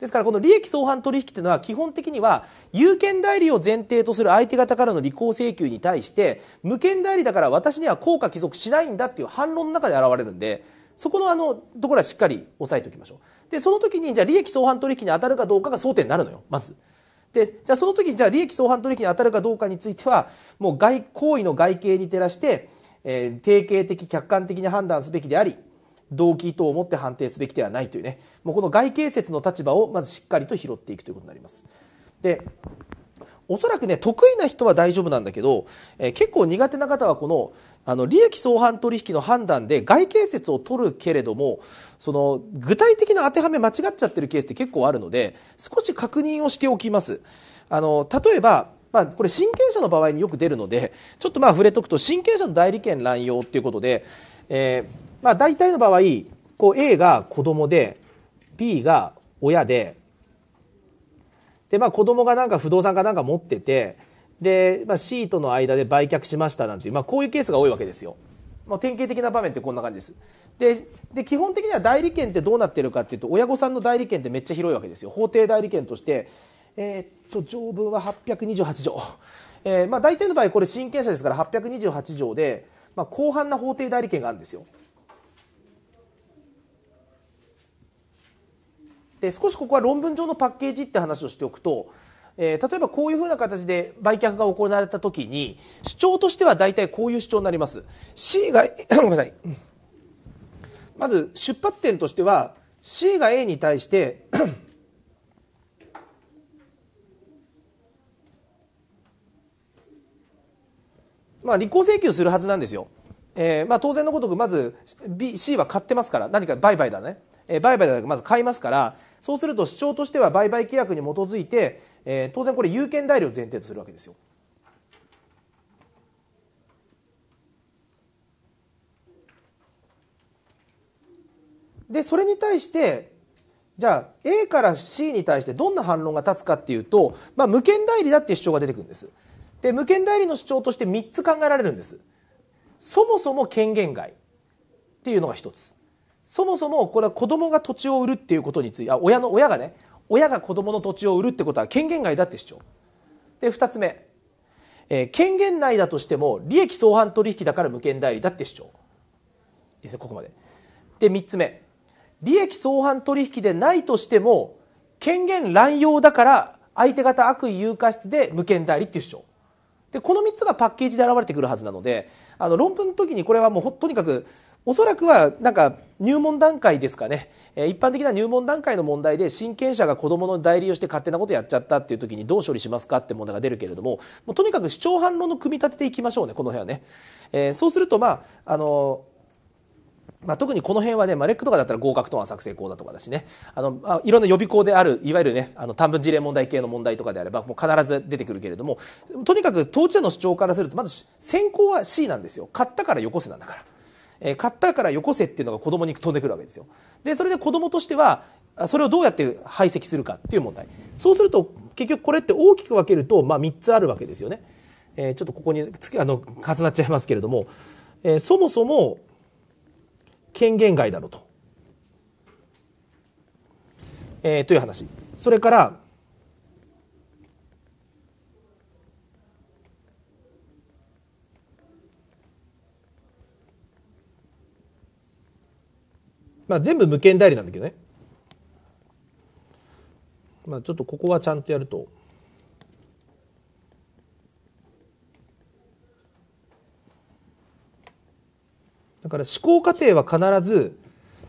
ですからこの利益相反取引っていうのは基本的には有権代理を前提とする相手方からの履行請求に対して無権代理だから私には効果帰属しないんだっていう反論の中で現れるんでそこのあのところはしっかり押さえておきましょう。でその時にじゃあ利益相反取引に当たるかどうかが争点になるのよまず。でじゃあその時じゃあ利益相反取引に当たるかどうかについてはもう外行為の外形に照らしてえー、定型的客観的に判断すべきであり動機等をもって判定すべきではないというねもうこの外形説の立場をまずしっかりと拾っていくということになります。でおそらくね得意な人は大丈夫なんだけど、えー、結構苦手な方はこのあの利益相反取引の判断で外形説を取るけれどもその具体的な当てはめ間違っちゃってるケースって結構あるので少し確認をしておきます。あの例えばまあ、これ親権者の場合によく出るのでちょっとまあ触れとくと親権者の代理権乱用っていうことで、えー、まあ、大体の場合こう A が子供で B が親でで、まあ、子供がなんか不動産かなんか持っててで、まあ、C との間で売却しましたなんていう、まあ、こういうケースが多いわけですよ。まあ、典型的な場面ってこんな感じです。で、で基本的には代理権ってどうなってるかっていうと、親御さんの代理権ってめっちゃ広いわけですよ。法定代理権として、えー、っと条文は828条、えーまあ、大体の場合これ新検査ですから828条で、まあ、広範な法定代理権があるんですよ。で少しここは論文上のパッケージって話をしておくと、えー、例えばこういうふうな形で売却が行われたときに主張としては大体こういう主張になります C が ごめんなさいまず出発点としては C が A に対してまあ、立候請求するはずなんですよ。えーまあ、当然のごとくまず B、C は買ってますから何か売買だね、えー、売買だまず買いますからそうすると主張としては売買契約に基づいて、えー、当然これ有権代理を前提とするわけですよ。でそれに対してじゃあ A から C に対してどんな反論が立つかっていうと、まあ、無権代理だっていう主張が出てくるんです。で、無権代理の主張として3つ考えられるんです。そもそも権限外っていうのが1つ。そもそもこれは子供が土地を売るっていうことについて、親の、親がね、親が子供の土地を売るってことは権限外だって主張。で、2つ目。えー、権限内だとしても利益相反取引だから無権代理だって主張。ここまで。で、3つ目。利益相反取引でないとしても権限乱用だから相手方悪意有過失で無権代理っていう主張。でこの3つがパッケージで現れてくるはずなのであの論文の時にこれはもうとにかくおそらくはなんか入門段階ですかね、え一般的な入門段階の問題で親権者が子どもの代理をして勝手なことやっちゃったっていう時にどう処理しますかって問題が出るけれどももうとにかく主張反論の組み立てていきましょうねこの辺はね、えー、そうするとまああのーまあ、特にこの辺はね、まあ、レックとかだったら合格答案作成講だとかだしね、あの、あいろんな予備校である、いわゆるね、あの、短文事例問題系の問題とかであれば、もう必ず出てくるけれども、とにかく当事者の主張からすると、まず先行は C なんですよ。買ったからよこせなんだから。えー、買ったからよこせっていうのが子供に飛んでくるわけですよ。で、それで子供としては、それをどうやって排斥するかっていう問題。そうすると、結局これって大きく分けると、まあ、3つあるわけですよね。えー、ちょっとここにつあの重なっちゃいますけれども、えー、そもそも権限外だろうと。えー、という話。それから、まあ、全部無権代理なんだけどね、まあ、ちょっとここはちゃんとやるとだから思考過程は必ず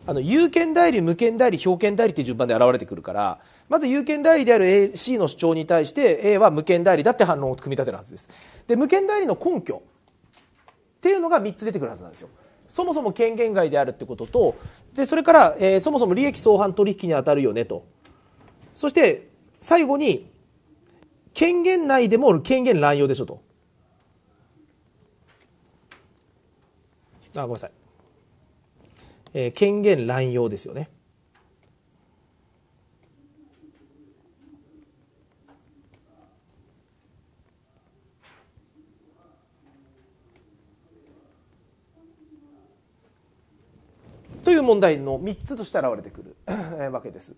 あの有権代理無権代理表権代理という順番で現れてくるからまず有権代理である A C の主張に対して A は無権代理だって反論を組み立てるはずですで無権代理の根拠っていうのが3つ出てくるはずなんですよそもそも権限外であるってこととでそれから、えー、そもそも利益相反取引に当たるよねとそして最後に権限内でも権限乱用でしょとあごめんなさい、えー、権限乱用ですよねという問題の3つとして現れてくるわけです。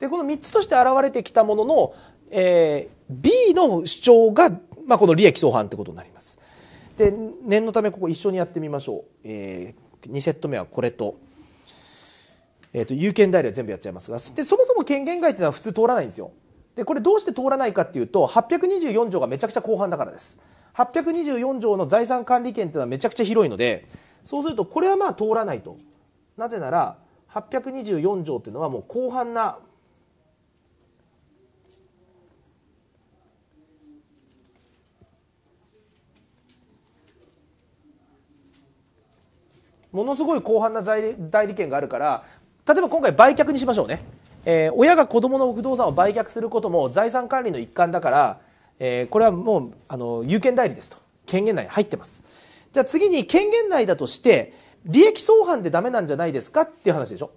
でこの3つとして現れてきたものの、えー、B の主張が、まあ、この利益相反ってことになります。で念のためここ一緒にやってみましょう、えー、2セット目はこれと,、えーと、有権代理は全部やっちゃいますがでそもそも権限外っていうのは普通通らないんですよでこれどうして通らないかっていうと824条がめちゃくちゃ広範だからです824条の財産管理権っていうのはめちゃくちゃ広いのでそうするとこれはまあ通らないとなぜなら824条っていうのはもう広範なものすごい広範な代理権があるから例えば今回売却にしましょうね、えー、親が子供の不動産を売却することも財産管理の一環だから、えー、これはもうあの有権代理ですと権限内に入ってますじゃあ次に権限内だとして利益相反でダメなんじゃないですかっていう話でしょ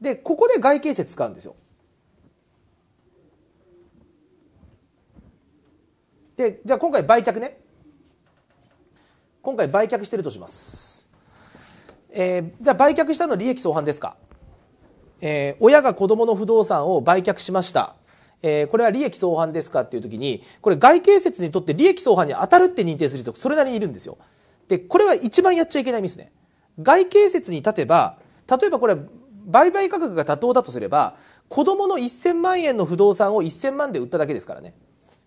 でここで外形説使うんですよでじゃあ今回売却ね今回売却してるとしますえー、じゃあ売却したの利益相反ですか、えー、親が子供の不動産を売却しました。えー、これは利益相反ですかっていう時に、これ外形説にとって利益相反に当たるって認定する人、それなりにいるんですよ。で、これは一番やっちゃいけないミスね。外形説に立てば、例えばこれ、売買価格が妥当だとすれば、子供の1000万円の不動産を1000万で売っただけですからね。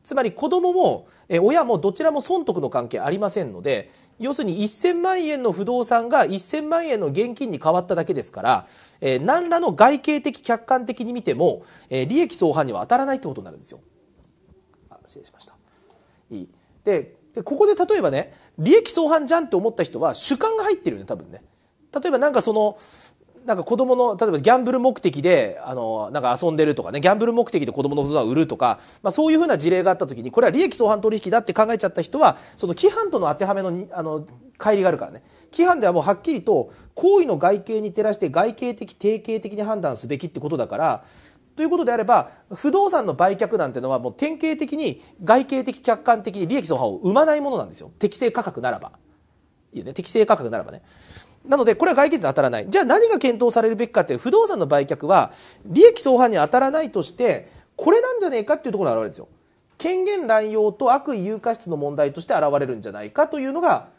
つまり子供も、え親もどちらも損得の関係ありませんので、要するに1000万円の不動産が1000万円の現金に変わっただけですから、えー、何らの外形的客観的に見ても、えー、利益相反には当たらないってことになるんですよ。あ失礼しました。いい。で、でここで例えばね、利益相反じゃんって思った人は主観が入ってるよね、多分ね。例えばなんかその、なんか子供の、例えばギャンブル目的で、あの、なんか遊んでるとかね、ギャンブル目的で子供の不動産を売るとか、まあそういうふうな事例があった時に、これは利益相反取引だって考えちゃった人は、その規範との当てはめのに、あの、乖離があるからね。規範ではもうはっきりと、行為の外形に照らして外形的、定型的に判断すべきってことだから、ということであれば、不動産の売却なんてのはもう典型的に外形的客観的に利益相反を生まないものなんですよ。適正価格ならば。いいね、適正価格ならばね。なので、これは外見に当たらない。じゃあ何が検討されるべきかって、不動産の売却は、利益相反に当たらないとして、これなんじゃねえかっていうところが現れるんですよ。権限乱用と悪意有価質の問題として現れるんじゃないかというのが、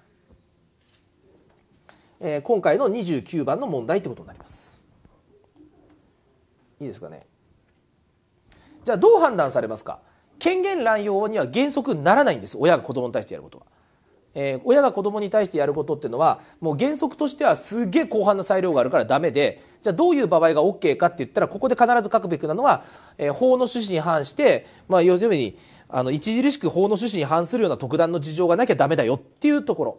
えー、今回の29番の問題ってことになります。いいですかね。じゃあどう判断されますか権限乱用には原則ならないんです。親が子供に対してやることは。えー、親が子供に対してやることっていうのはもう原則としてはすげえ広範な裁量があるからダメでじゃあどういう場合が OK かって言ったらここで必ず書くべきなのは、えー、法の趣旨に反して、まあ、要するにあの著しく法の趣旨に反するような特段の事情がなきゃダメだよっていうところ。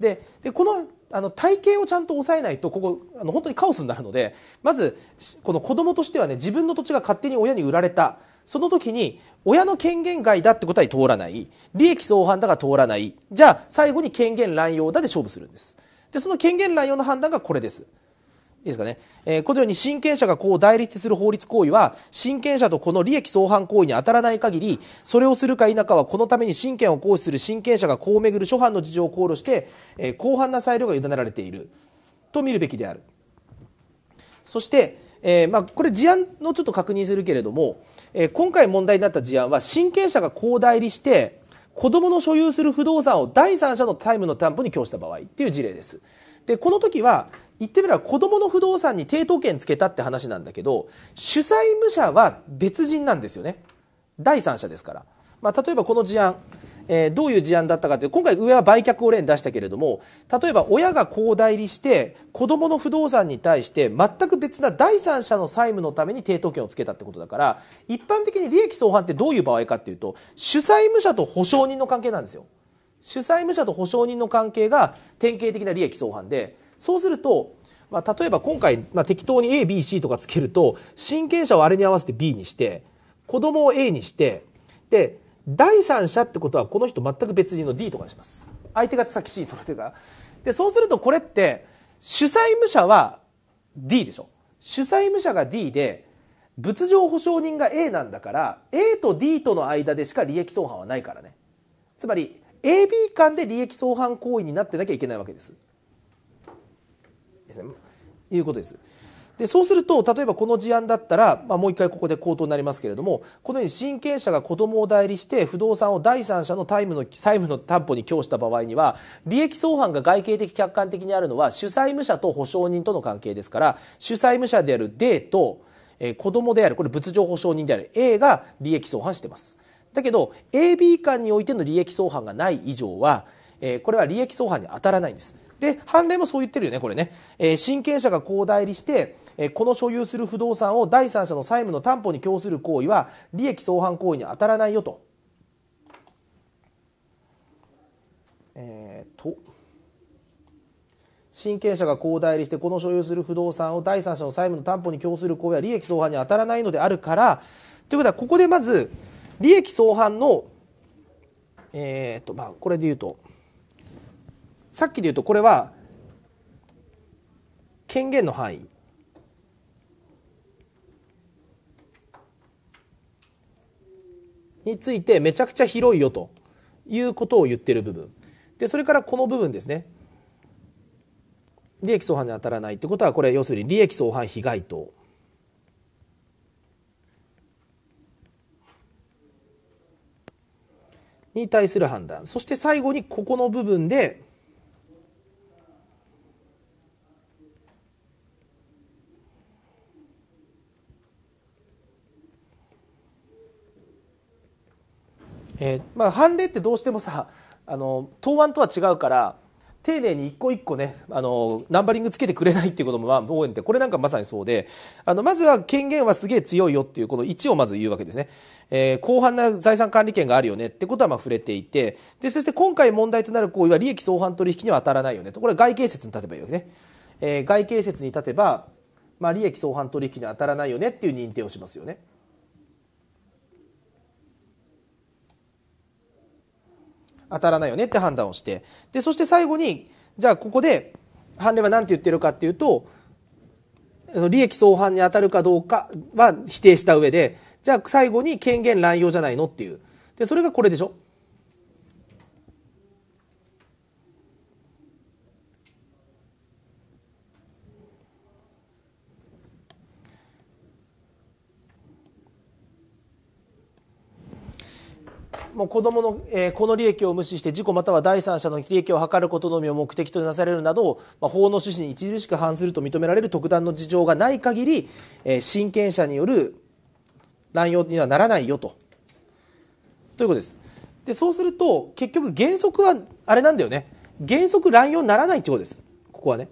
ででこのあの体型をちゃんと抑えないとここあの本当にカオスになるのでまずこの子供としてはね自分の土地が勝手に親に売られたその時に親の権限外だってことは通らない利益相反だが通らないじゃあ最後に権限乱用だで勝負するんですでその権限乱用の判断がこれですいいですかね。えー、このように親権者がこう代理する法律行為は、親権者とこの利益相反行為に当たらない限り、それをするか否かは、このために親権を行使する親権者がこうめぐる諸般の事情を考慮して、えー、広範な裁量が委ねられていると見るべきである。そして、えー、まあ、これ事案のちょっと確認するけれども、え今回問題になった事案は、親権者がこう代理して、子供の所有する不動産を第三者の債務の担保に供した場合っていう事例です。で、この時は、言ってみれば子供の不動産に抵当権つけたって話なんだけど、主催務者は別人なんですよね。第三者ですから。まあ、例えばこの事案、えー、どういう事案だったかという今回上は売却を例に出したけれども例えば親が高代理して子どもの不動産に対して全く別な第三者の債務のために抵当権をつけたってことだから一般的に利益相反ってどういう場合かっていうと主債務者と保証人の関係なんですよ。主債務者と保証人の関係が典型的な利益相反でそうすると、まあ、例えば今回、まあ、適当に ABC とかつけると親権者をあれに合わせて B にして子供を A にしてで第三者ってことはこの人全く別人の D とかにします相手が先 C それというかでそうするとこれって主債務者は D でしょ主債務者が D で物上保証人が A なんだから A と D との間でしか利益相反はないからねつまり AB 間で利益相反行為になってなきゃいけないわけです。ですいうことです。でそうすると例えばこの事案だったら、まあ、もう一回ここで口頭になりますけれどもこのように親権者が子供を代理して不動産を第三者の債務の債務の担保に供した場合には利益相反が外形的客観的にあるのは主債務者と保証人との関係ですから主債務者である D と、えー、子供であるこれ物情保証人である A が利益相反してます。だけど AB 間においての利益相反がない以上は、えー、これは利益相反に当たらないんです。で判例もそう言ってるよねこれね、えー、親権者が公代理して、えー、この所有する不動産を第三者の債務の担保に供する行為は利益相反行為に当たらないよと。えーと、親権者が公代理してこの所有する不動産を第三者の債務の担保に供する行為は利益相反に当たらないのであるからということはここでまず利益相反のえっ、ー、とまあこれで言うとさっきで言うとこれは権限の範囲についてめちゃくちゃ広いよということを言ってる部分でそれからこの部分ですね利益相反に当たらないってことはこれ要するに利益相反被害等に対する判断そして最後にここの部分でえまあ、判例ってどうしてもさあの答案とは違うから丁寧に一個一個ねあのナンバリングつけてくれないっていうこともまあ応援ってこれなんかまさにそうであのまずは権限はすげえ強いよっていうこの1をまず言うわけですね、えー、広範な財産管理権があるよねってことはまあ触れていてでそして今回問題となる行為は利益相反取引には当たらないよねとこれは外形説に立てばいいわけね、えー、外形説に立てば、まあ、利益相反取引に当たらないよねっていう認定をしますよね。当たらないよねって判断をしてでそして最後にじゃあここで判例は何て言ってるかっていうと利益相反に当たるかどうかは否定した上でじゃあ最後に権限乱用じゃないのっていうでそれがこれでしょもう子供の、えー、この利益を無視して事故または第三者の利益を図ることのみを目的となされるなど、まあ、法の趣旨に著しく反すると認められる特段の事情がない限り、えー、親権者による乱用にはならないよと。ということです。で、そうすると、結局原則は、あれなんだよね。原則乱用にならないってことです。ここはね。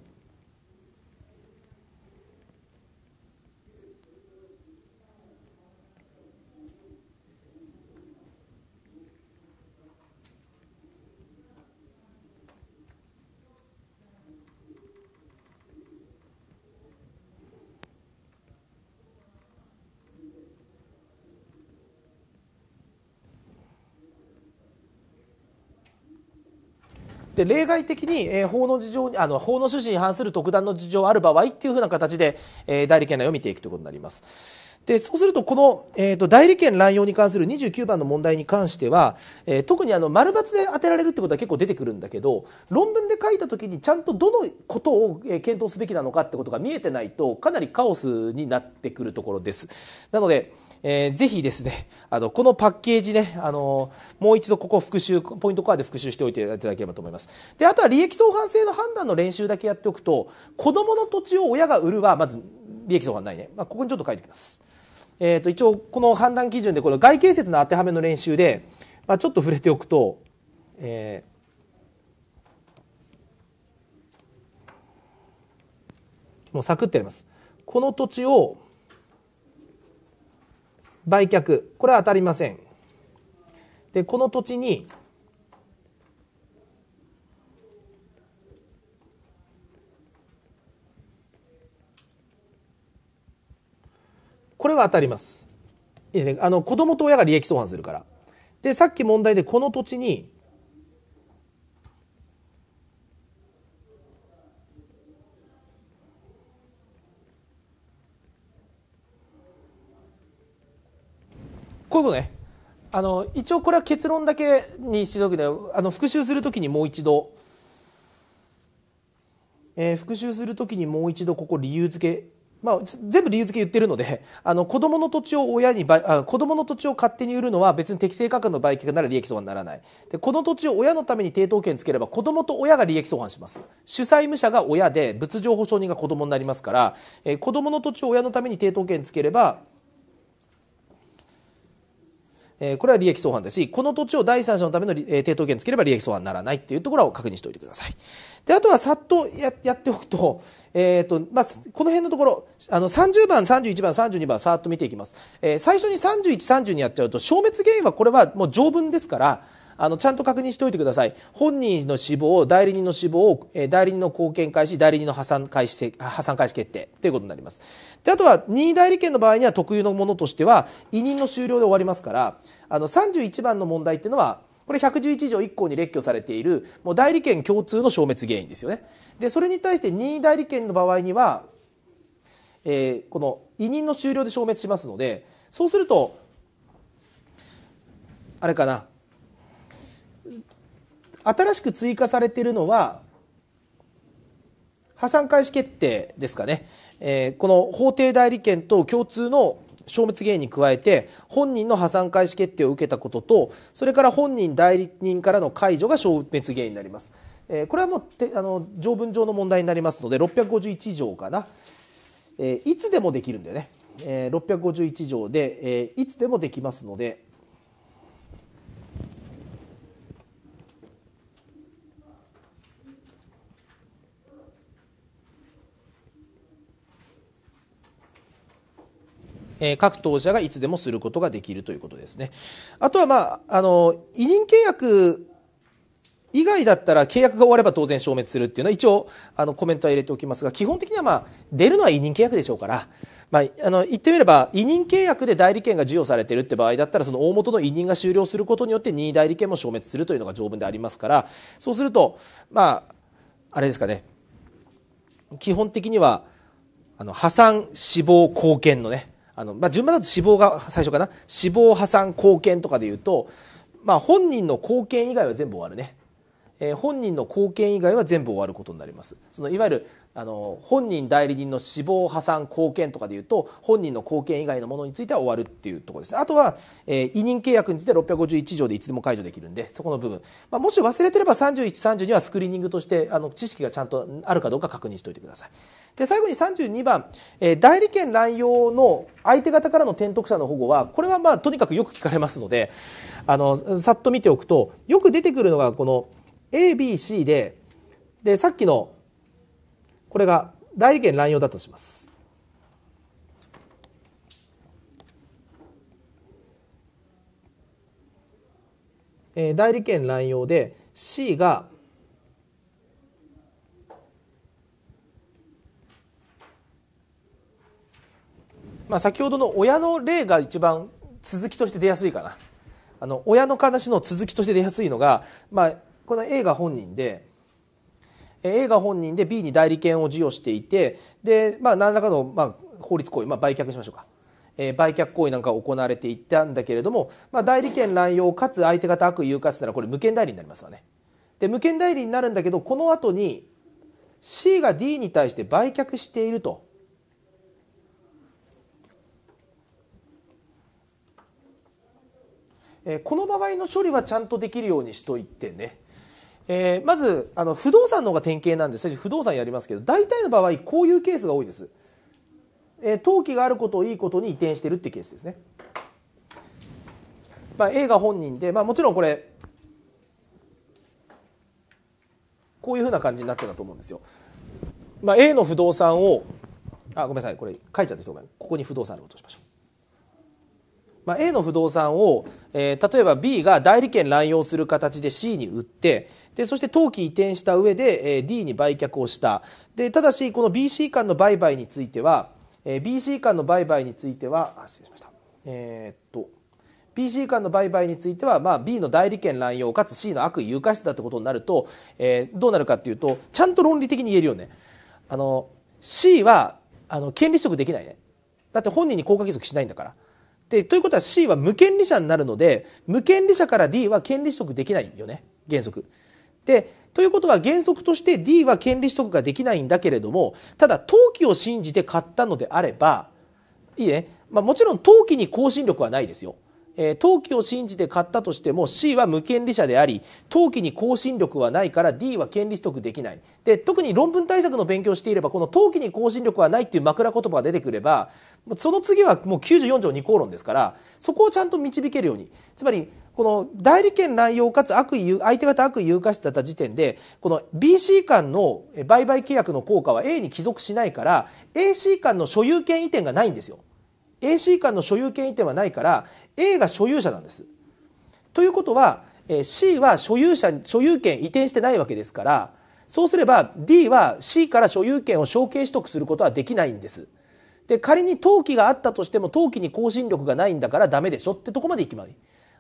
で例外的に、え法の事情あの法の趣旨に反する特段の事情ある場合っていうふうな形で、えー、代理権内を見ていくということになります。でそうするとこの、えーと、代理権乱用に関する29番の問題に関しては、えー、特にあの丸抜で当てられるってことは結構出てくるんだけど論文で書いた時にちゃんとどのことを検討すべきなのかってことが見えてないとかなりカオスになってくるところです。なのでえー、ぜひですね、あの、このパッケージね、あの、もう一度ここ復習、ポイントカードで復習しておいていただければと思います。で、あとは利益相反性の判断の練習だけやっておくと、子供の土地を親が売るは、まず利益相反ないね。まあ、ここにちょっと書いておきます。えっ、ー、と、一応、この判断基準で、この外形説の当てはめの練習で、まあ、ちょっと触れておくと、えー、もうサクってやります。この土地を売却これは当たりませんでこの土地にこれは当たりますあの子供と親が利益相反するからでさっき問題でこの土地にこういうことね。あの、一応これは結論だけにしておくけど、あの、復習するときにもう一度、えー、復習するときにもう一度ここ理由付け、まあ、全部理由付け言ってるので、あの、子供の土地を親にあ、子供の土地を勝手に売るのは別に適正価格の売却なら利益相反ならない。で、この土地を親のために抵当権つければ子供と親が利益相反します。主催無者が親で、物情保証人が子供になりますから、えー、子供の土地を親のために抵当権つければ、えこれは利益相反ですし、この土地を第三者のための、え抵当権つければ利益相反にならないっていうところを確認しておいてください。で、あとはさっとやっておくと、えっ、ー、と、まあ、この辺のところ、あの、30番、31番、32番、さーっと見ていきます。えー、最初に31、32やっちゃうと、消滅原因はこれはもう条文ですから、あの、ちゃんと確認しておいてください。本人の死亡、代理人の死亡を、え代理人の貢献開始、代理人の破産開始、破産開始決定ということになります。で、あとは、任意代理権の場合には特有のものとしては、委任の終了で終わりますから、あの、31番の問題っていうのは、これ111条1項に列挙されている、もう代理権共通の消滅原因ですよね。で、それに対して任意代理権の場合には、えー、この委任の終了で消滅しますので、そうすると、あれかな、新しく追加されているのは、破産開始決定ですかね、えー、この法定代理権と共通の消滅原因に加えて本人の破産開始決定を受けたこととそれから本人代理人からの解除が消滅原因になります、えー、これはもうてあの条文上の問題になりますので651条かな、えー、いつでもできるんだよね、えー、651条で、えいつでもできますのでえ各当社がいつでもすることができるということですね。あとは、まあ、あの、委任契約以外だったら契約が終われば当然消滅するっていうのは一応あのコメントは入れておきますが基本的にはまあ出るのは委任契約でしょうから、まあ、あの言ってみれば委任契約で代理権が授与されてるって場合だったらその大元の委任が終了することによって任意代理権も消滅するというのが条文でありますからそうするとまああれですかね基本的にはあの破産死亡貢献のねあの、まあ、順番だと死亡が最初かな。死亡、破産、貢献とかで言うと、まあ、本人の貢献以外は全部終わるね。えー、本人の貢献以外は全部終わることになります。そのいわゆるあの本人代理人の死亡破産貢献とかでいうと本人の貢献以外のものについては終わるっていうところですあとは、えー、委任契約については651条でいつでも解除できるんでそこの部分、まあ、もし忘れてれば3 1 3 2はスクリーニングとしてあの知識がちゃんとあるかどうか確認しておいてくださいで最後に32番、えー、代理権乱用の相手方からの転得者の保護はこれはまあとにかくよく聞かれますのであのさっと見ておくとよく出てくるのがこの ABC ででさっきのこれが代理権乱用だとします。えー、代理権乱用で C がまあ、先ほどの親の例が一番続きとして出やすいかなあの親の話の続きとして出やすいのが、まあ、この A が本人で A が本人で B に代理権を授与していてで、まあ、何らかの、まあ、法律行為、まあ、売却しましょうか。えー、売却行為なんか行われていったんだけれども、まあ、代理権乱用かつ相手方悪意誘発たらこれ無権代理になりますわね。で無権代理になるんだけどこの後に C が D に対して売却していると。えこの場合の処理はちゃんとできるようにしといてね。えー、まずあの不動産の方が典型なんです不動産やりますけど大体の場合こういうケースが多いです、えー、登記があることをいいことに移転してるってケースですね、まあ、A が本人で、まあ、もちろんこれこういうふうな感じになってるんだと思うんですよ、まあ、A の不動産をあごめんなさいこれ書いちゃった人がここに不動産あることしましょうまあ、A の不動産を、えー、例えば B が代理権乱用する形で C に売ってでそして登記移転した上で、えー、D に売却をしたでただしこの BC 間の売買については、えー、BC 間の売買についてはあ失礼しましたえー、っと BC 間の売買については、まあ、B の代理権乱用かつ C の悪意誘拐てたってことになると、えー、どうなるかっていうとちゃんと論理的に言えるよねあの C はあの権利取得できないねだって本人に効果義足しないんだからでということは C は無権利者になるので無権利者から D は権利取得できないよね原則。でということは原則として D は権利取得ができないんだけれどもただ登記を信じて買ったのであればいいね、まあ、もちろん登記に更新力はないですよえー、を信じて買ったとしても C は無権利者であり、登記に更新力はないから D は権利取得できない。で、特に論文対策の勉強をしていれば、この登記に更新力はないっていう枕言葉が出てくれば、その次はもう94条2項論ですから、そこをちゃんと導けるように。つまり、この代理権乱用かつ悪意、相手方悪意有価してた時点で、この BC 間の売買契約の効果は A に帰属しないから、AC 間の所有権移転がないんですよ。AC 間の所有権移転はないから A が所有者なんです。ということは C は所有者所有権移転してないわけですからそうすれば D は C から所有権を承継取得することはできないんです。で仮に登記があったとしても登記に更新力がないんだからダメでしょってとこまでいきます。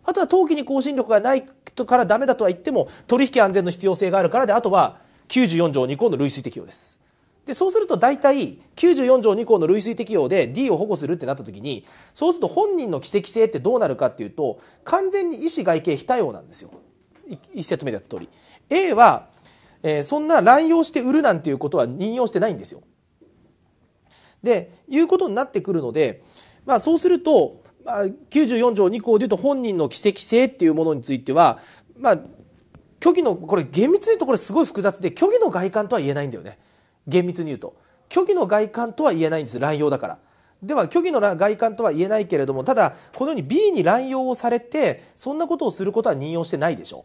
あとは登記に更新力がないからダメだとは言っても取引安全の必要性があるからであとは94条2項の類推適用です。でそうすると大体94条2項の類推適用で D を保護するってなった時にそうすると本人の奇跡性ってどうなるかっていうと完全に意思外形非対応なんですよ一説目でやった通り A は、えー、そんな乱用して売るなんていうことは任用してないんですよでいうことになってくるので、まあ、そうすると、まあ、94条2項でいうと本人の奇跡性っていうものについてはまあ虚偽のこれ厳密に言うとこれすごい複雑で虚偽の外観とは言えないんだよね厳密に言うと虚偽の外観とは言えないんです乱用だからでは虚偽の外観とは言えないけれどもただこのように B に乱用をされてそんなことをすることは任用してないでしょ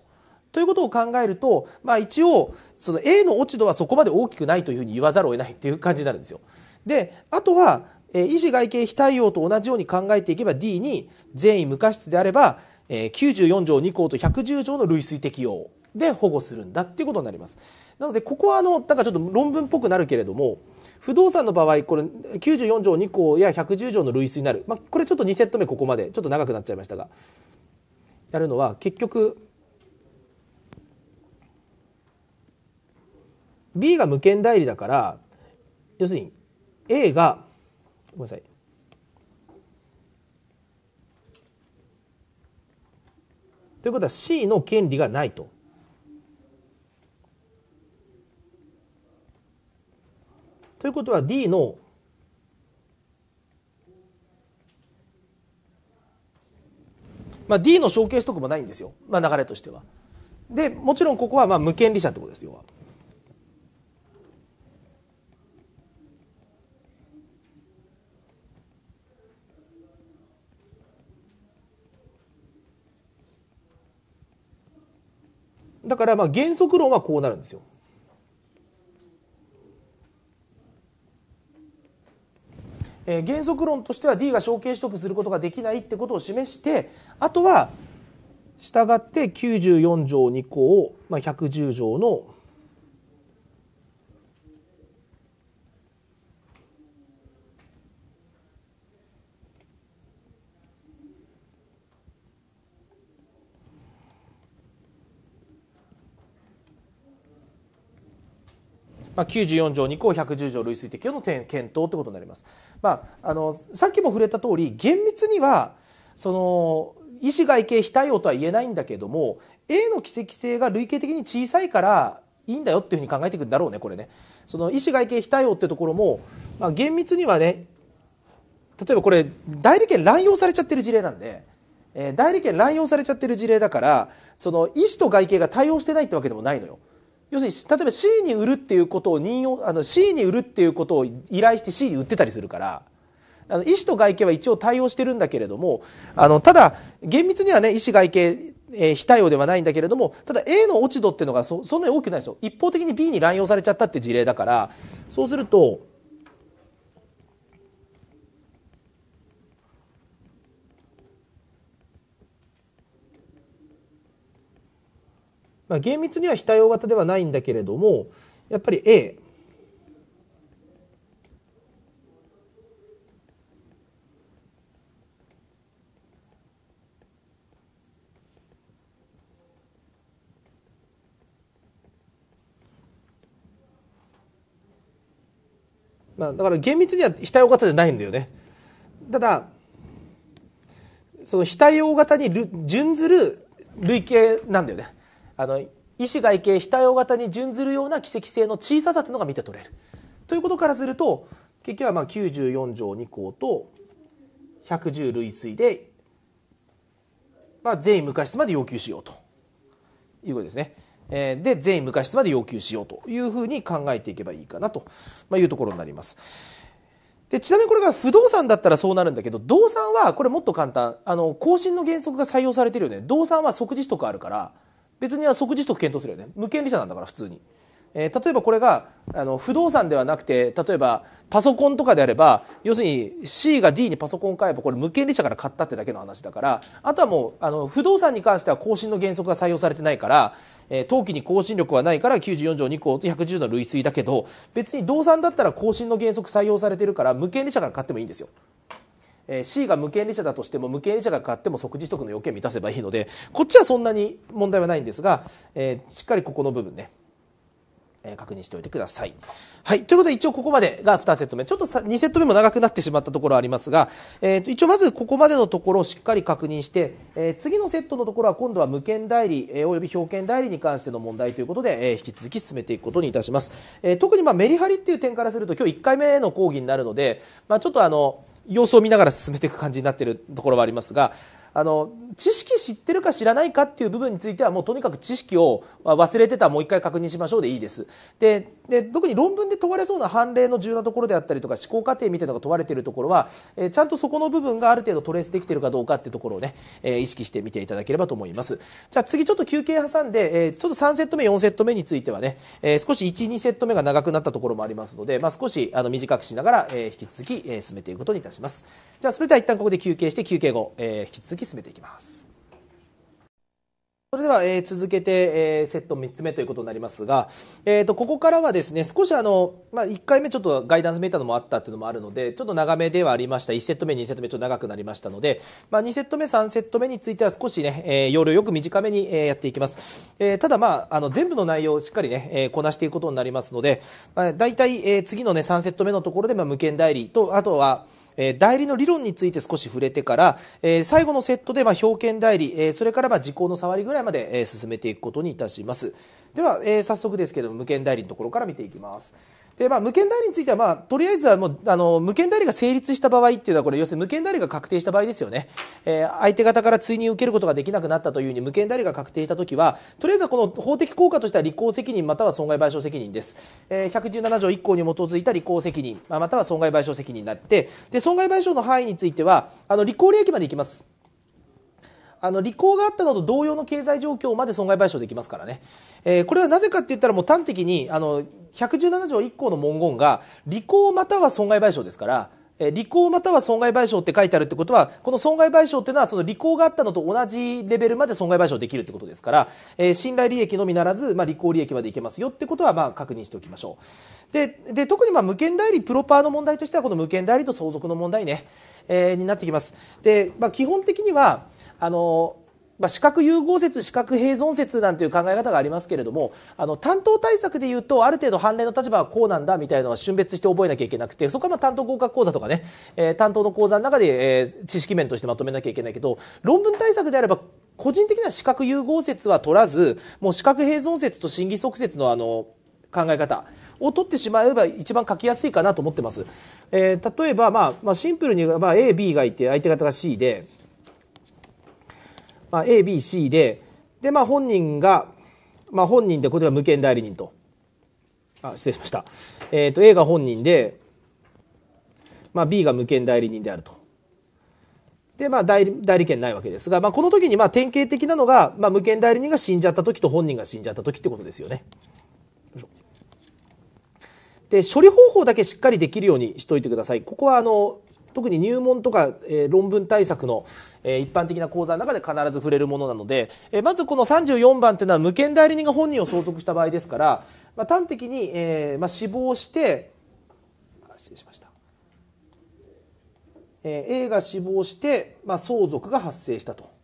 ということを考えると、まあ、一応その A の落ち度はそこまで大きくないというふうに言わざるを得ないっていう感じになるんですよ。であとは、え持外形非対応と同じように考えていけば D に善意無過失であれば、え94条2項と110条の類推適用で保護するんだっていうことになります。なのでここはあのなんかちょっと論文っぽくなるけれども不動産の場合これ94条2項や110条の類推になる、まあ、これちょっと2セット目ここまでちょっと長くなっちゃいましたがやるのは結局 B が無権代理だから要するに A がごめんなさいということは C の権利がないとということは D のまあ、D のース取得もないんですよ、まあ、流れとしては。でもちろんここはまあ無権利者ってことですよ。だからまあ原則論はこうなるんですよ。えー、原則論としては D が承継取得することができないってことを示してあとは従って94条2項、まあ、110条のまあ、94条2項110条類推適用の検討ということになります。まあ、あのさっきも触れた通り厳密にはその医師外形非対応とは言えないんだけども A の奇跡性が累計的に小さいからいいんだよっていうふうに考えていくんだろうねこれね。その医師外形非対応ってところも、まあ、厳密にはね例えばこれ代理権乱用されちゃってる事例なんで。えー、代理権乱用されちゃってる事例だからその医師と外形が対応してないってわけでもないのよ。要するに例えば C に売るっていうことを任用あの C に売るっていうことを依頼して C に売ってたりするからあの医師と外形は一応対応してるんだけれどもあのただ厳密にはね医師外形えー、非対応ではないんだけれどもただ A の落ち度っていうのがそそんなに大きくないですよ一方的に B に乱用されちゃったって事例だからそうするとまあ、厳密には非対応型ではないんだけれどもやっぱり A まあ、だから厳密には非対応型じゃないんだよね。ただその非対応型に準ずる類型なんだよね。あの意志外形非対応型に準ずるような奇跡性の小ささというのが見て取れる。ということからすると結局はまあ94条2項と110類推で、まあ、全員無価質まで要求しようということですね。で全員無価質まで要求しようというふうに考えていけばいいかなというところになります。でちなみにこれが不動産だったらそうなるんだけど動産はこれもっと簡単あの更新の原則が採用されてるよね動産は即時取得あるから別には即時取得検討するよね無権利者なんだから普通に。えー、例えばこれがあの不動産ではなくて例えばパソコンとかであれば要するに C が D にパソコン買えばこれ無権利者から買ったってだけの話だからあとはもうあの不動産に関しては更新の原則が採用されてないから、えー、登記に更新力はないから94条2項と110の類推だけど別に動産だったら更新の原則採用されてるから無権利者から買ってもいいんですよえー、C が無権利者だとしても無権利者が買っても即時取得の要件を満たせばいいのでこっちはそんなに問題はないんですが、えー、しっかりここの部分ねえ確認しておいてください。はい。ということで、一応ここまでが2セット目。ちょっと2セット目も長くなってしまったところありますが、えー、と一応まずここまでのところをしっかり確認して、えー、次のセットのところは今度は無権代理、えー、および表権代理に関しての問題ということで、えー、引き続き進めていくことにいたします。えー、特にまメリハリっていう点からすると、今日1回目の講義になるので、まあ、ちょっとあの、様子を見ながら進めていく感じになっているところはありますがあの知識知ってるか知らないかっていう部分についてはもうとにかく知識を忘れてたらもう一回確認しましょうでいいです。で特に論文で問われそうな判例の重要なところであったりとか思考過程みたいなのが問われているところは、えー、ちゃんとそこの部分がある程度トレースできてるかどうかっていうところをね、えー、意識して見ていただければと思います。じゃあ次ちょっと休憩挟んで、えー、ちょっと3セット目4セット目についてはね、え少し1、2セット目が長くなったところもありますので、まあ、少しあの短くしながら、え引き続き、え進めていくことにいたします。じゃあそれでは一旦ここで休憩して休憩後、え引き続き続き進めていきますそれでは、えー、続けて、えー、セット3つ目ということになりますが、えーと、ここからはですね少しあの、まあ、1回目ちょっとガイダンスメーターのもあったというのもあるのでちょっと長めではありました1セット目2セット目ちょっと長くなりましたので、まあ、2セット目3セット目については少しね、えー、容量よく短めに、えやっていきます、えただ、まあ、あの全部の内容をしっかりね、えこなしていくことになりますので、まあ、大体、え次のね3セット目のところで、まあ、無限代理とあとはえ代理の理論について少し触れてから、え最後のセットで、ま表現代理、えそれからま時効の触りぐらいまで、え進めていくことにいたします。では、え早速ですけども、無権代理のところから見ていきます。で、まあ、無権代理については、まあ、とりあえずはもう、あの、無権代理が成立した場合っていうのは、これ、要するに無権代理が確定した場合ですよね。えー、相手方から追認を受けることができなくなったというふうに、無権代理が確定したときは、とりあえずはこの法的効果としては、履行責任または損害賠償責任です。えー、117条1項に基づいた履行責任、または損害賠償責任になって、で、損害賠償の範囲については、あの、履行利益までいきます。あの、履行があったのと同様の経済状況まで損害賠償できますからね。えー、これはなぜかって言ったらもう端的に、あの、117条1項の文言が、履行または損害賠償ですから、え履行または損害賠償って書いてあるってことは、この損害賠償っていうのは、その履行があったのと同じレベルまで損害賠償できるってことですから、えー、信頼利益のみならず、まあ、履行利益までいけますよってことは、まあ、確認しておきましょう。で、で、特にまあ、無権代理、プロパーの問題としては、この無権代理と相続の問題ね、えー、になってきます。で、まあ、基本的には、あのまあ、視覚融合説視覚併存説なんていう考え方がありますけれどもあの担当対策でいうとある程度判例の立場はこうなんだみたいなのは春別して覚えなきゃいけなくてそこはまあ担当合格講座とかね、えー、担当の講座の中で、えー、知識面としてまとめなきゃいけないけど論文対策であれば個人的には視覚融合説は取らずもう視覚併存説と心理即説のあの考え方を取ってしまえば一番書きやすいかなと思ってます。えー、例えば、まあ、まあシンプルに言えば A、B がいて相手方が C で。まあ、A、B、C で、で、まあ、本人が、まあ、本人で、これが無権代理人と。あ、失礼しました。えっ、ー、と、A が本人で、まあ、B が無権代理人であると。で、まあ代理、代理権ないわけですが、まあ、この時に、まあ、典型的なのが、まあ、無権代理人が死んじゃった時と本人が死んじゃった時ってことですよね。で、処理方法だけしっかりできるようにしといてください。ここは、あの、特に入門とか、えー、論文対策の、えー、一般的な講座の中で必ず触れるものなので、えー、まずこの34番というのは無権代理人が本人を相続した場合ですから、まあ、端的に、えーまあ、死亡して失礼しました、えー、A が死亡して、まあ、相続が発生したと。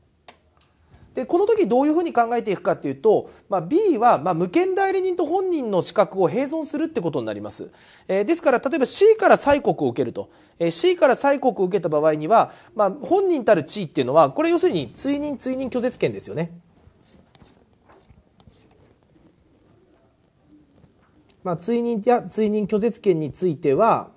でこの時どういうふうに考えていくかっていうと、まあ、B はまあ無権代理人と本人の資格を併存するってことになります、えー、ですから例えば C から催告を受けると、えー、C から催告を受けた場合には、まあ、本人たる地位っていうのはこれ要するに追認追認拒絶権ですよねまあ、追認や追認拒絶権については、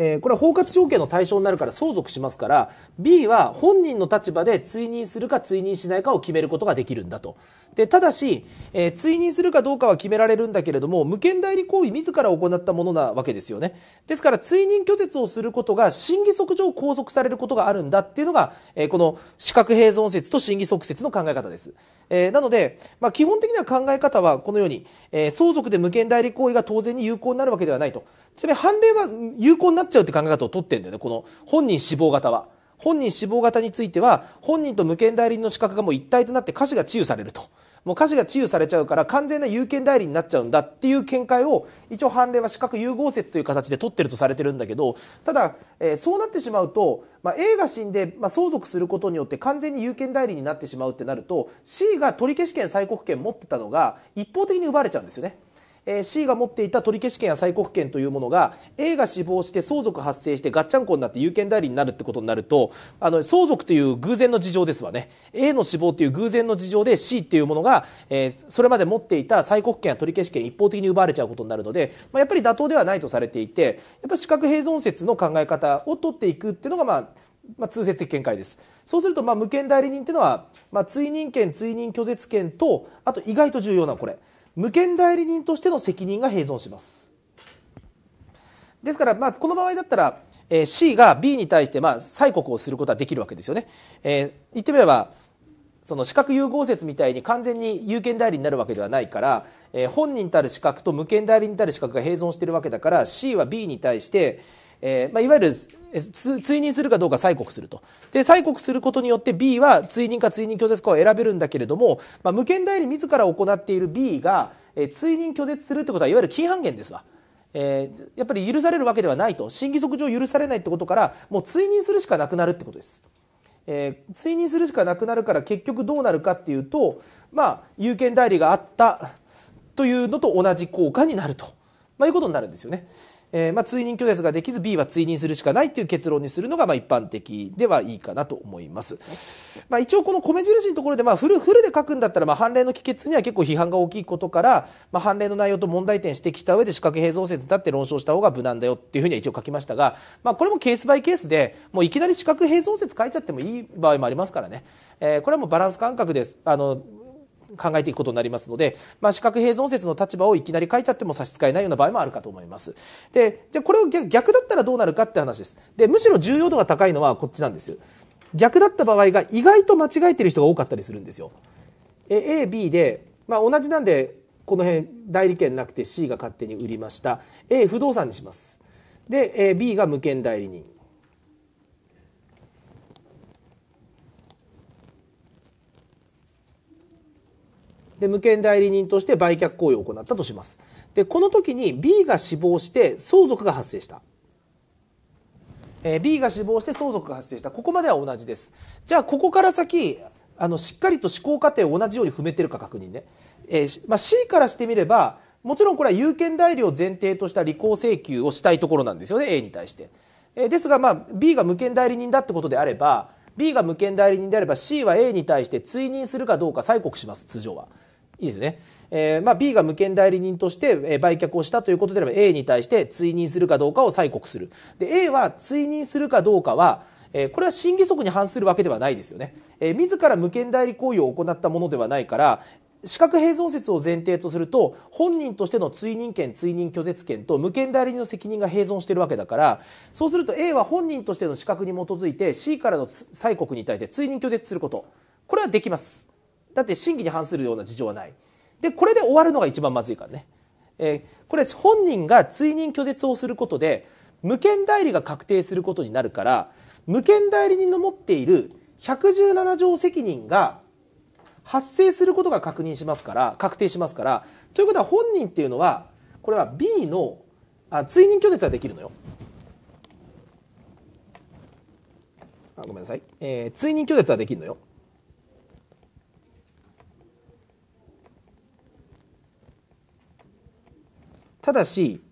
えー、これは包括要件の対象になるから相続しますから、B は本人の立場で追認するか追認しないかを決めることができるんだと。で、ただし、えー、追認するかどうかは決められるんだけれども、無権代理行為自ら行ったものなわけですよね。ですから、追認拒絶をすることが審議則上拘束されることがあるんだっていうのが、えー、この資格併存説と審議則説の考え方です。えなので、まあ、基本的な考え方はこのように、え相続で無権代理行為が当然に有効になるわけではないと。判例は有効になっちゃうって考え方を取ってるんだよねこの本人死亡型は。本人死亡型については本人と無権代理人の資格がもう一体となって歌詞が治癒されるともう歌詞が治癒されちゃうから完全な有権代理になっちゃうんだっていう見解を一応判例は資格融合説という形で取ってるとされてるんだけどただ、えそうなってしまうと、まあ、A が死んで、まあ、相続することによって完全に有権代理になってしまうってなると C が取消権催告権持ってたのが一方的に奪われちゃうんですよね。えー、C が持っていた取消権や催告権というものが A が死亡して相続発生してガッチャンコになって有権代理になるってことになるとあの相続という偶然の事情ですわね A の死亡という偶然の事情で C っていうものが、えー、それまで持っていた催告権や取消権一方的に奪われちゃうことになるので、まあ、やっぱり妥当ではないとされていてやっぱ資格併存説の考え方を取っていくっていうのがまあまあ、通説的見解ですそうするとまあ無権代理人というのは、まあ、追認権追認拒絶権とあと意外と重要なこれ無権代理人としての責任が併存します。ですから、まあ、この場合だったら、えー、C が B に対して、まあ、催告をすることはできるわけですよね。えー、言ってみれば、その資格融合説みたいに完全に有権代理になるわけではないから、えー、本人たる資格と無権代理にたる資格が併存しているわけだから C は B に対して、えーまあ、いわゆる追認するかどうか催告すると。で、催告することによって B は追認か追認拒絶かを選べるんだけれども、まあ、無権代理自ら行っている B が、え追認拒絶するってことはいわゆる禁犯権ですわ。えー、やっぱり許されるわけではないと。審議則上許されないってことから、もう追認するしかなくなるってことです。えー、追認するしかなくなるから結局どうなるかっていうと、まあ、有権代理があったというのと同じ効果になると、まあ、いうことになるんですよね。えー、まあ、追認拒絶ができず B は追認するしかないという結論にするのがまあ一般的ではいいかなと思います。まあ、一応この米印のところでまあフルフルで書くんだったらまあ判例の帰結には結構批判が大きいことから、まあ、判例の内容と問題点指摘した上で四角併造説だって論証した方が無難だよっていうふうには一応書きましたが、まあ、これもケースバイケースでもういきなり四角併造説書いちゃってもいい場合もありますからね、えー、これはもうバランス感覚です。あの考えていくことになりますので、まあ、四角併存説の立場をいきなり書いちゃっても差し支えないような場合もあるかと思います。で、じゃこれを逆だったらどうなるかって話です。で、むしろ重要度が高いのはこっちなんですよ。逆だった場合が意外と間違えてる人が多かったりするんですよ。A、B で、まあ、同じなんで、この辺代理権なくて C が勝手に売りました。A 不動産にします。で、B が無権代理人。で無権代理人として売却行為を行ったとしますでこの時に B が死亡して相続が発生した、えー、B が死亡して相続が発生したここまでは同じですじゃあここから先あのしっかりと思考過程を同じように踏めてるか確認ね、えー、まあ、C からしてみればもちろんこれは有権代理を前提とした履行請求をしたいところなんですよね A に対して、えー、ですが、まあ、B が無権代理人だってことであれば B が無権代理人であれば C は A に対して追認するかどうか催告します通常はいいですね。えー、まあ、B が無権代理人として売却をしたということであれば A に対して追認するかどうかを催告する。で、A は追認するかどうかは、えこれは審議則に反するわけではないですよね。え自ら無権代理行為を行ったものではないから、資格併存説を前提とすると本人としての追認権追認拒絶権と無権代理人の責任が併存しているわけだからそうすると A は本人としての資格に基づいて C からの催告に対して追認拒絶することこれはできますだって真偽に反するような事情はない。で、これで終わるのが一番まずいからね。えー、これ本人が追認拒絶をすることで、無権代理が確定することになるから、無権代理人の持っている117条責任が発生することが確認しますから、確定しますから、ということは本人っていうのは、これは B のあ追認拒絶はできるのよ。あごめんなさい、えー、追認拒絶はできるのよ。ただし「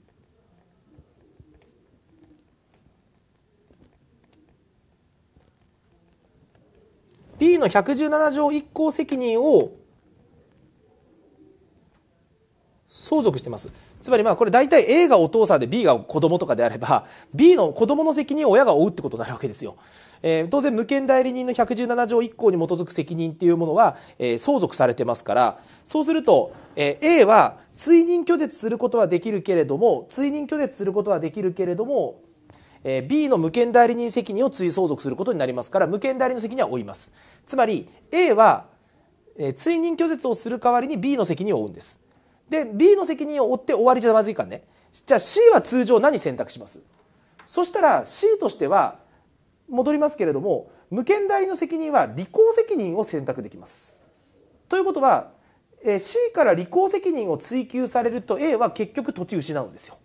B の117条1項責任」を相続してます。つまりまあこれ大体 A がお父さんで B が子供とかであれば B の子供の責任を親が負うってことになるわけですよ。えー、当然無権代理人の117条1項に基づく責任っていうものは、え相続されてますからそうすると、え A は追認拒絶することはできるけれども追認拒絶することはできるけれども、えー、B の無権代理人責任を追相続することになりますから無権代理の責任は負いますつまり A は、えー、追認拒絶をする代わりに B の責任を負うんですで B の責任を負って終わりじゃまずいからねじゃあ C は通常何選択しますそしたら C としては戻りますけれども無権代理の責任は履行責任を選択できますということはえ C から履行責任を追及されると A は結局土地失うんですよ。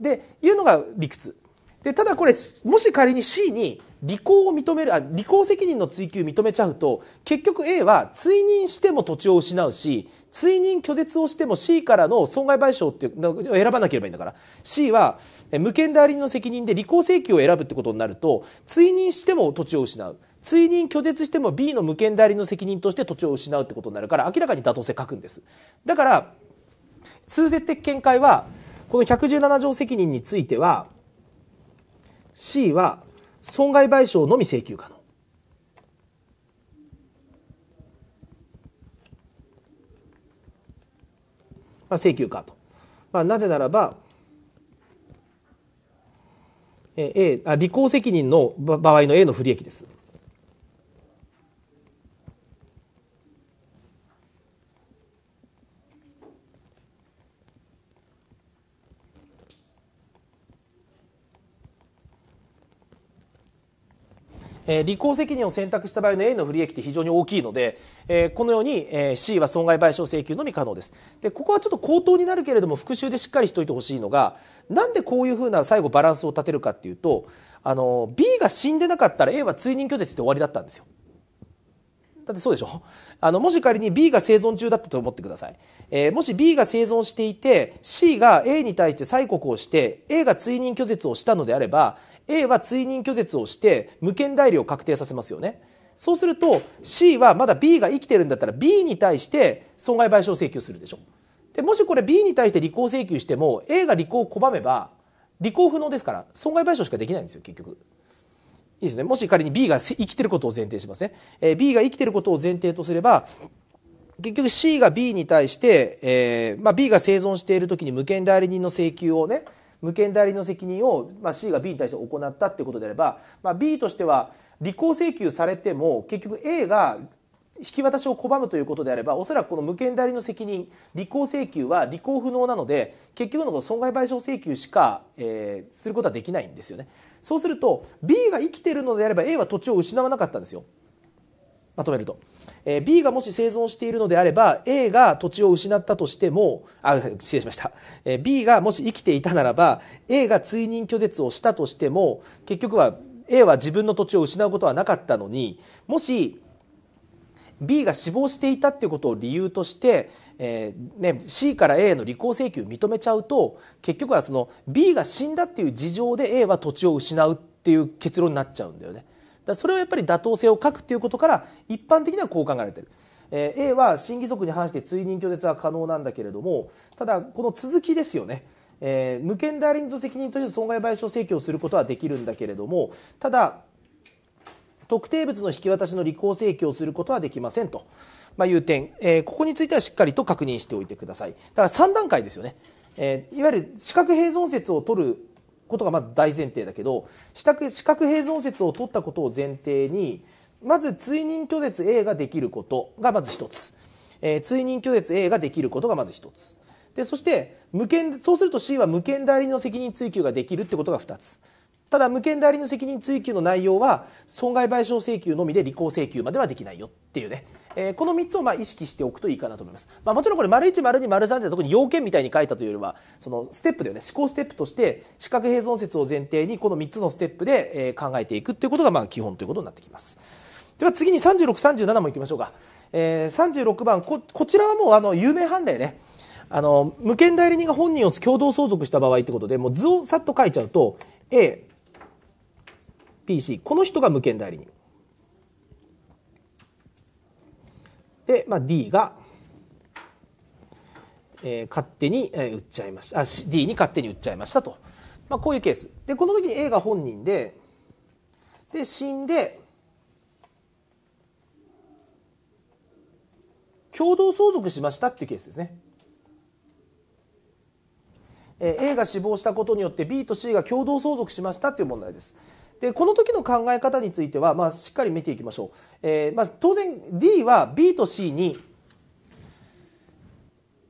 でいうのが理屈。でただこれもし仮に C に履行を認めるあ履行責任の追及認めちゃうと結局 A は追認しても土地を失うし追認拒絶をしても C からの損害賠償っていうを選ばなければいいんだから C は無権代理人の責任で履行請求を選ぶってことになると追認しても土地を失う追認拒絶しても B の無権代理の責任として土地を失うってことになるから明らかに妥当性書くんですだから通説的見解はこの117条責任については C は損害賠償のみ請求可能まあ、請求かと、まあ、なぜならば、え A あ履行責任の場合の A の不利益ですえー、履行責任を選択した場合の A の不利益って非常に大きいので、えー、このように、えー、C は損害賠償請求のみ可能です。で、ここはちょっと口頭になるけれども、復習でしっかりしといてほしいのが、なんでこういうふうな最後バランスを立てるかっていうと、あの、B が死んでなかったら A は追認拒絶で終わりだったんですよ。だってそうでしょあの、もし仮に B が生存中だったと思ってください。えー、もし B が生存していて、C が A に対して催告をして、A が追認拒絶をしたのであれば、A は追認拒絶をして無権代理を確定させますよね。そうすると C はまだ B が生きてるんだったら B に対して損害賠償請求するでしょ。でもしこれ B に対して履行請求しても A が履行を拒めば履行不能ですから損害賠償しかできないんですよ結局。いいですね。もし仮に B が生きてることを前提しますね。えー、B が生きてることを前提とすれば結局 C が B に対して、えーまあ、B が生存している時に無権代理人の請求をね無権代理の責任を、まあ、C が B に対して行ったっていうことであれば、まあ、B としては履行請求されても結局 A が引き渡しを拒むということであればおそらくこの無権代理の責任履行請求は履行不能なので結局の損害賠償請求しか、えー、することはできないんですよねそうすると B が生きているのであれば A は土地を失わなかったんですよまとめると。えー、B がもし生存しているのであれば A が土地を失ったとしてもあ失礼しました、えー、B がもし生きていたならば A が追認拒絶をしたとしても結局は A は自分の土地を失うことはなかったのにもし B が死亡していたっていうことを理由として、えーね、C から A への履行請求を認めちゃうと結局はその B が死んだっていう事情で A は土地を失うっていう結論になっちゃうんだよね。だそれはやっぱり妥当性を欠くということから一般的にはこう考えられてる。えー、A は審議則に反して追認拒絶は可能なんだけれどもただこの続きですよね。えー、無権代理人と責任として損害賠償請求をすることはできるんだけれどもただ特定物の引き渡しの履行請求をすることはできませんと、まあ、いう点、えー、ここについてはしっかりと確認しておいてください。ただ3段階ですよね、えー、いわゆる資格併存説を取ることがまず大前提だけど四角四角併存説を取ったことを前提にまず追認拒絶 A ができることがまず一つ、えー、追認拒絶 A ができることがまず一つでそして無権そうすると C は無権代理の責任追及ができるってことが2つただ無権代理の責任追及の内容は損害賠償請求のみで履行請求まではできないよっていうねえー、この3つをまあ意識しておくといいかなと思います。まあ、もちろんこれ、丸1、丸2、丸3って特に要件みたいに書いたというよりは、そのステップだよね、思考ステップとして、四角併存説を前提に、この3つのステップで、え考えていくっていうことがまあ基本ということになってきます。では次に36、37もいきましょうか。えー、36番こ、こちらはもうあの有名判例ね。あの無権代理人が本人を共同相続した場合ってことでもう図をさっと書いちゃうと A、PC この人が無権代理人で、まあ、D が、えー、勝手に、え売っちゃいましたあ D に勝手に売っちゃいましたと、まあ、こういうケースでこの時に A が本人でで死んで共同相続しましたっていうケースですね。え A が死亡したことによって B と C が共同相続しましたっていう問題です。でこの時の考え方については、まあ、しっかり見ていきましょう、えー、まあ、当然 D は B と C に、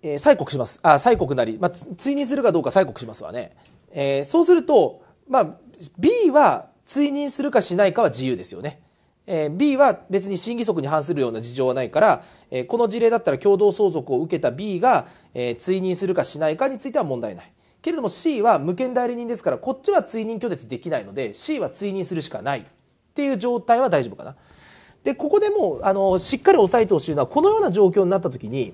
えー、催告しますあ催告なり、まあ、追認するかどうか催告しますわね、えー、そうすると、まあ、B は追認するかしないかは自由ですよね、えー、B は別に審議則に反するような事情はないから、えー、この事例だったら共同相続を受けた B が、えー、追認するかしないかについては問題ないけれども C は無権代理人ですからこっちは追認拒絶できないので C は追認するしかないっていう状態は大丈夫かな。でここでもあのしっかり押さえてほしいのはこのような状況になった時に、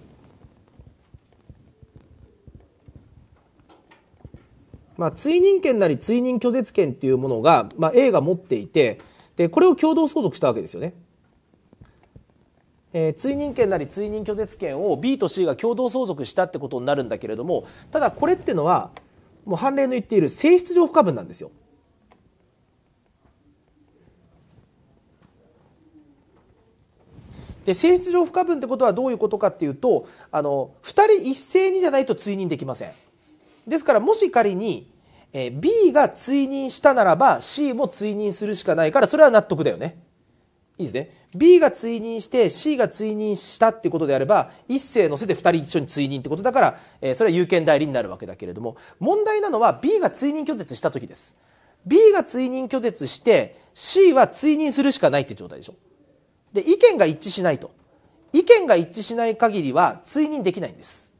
まあ、追認権なり追認拒絶権っていうものが、まあ、A が持っていてでこれを共同相続したわけですよね。えー、追認権なり追認拒絶権を B と C が共同相続したってことになるんだけれどもただこれってのはもう判例の言っている性質上不可分なんですよ。で性質上不可分ってことはどういうことかっていうとあの2人一斉にじゃないと追認できません。ですからもし仮に、えー、B が追認したならば C も追認するしかないからそれは納得だよね。いいですね。B が追認して C が追認したっていうことであれば、一世のせで2人一緒に追認ってことだから、えー、それは有権代理になるわけだけれども、問題なのは B が追認拒絶した時です。B が追認拒絶して C は追認するしかないって状態でしょ。で、意見が一致しないと。意見が一致しない限りは追認できないんです。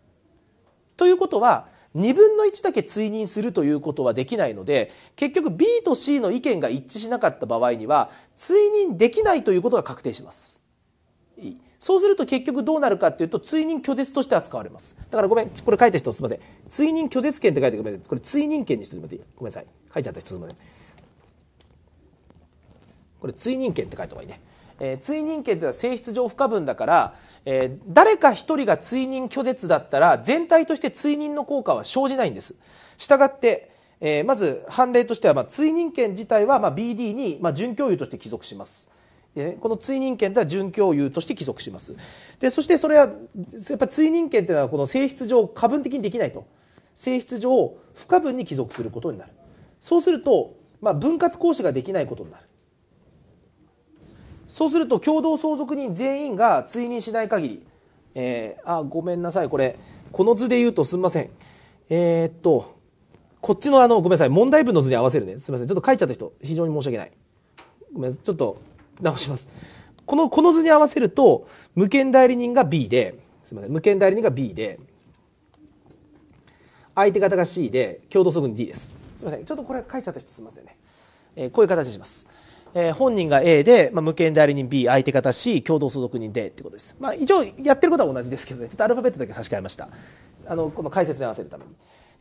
ということは、2分の1だけ追認するということはできないので結局 B と C の意見が一致しなかった場合には追認できないということが確定します。そうすると結局どうなるかっていうと追認拒絶として扱われます。だからごめん、これ書いた人すみません。追認拒絶権って書いてごめんなさい。これ追認権にしてもてごめんなさい。書いちゃった人すみません。これ追認権って書いた方がいいね。えー、追認権というのは性質上不可分だから、えー、誰か一人が追認拒絶だったら、全体として追認の効果は生じないんです。したがって、えー、まず判例としては、まあ、追認権自体は、まあ、BD に、まあ、準共有として帰属します。この追認権では準共有として帰属します。で、そしてそれは、やっぱ追認権というのはこの性質上過分的にできないと。性質上不可分に帰属することになる。そうすると、まあ、分割行使ができないことになる。そうすると共同相続人全員が追認しない限り、えー、あごめんなさいこれこの図で言うとすみませんえー、っとこっちのあのごめんなさい問題文の図に合わせるねすみませんちょっと書いちゃった人非常に申し訳ないごめんなさいちょっと直しますこのこの図に合わせると無権代理人が B ですみません無権代理人が B で相手方が C で共同相続人 D ですすみませんちょっとこれ書いちゃった人すみませんね、えー、こういう形にしますえー、本人が A で、まあ、無権代理人 B 相手方 C 共同相続人 D ってことです、まあ、一応やってることは同じですけどねちょっとアルファベットだけ差し替えましたあのこの解説に合わせるために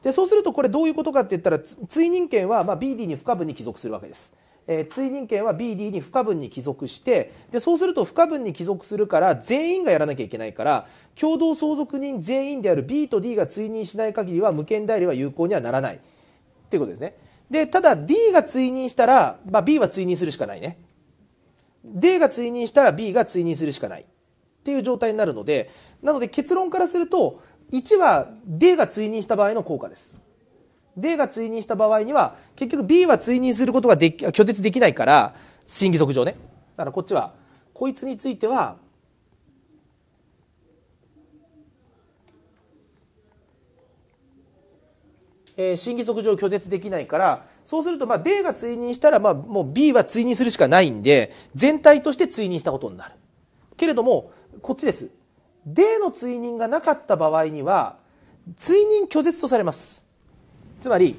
でそうするとこれどういうことかって言ったら追認権は、まあ、BD に不可分に帰属するわけです、えー、追認権は BD に不可分に帰属してでそうすると不可分に帰属するから全員がやらなきゃいけないから共同相続人全員である B と D が追認しない限りは無権代理は有効にはならないっていうことですねで、ただ D が追認したら、まあ、B は追認するしかないね。D が追認したら B が追認するしかないっていう状態になるので、なので結論からすると、1は D が追認した場合の効果です。D が追認した場合には、結局 B は追認することができ拒絶できないから、審議則上ね。だからこっちは、こいつについてはえー、審議則上拒絶できないからそうするとまあ D が追認したらまあもう B は追認するしかないんで全体として追認したことになるけれどもこっちです D の追認がなかった場合には追認拒絶とされますつまり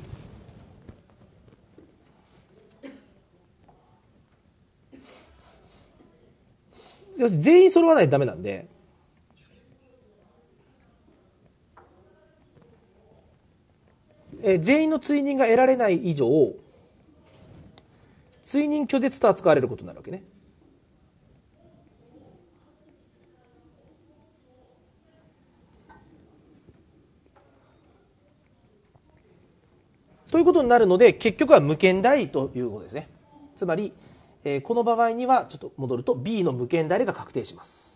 全員揃わないとダメなんでえー、全員の追認が得られない以上追認拒絶と扱われることになるわけね。ということになるので結局は無限大ということですね。つまり、えー、この場合にはちょっと戻ると B の無限大が確定します。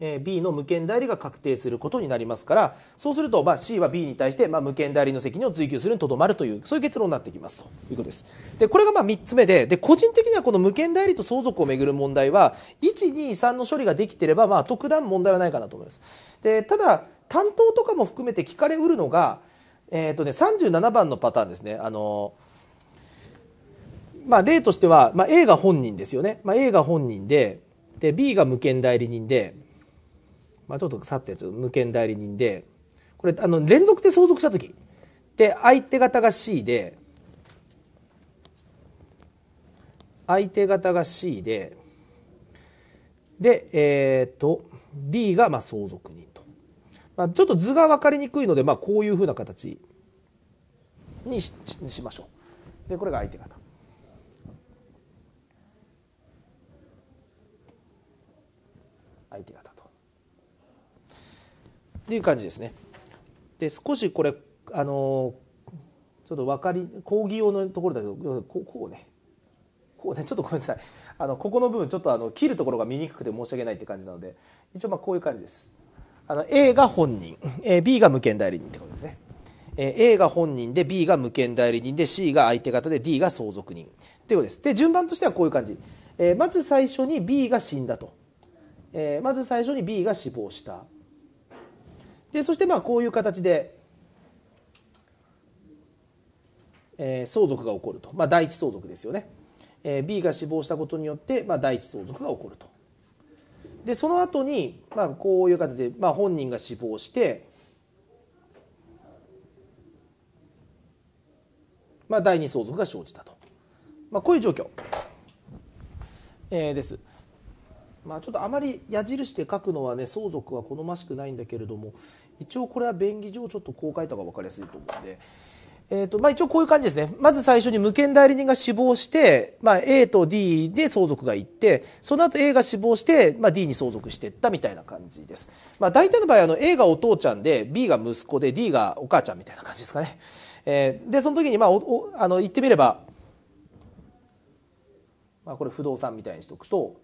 え B の無権代理が確定することになりますからそうすると、ま C は B に対して、ま無権代理の責任を追及するにとどまるというそういう結論になってきますということですでこれがま3つ目でで個人的にはこの無権代理と相続をめぐる問題は123の処理ができてれば、まあ、特段問題はないかなと思いますでただ担当とかも含めて聞かれうるのが、えーとね、37番のパターンですねあのまあ、例としては、まあ、A が本人ですよね、まあ、A が本人でで B が無権代理人でまあ、ちょっとさってちょっと無権代理人でこれあの連続で相続した時で相手方が C で相手方が C でで、えっ、ー、と D がまあ相続人と、まあ、ちょっと図が分かりにくいので、まあ、こういうふうな形にししましょうでこれが相手方っていう感じですね。で少しこれあのちょっと分かり講義用のところだけどこうこうねこうねちょっとごめんなさいあのここの部分ちょっとあの切るところが見にくくて申し訳ないって感じなので一応まあこういう感じです。あの A が本人、え B が無権代理人ってことですね。え A が本人で B が無権代理人で C が相手方で D が相続人っていうことです。で順番としてはこういう感じ。えまず最初に B が死んだと。えまず最初に B が死亡した。でそしてまあこういう形で、えー、相続が起こると、まあ、第一相続ですよね、えー、B が死亡したことによって、まあ、第一相続が起こるとでその後にまあこういう形で、まあ、本人が死亡して、まあ、第二相続が生じたと、まあ、こういう状況、えー、です。まあ、ちょっとあまり矢印で書くのはね相続は好ましくないんだけれども一応これは便宜上ちょっとこう書いた方が分かりやすいと思うんで。えーとまあ、一応こういう感じですね。まず最初に無権代理人が死亡して、まあ、A と D で相続がいって、その後 A が死亡して、まあ、D に相続していったみたいな感じです。まあ、大体の場合あの A がお父ちゃんで B が息子で D がお母ちゃんみたいな感じですかね。えー、でその時に、まあ、おあの言ってみれば、まあ、これ不動産みたいにしておくと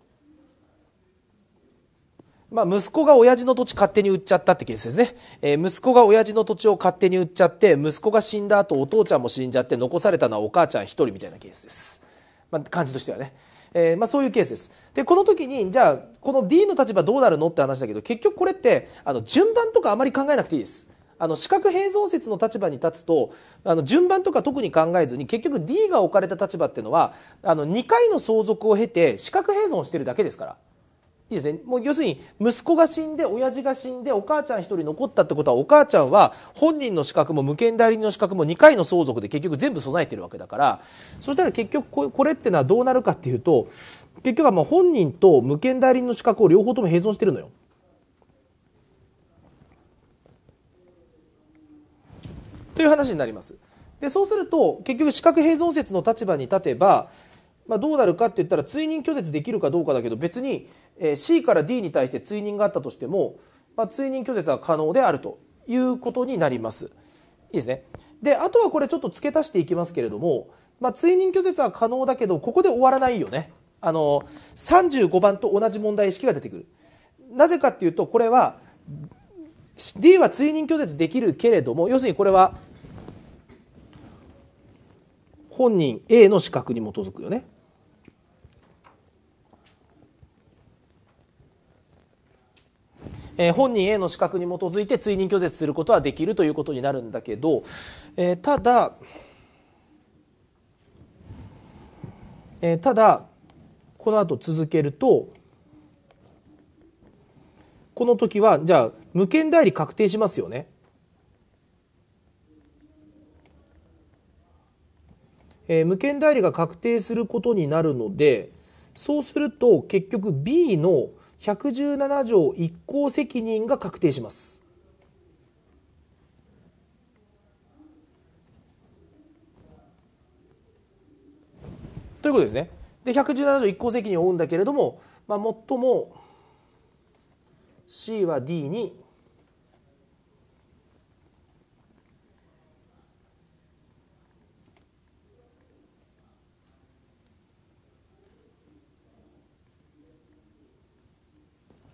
まあ、息子が親父の土地勝手に売っちゃったってケースですね、えー、息子が親父の土地を勝手に売っちゃって息子が死んだ後お父ちゃんも死んじゃって残されたのはお母ちゃん一人みたいなケースです、まあ、感じとしてはね、えー、まあ、そういうケースですでこの時にじゃあこの D の立場どうなるのって話だけど結局これってあの順番とかあまり考えなくていいですあの四角併存説の立場に立つとあの順番とか特に考えずに結局 D が置かれた立場っていうのはあの2回の相続を経て四角併存してるだけですからいいですね。もう要するに、息子が死んで、親父が死んで、お母ちゃん1人残ったってことは、お母ちゃんは、本人の資格も無権代理人の資格も2回の相続で結局全部備えてるわけだから、そしたら結局これってのはどうなるかっていうと、結局はま本人と無権代理人の資格を両方とも併存してるのよ。という話になります。でそうすると結局資格併存説の立場に立てばまあ、どうなるかって言ったら追認拒絶できるかどうかだけど別に、え C から D に対して追認があったとしても、まあ、追認拒絶は可能であるということになります。いいですね。で、あとはこれちょっと付け足していきますけれども、まあ、追認拒絶は可能だけど、ここで終わらないよね。あの、35番と同じ問題意識が出てくる。なぜかっていうと、これは、D は追認拒絶できるけれども、要するにこれは、本人 A の資格に基づくよね。えー、本人 A の資格に基づいて追認拒絶することはできるということになるんだけど、えー、ただ、えー、ただこの後続けるとこの時はじゃあ無権代理確定しますよね。えー、無権代理が確定することになるのでそうすると結局 B の117条一項責任が確定します。ということですね。で117条一項責任を負うんだけれども、まあ、最も C は D に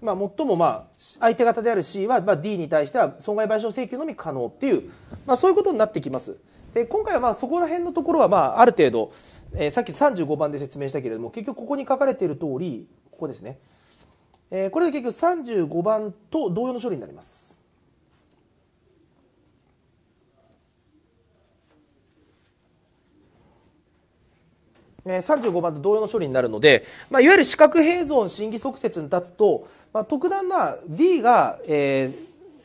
まあ、最もまあ相手方である C はまあ D に対しては損害賠償請求のみ可能っていう、まあ、そういうことになってきます。で今回はまあそこら辺のところはまあある程度、えー、さっき35番で説明したけれども結局ここに書かれている通りここですね、えー、これで結局35番と同様の処理になります。35番と同様の処理になるので、まあ、いわゆる四角併存審議即説に立つと、まあ、特段な D が、え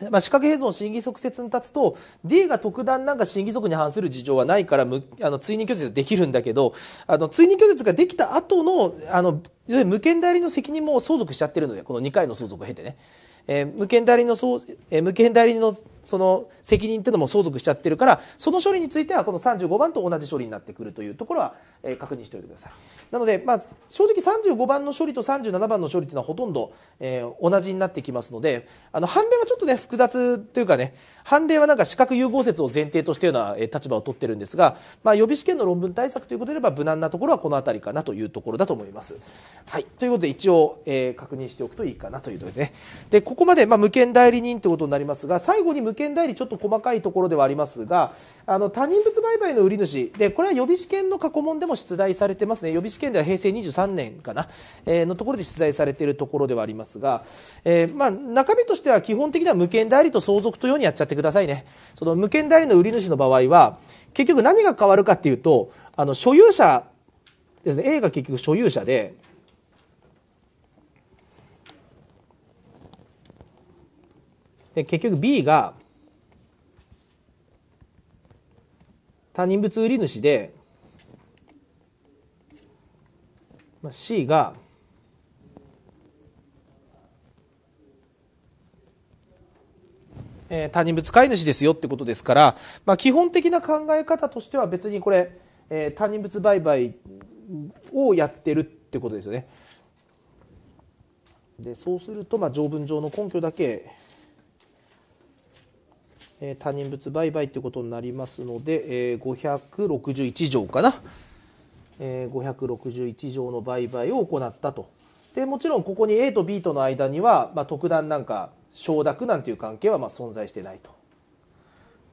ーまあ、四角併存審議即説に立つと D が特段なんか審議則に反する事情はないからむあの追認拒絶できるんだけどあの追認拒絶ができた後のあの無権代理の責任も相続しちゃってるのでこの2回の相続を経てね。えー、無権代理の、えー、無権代理のその責任っていうのも相続しちゃってるからその処理についてはこの35番と同じ処理になってくるというところは、え確認しておいてくださいなので、まあ、正直35番の処理と37番の処理っていうのはほとんど、えー、同じになってきますのであの判例はちょっとね複雑というかね判例はなんか資格融合説を前提としたような、え立場を取ってるんですが、まあ、予備試験の論文対策ということであれば無難なところはこの辺りかなというところだと思います。はい、ということで一応、えー、確認しておくといいかなというとですねでここまで、まあ、無権代理人ということになりますが最後に無権権代理ちょっと細かいところではありますがあの他人物売買の売り主でこれは予備試験の過去問でも出題されてますね予備試験では平成23年かな、えー、のところで出題されているところではありますが、えー、まあ、中身としては基本的には無権代理と相続というようにやっちゃってくださいねその無権代理の売り主の場合は結局何が変わるかっていうとあの所有者ですね A が結局所有者で。で結局 B が他人物売り主で、まあ、C が、えー、他人物買い主ですよってことですから、まあ、基本的な考え方としては別にこれ、えー、他人物売買をやってるってことですよね。でそうすると、まあ、条文上の根拠だけえ他人物売買ということになりますので、え561条かな、え561条の売買を行ったと。でもちろんここに A と B との間には、まあ、特段なんか承諾なんていう関係はまあ存在してないと。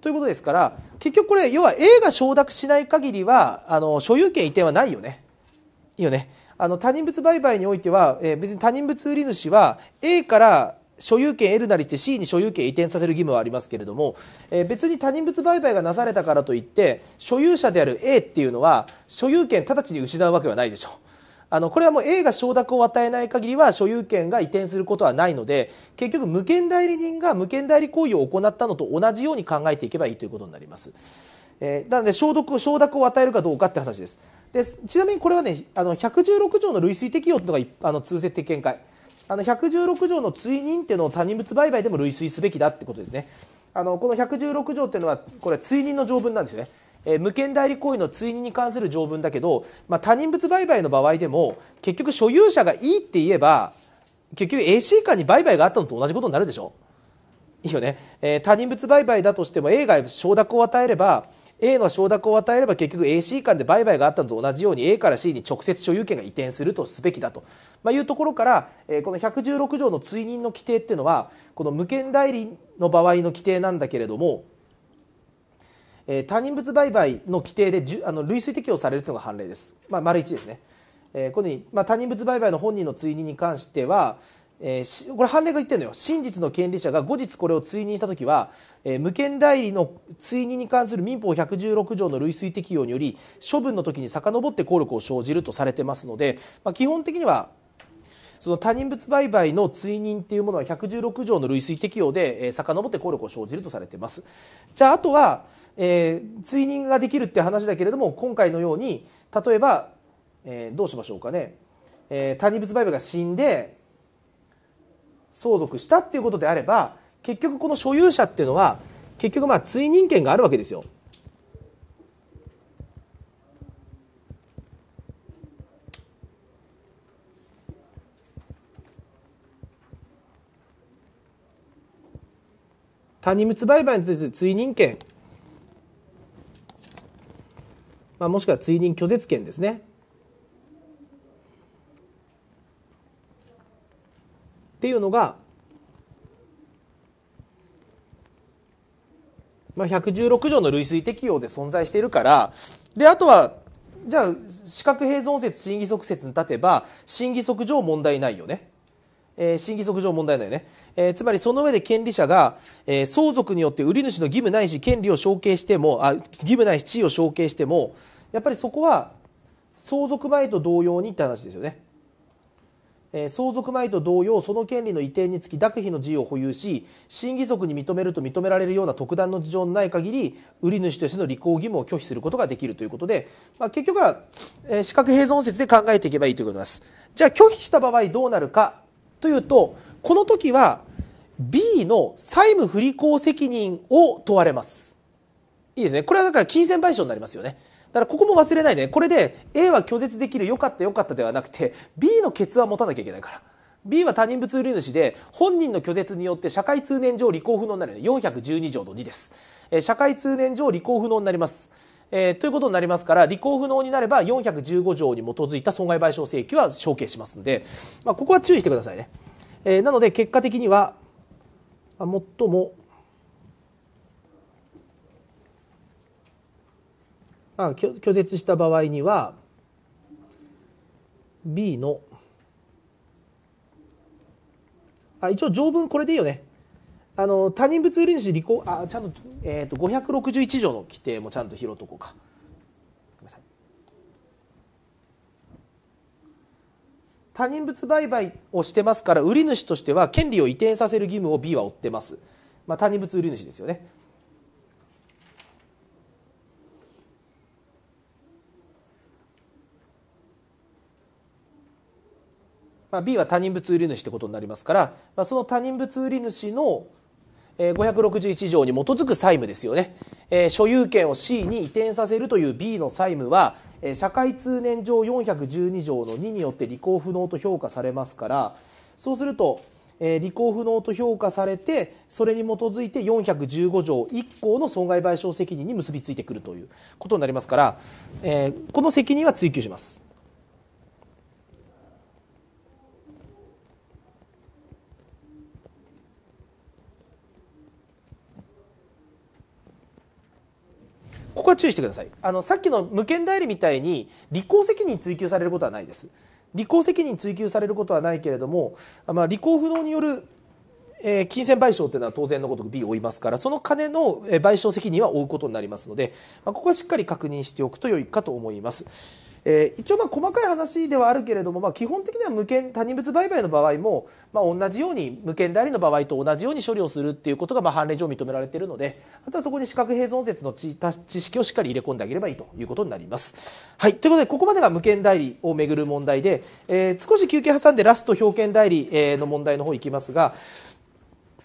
ということですから結局これ要は A が承諾しない限りはあの所有権移転はないよね。いいよね。あの他人物売買においては、えー、別に他人物売り主は A から所有権得るなりして C に所有権移転させる義務はありますけれども、え別に他人物売買がなされたからといって所有者である A っていうのは所有権直ちに失うわけはないでしょう。あのこれはもう A が承諾を与えない限りは所有権が移転することはないので結局無権代理人が無権代理行為を行ったのと同じように考えていけばいいということになります。えー、なので承諾承諾を与えるかどうかって話ですでちなみにこれはねあの116条の類推適用というのがあの通説的見解あの116条の追認っていうのを他人物売買でも類推すべきだってことですねあのこの116条っていうのはこれ追認の条文なんですね、えー、無権代理行為の追認に関する条文だけど、まあ、他人物売買の場合でも結局所有者がいいって言えば結局 AC 間に売買があったのと同じことになるでしょいいよね、えー、他人物売買だとしても A が承諾を与えれば A の承諾を与えれば結局 AC 間で売買があったのと同じように A から C に直接所有権が移転するとすべきだとまあ、いうところから、えー、この116条の追認の規定っていうのはこの無権代理の場合の規定なんだけれども、えー、他人物売買の規定であの類推適用されるというのが判例です、まあ、丸1ですね、えー、このに、まあ、他人物売買の本人の追認に関してはえー、これ判例が言ってるのよ真実の権利者が後日これを追認した時は、えー、無権代理の追認に関する民法116条の類推適用により処分の時に遡って効力を生じるとされてますので、まあ、基本的にはその他人物売買の追認っていうものは116条の類推適用で、えー、遡って効力を生じるとされていますじゃああとは、えー、追認ができるって話だけれども今回のように例えば、えー、どうしましょうかね、えー、他人物売買が死んで相続したっていうことであれば結局この所有者っていうのは結局まあ追認権があるわけですよ谷物売買について追認権、まあ、もしくは追認拒絶権ですね。っていうのが、まあ、116条の類推適用で存在しているからであとはじゃあ四角併存説審議則説に立てば審議則上問題ないよね。えー、審議則上問題ないね。えー、つまりその上で権利者が、えー、相続によって売り主の義務ないし権利を承継しても、あ、義務ないし地位を承継しても、やっぱりそこは相続前と同様にって話ですよね。え相続前と同様その権利の移転につき諾費の自由を保有し審議則に認めると認められるような特段の事情のない限り売り主としての履行義務を拒否することができるということで、まあ、結局は、えー、資格併存説で考えていけばいいということですじゃあ拒否した場合どうなるかというとこの時は B の債務不履行責任を問われますいいですねこれはだから金銭賠償になりますよねだからここも忘れないで、ね、これで A は拒絶できるよかったよかったではなくて B のケツは持たなきゃいけないから B は他人物売り主で本人の拒絶によって社会通念上履行不能になる412条の2です社会通念上履行不能になりますえー、ということになりますから履行不能になれば415条に基づいた損害賠償請求は承継しますので、まあ、ここは注意してくださいね、えー、なので結果的には、もあ、最もあ拒絶した場合には B のあ一応条文これでいいよねあの他人物売主履行あちゃんと,、えーと、と561条の規定もちゃんと拾っとこうか。他人物売買をしてますから売り主としては権利を移転させる義務を B は負ってます、まあ、他人物売り主ですよねまあ、B は他人物売り主ってことになりますから、まあ、その他人物売り主の561条に基づく債務ですよね、えー、所有権を C に移転させるという B の債務は、えー、社会通念上412条の2によって履行不能と評価されますからそうすると、えー、履行不能と評価されてそれに基づいて415条1項の損害賠償責任に結びついてくるということになりますから、えー、この責任は追及します。こは注意してくださいあのさっきの無権代理みたいに履行責任追及されることはないです履行責任追及されることはないけれども、まあ、履行不能によるえー、金銭賠償というのは当然のごとく B を負いますからその金の賠償責任は負うことになりますので、まあ、ここはしっかり確認しておくと良いかと思います。えー、一応まあ細かい話ではあるけれども、まあ、基本的には無権他人物売買の場合も、まあ、同じように無権代理の場合と同じように処理をするっていうことがまあ判例上認められているのであとはそこに資格併存説の知知識をしっかり入れ込んであげればいいということになります。はい、ということでここまでが無権代理をめぐる問題で、えー、少し休憩挟んでラスト表権代理の問題の方いきますが、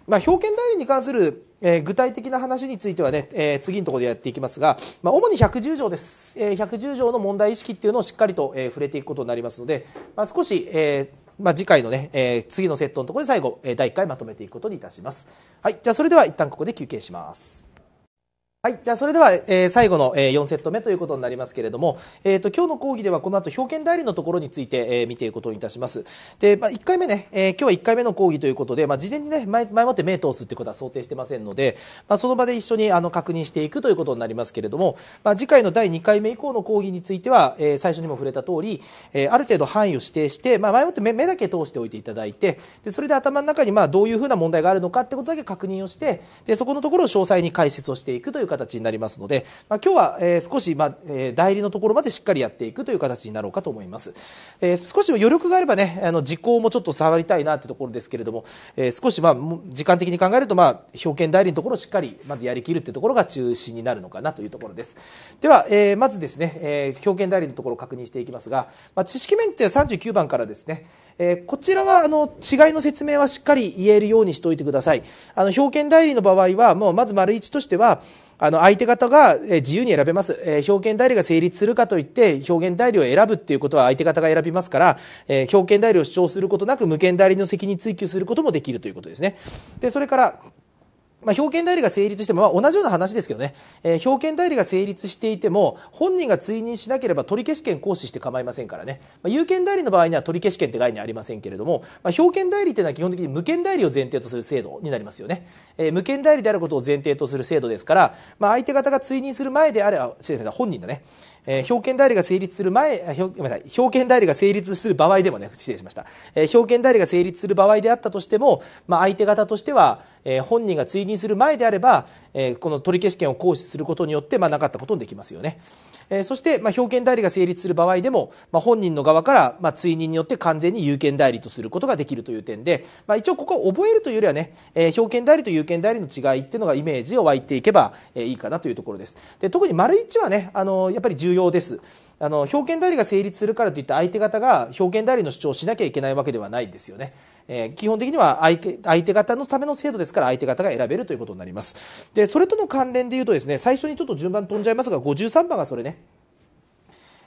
まあ、表権代理に関するえー、具体的な話についてはね、えー、次のところでやっていきますが、まあ、主に110条です、えー、110条の問題意識っていうのをしっかりと、えー、触れていくことになりますので、まあ、少し、えーまあ、次回のね、えー、次のセットのところで最後、えー、第1回まとめていくことにいたします。はい、じゃあそれでは一旦ここで休憩します。はい。じゃあ、それでは、えー、最後の、えー、4セット目ということになりますけれども、えっ、ー、と、今日の講義ではこの後、表現代理のところについて、えー、見ていくことにいたします。で、まあ、1回目ね、えー、今日は1回目の講義ということで、まあ、事前にね、前、前もって目通すってことは想定してませんので、まあ、その場で一緒に、あの、確認していくということになりますけれども、まあ、次回の第2回目以降の講義については、えー、最初にも触れた通り、えー、ある程度範囲を指定して、まあ、前もって目、目だけ通しておいていただいて、で、それで頭の中に、まあ、どういうふうな問題があるのかってことだけ確認をして、で、そこのところを詳細に解説をしていくという形になりますので、まあ、今日は、えー、少し、まあえー、代理のところまでしっかりやっていくという形になろうかと思います、えー、少し余力があればねあの時効もちょっと触りたいなというところですけれども、えー、少し、まあ、時間的に考えると、まあ、表券代理のところをしっかりまずやりきるというところが中心になるのかなというところですでは、えー、まずですね、えー、表券代理のところを確認していきますが、まあ、知識面って39番からですね、えー、こちらはあの違いの説明はしっかり言えるようにしておいてくださいあの表券代理の場合はもうまず丸1としてはあの相手方が自由に選べます、え表現代理が成立するかといって表現代理を選ぶっていうことは相手方が選びますから、え表現代理を主張することなく無権代理の責任追及することもできるということですねでそれからまあ、表見代理が成立しても、まあ、同じような話ですけどね、えー、表見代理が成立していても、本人が追認しなければ取消権行使して構いませんからね、まあ、有権代理の場合には取消権って概念ありませんけれども、まあ、表見代理というのは基本的に無権代理を前提とする制度になりますよね。えー、無権代理であることを前提とする制度ですから、まあ、相手方が追認する前であれば、本人だね、えー、表権代理が成立する前、表ごめんなさい、表券代理が成立する場合でもね、失礼しました。えー、表権代理が成立する場合であったとしても、まあ、相手方としては、えー、本人が追認する前であれば、えー、この取消権を行使することによって、まあ、なかったことにできますよね。えー、そして、まあ、表見代理が成立する場合でも、まあ、本人の側から、まあ、追認によって完全に有権代理とすることができるという点で、まあ、一応ここを覚えるというよりはね、えー、表見代理と有権代理の違いっていうのがイメージを湧いていけば、えー、いいかなというところです。で特に丸一はね、あのやっぱり重要です。あの表見代理が成立するからといって相手方が表権代理の主張をしなきゃいけないわけではないんですよね。えー、基本的には相手相手方のための制度ですから相手方が選べるということになります。で、それとの関連でいうとですね、最初にちょっと順番飛んじゃいますが、53番がそれね。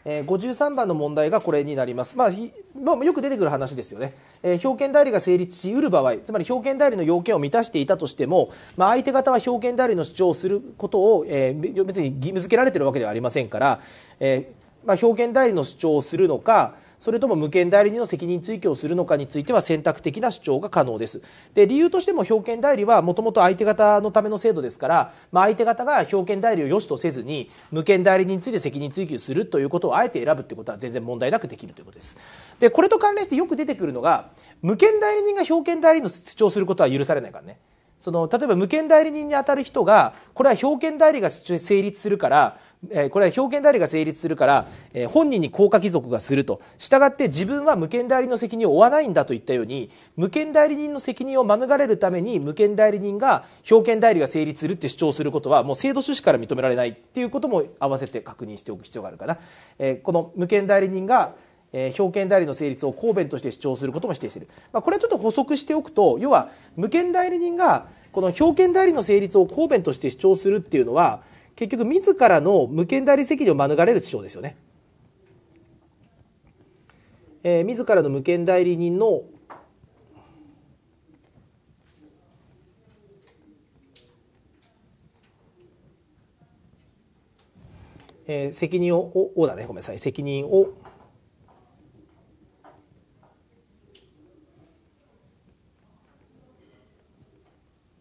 えー、53番の問題がこれになります、まあ、まあ、よく出てくる話ですよね、えー、表権代理が成立しうる場合つまり表権代理の要件を満たしていたとしても、まあ、相手方は表権代理の主張をすることを、えー、別に義務付けられているわけではありませんから、えまあ、表権代理の主張をするのか、それとも無権代理人の責任追及をするのかについては選択的な主張が可能ですで理由としても表権代理はもともと相手方のための制度ですから、まあ、相手方が表権代理を良しとせずに無権代理人について責任追及するということをあえて選ぶということは全然問題なくできるということですでこれと関連してよく出てくるのが無権代理人が表権代理人の主張することは許されないからねその例えば無権代理人に当たる人がこれは表権代理が成立するから、えー、これは表権代理が成立するから、えー、本人に降下貴族がするとしたがって自分は無権代理の責任を負わないんだといったように無権代理人の責任を免れるために無権代理人が表権代理が成立するって主張することはもう制度趣旨から認められないっていうことも合わせて確認しておく必要があるかな、えー、この無権代理人がえー、代理の成立を公弁として主張することも否定している、まあ、これはちょっと補足しておくと要は無権代理人がこの表権代理の成立を公弁として主張するっていうのは結局自らの無権代理責任を免れる主張ですよね。えー、自らの無権代理人のえ責任を、お、おだね、ごめんなさい、責任を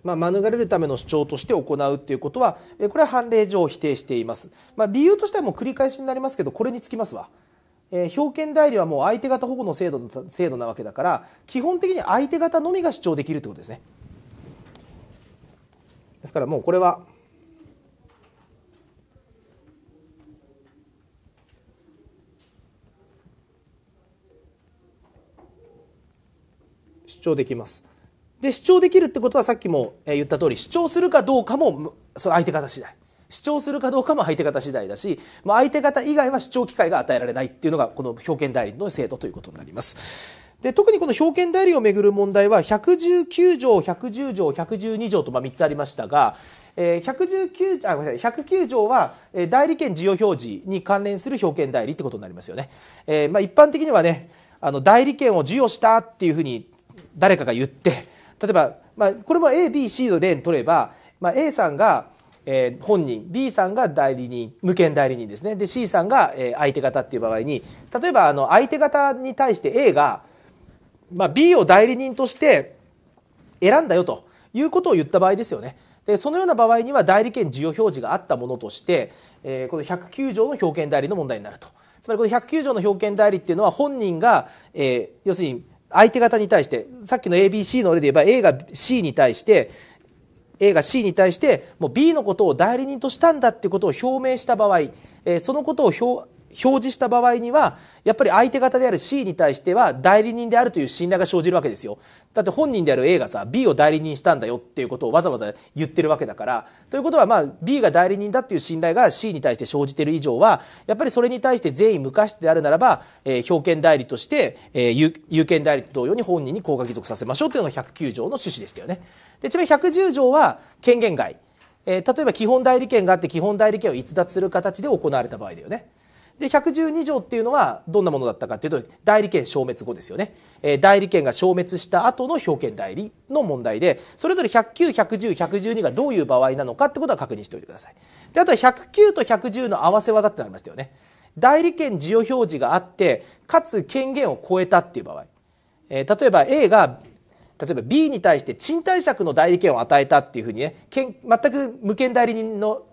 まあ、免れるための主張として行うっていうことは、えこれは判例上否定しています。まあ、理由としてはもう繰り返しになりますけど、これにつきますわ。えー、表権代理はもう相手方保護の制度の制度なわけだから、基本的に相手方のみが主張できるってことですね。ですからもうこれは、主張できます。で主張できるってことはさっきも言った通り主張するかどうかもその相手方次第主張するかどうかも相手方次第だし、まあ、相手方以外は主張機会が与えられないっていうのがこの表現代理の制度ということになります。で特にこの表現代理をめぐる問題は119条、110条、112条とまあ3つありましたが、えー、119あごめんなさい109条はえ代理権事業表示に関連する表現代理ってことになりますよね。えー、まあ、一般的にはねあの代理権を授与したっていうふうに誰かが言って例えば、まあ、これも ABC の例に取れば、まあ、A さんが、えー、本人 B さんが代理人無権代理人ですねで C さんが、えー、相手方っていう場合に例えばあの相手方に対して A が、まあ、B を代理人として選んだよということを言った場合ですよね。でそのような場合には代理権需要表示があったものとして、えー、この109条の表権代理の問題になると。つまりこの109条の表権代理っていうのは本人が、えー、要するに相手方に対して、さっきの ABC の例で言えば A が C に対して、A が C に対してもう B のことを代理人としたんだっていうことを表明した場合、えー、そのことを表表示した場合には、やっぱり相手方である C に対しては代理人であるという信頼が生じるわけですよ。だって本人である A がさ、B を代理人したんだよっていうことをわざわざ言ってるわけだから。ということはまあ、B が代理人だっていう信頼が C に対して生じてる以上は、やっぱりそれに対して善意無価してであるならば、えー、表権代理として、えー、有有権代理と同様に本人に効果帰属させましょうというのが109条の趣旨でしたよね。で、ちなみに110条は権限外。えー、例えば基本代理権があって基本代理権を逸脱する形で行われた場合だよね。で112条っていうのはどんなものだったかっていうと代理権消滅後ですよね、えー、代理権が消滅した後の表権代理の問題でそれぞれ1 0 9 1 1 0 1 1 2がどういう場合なのかってことは確認しておいてくださいであとは109と110の合わせ技ってなりましたよね代理権授与表示があってかつ権限を超えたっていう場合、えー、例えば A が例えば B に対して賃貸借の代理権を与えたっていうふうにね全く無権代理人の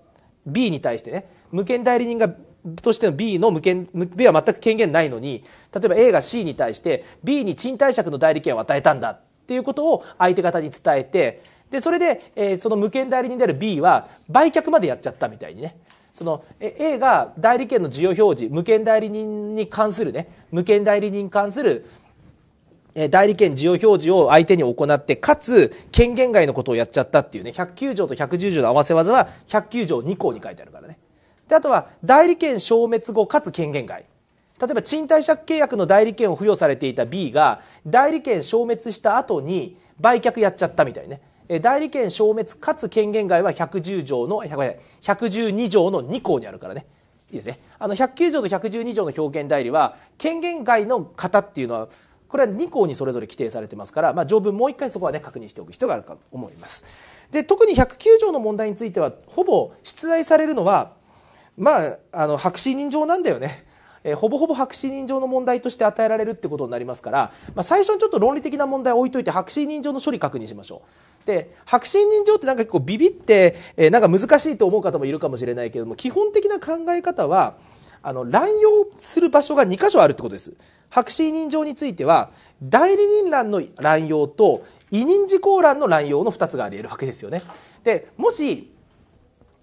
B に対してね無権代理人がとしての B の無権 B は全く権限ないのに例えば A が C に対して B に賃貸借の代理権を与えたんだっていうことを相手方に伝えてでそれで、えー、その無権代理人である B は売却までやっちゃったみたいにねその A が代理権の需要表示無権代理人に関するね無権代理人に関する代理権需要表示を相手に行ってかつ権限外のことをやっちゃったっていうね109条と110条の合わせ技は109条2項に書いてあるからねであとは代理権消滅後かつ権限外例えば賃貸借契約の代理権を付与されていた B が代理権消滅した後に売却やっちゃったみたいね代理権消滅かつ権限外は110条の112条の2項にあるからねいいですねあの109条と112条の表現代理は権限外の方っていうのはこれは2項にそれぞれ規定されてますから、まあ、条文もう一回そこはね確認しておく必要があるかと思いますで特に109条の問題についてはほぼ出題されるのはまあ、あの白紙人情なんだよね。えー、ほぼほぼ白紙人情の問題として与えられるってことになりますから、まあ、最初にちょっと論理的な問題を置いといて白紙人情の処理確認しましょう。で白紙人情ってなんか結構ビビって、えー、なんか難しいと思う方もいるかもしれないけれども基本的な考え方はあの乱用する場所が2箇所あるってことです。白紙人情については代理人欄の乱用と委任事項欄の乱用の2つがあり得るわけですよね。でもしい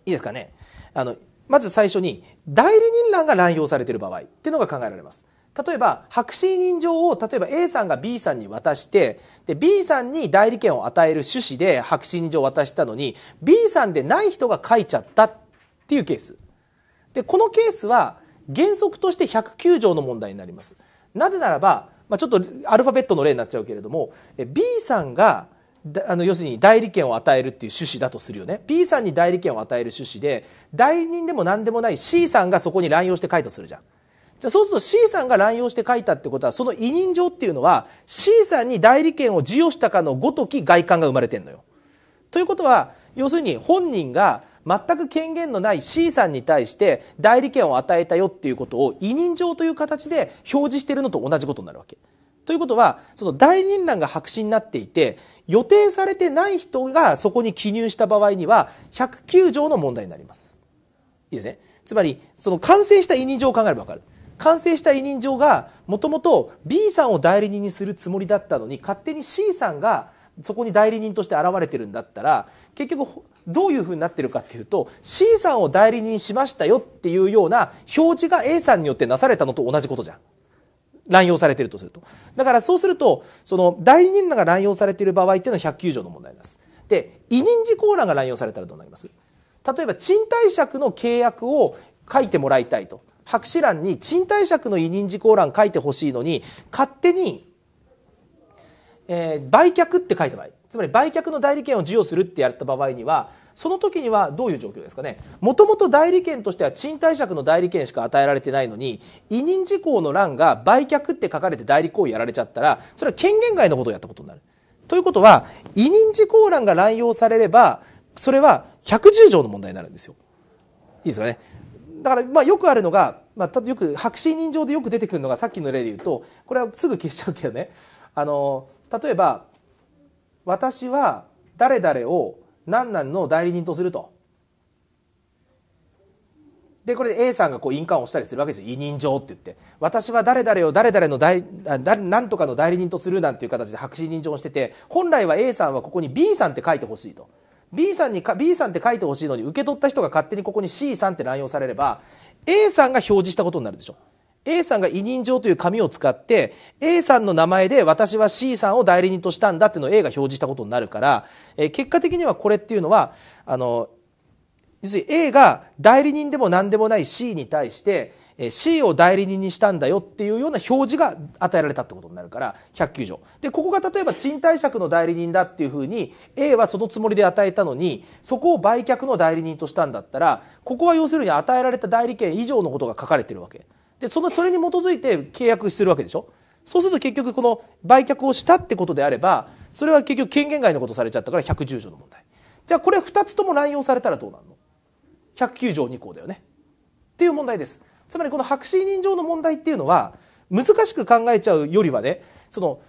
いですかねあのまず最初に代理人欄が乱用されている場合っていうのが考えられます。例えば白紙人情を例えば A さんが B さんに渡してで B さんに代理権を与える趣旨で白紙人情を渡したのに B さんでない人が書いちゃったっていうケースでこのケースは原則として109条の問題になりますなぜならば、まあ、ちょっとアルファベットの例になっちゃうけれども B さんが「あの要するに代理権を与えるっていう趣旨だとするよね P さんに代理権を与える趣旨で代理人でも何でもない C さんがそこに乱用して書いたとするじゃん。じゃそうすると C さんが乱用して書いたってことはその委任状っていうのは C さんに代理権を授与したかのごとき外観が生まれてんのよ。ということは要するに本人が全く権限のない C さんに対して代理権を与えたよっていうことを委任状という形で表示してるのと同じことになるわけ。ということは、その大人欄が白紙になっていて、予定されてない人がそこに記入した場合には、109条の問題になります。いいですね。つまり、その完成した委任状を考えればわかる。完成した委任状が、もともと B さんを代理人にするつもりだったのに、勝手に C さんが、そこに代理人として現れてるんだったら結局どういうふうになってるかっていうと C さんを代理人しましたよっていうような表示が A さんによってなされたのと同じことじゃん。乱用されているとすると。だからそうすると、その代理人らが乱用されている場合っていうのは109条の問題です。で、委任事項欄が乱用されたらどうなります例えば、賃貸借の契約を書いてもらいたいと。白紙欄に賃貸借の委任事項欄書いてほしいのに、勝手に、えー、売却って書いた場合。つまり売却の代理権を授与するってやった場合にはその時にはどういう状況ですかねもともと代理権としては賃貸借の代理権しか与えられてないのに委任事項の欄が売却って書かれて代理行為やられちゃったらそれは権限外のことをやったことになる。ということは委任事項欄が乱用されればそれは110条の問題になるんですよ。いいですよね。だからまあよくあるのが、まあ、よく白紙委任状でよく出てくるのがさっきの例で言うとこれはすぐ消しちゃうけどねあの例えば私は誰々を何々の代理人とすると。でこれで A さんがこう印鑑をしたりするわけですよ委任状って言って私は誰々を誰々の代何とかの代理人とするなんていう形で白紙認証をしてて本来は A さんはここに B さんって書いてほしいと B さんに B さんって書いてほしいのに受け取った人が勝手にここに C さんって乱用されれば A さんが表示したことになるでしょ A さんが委任状という紙を使って A さんの名前で私は C さんを代理人としたんだっていうのを A が表示したことになるから、えー、結果的にはこれっていうのはあの要するに A が代理人でも何でもない C に対して C を代理人にしたんだよっていうような表示が与えられたってことになるから109条でここが例えば賃貸借の代理人だっていうふうに A はそのつもりで与えたのにそこを売却の代理人としたんだったらここは要するに与えられた代理権以上のことが書かれてるわけ。でそのそれに基づいて契約するわけでしょそうすると結局この売却をしたってことであればそれは結局権限外のことされちゃったから110条の問題じゃあこれ2つとも乱用されたらどうなるの ?109 条2項だよねっていう問題ですつまりこの白紙委任状の問題っていうのは難しく考えちゃうよりはねその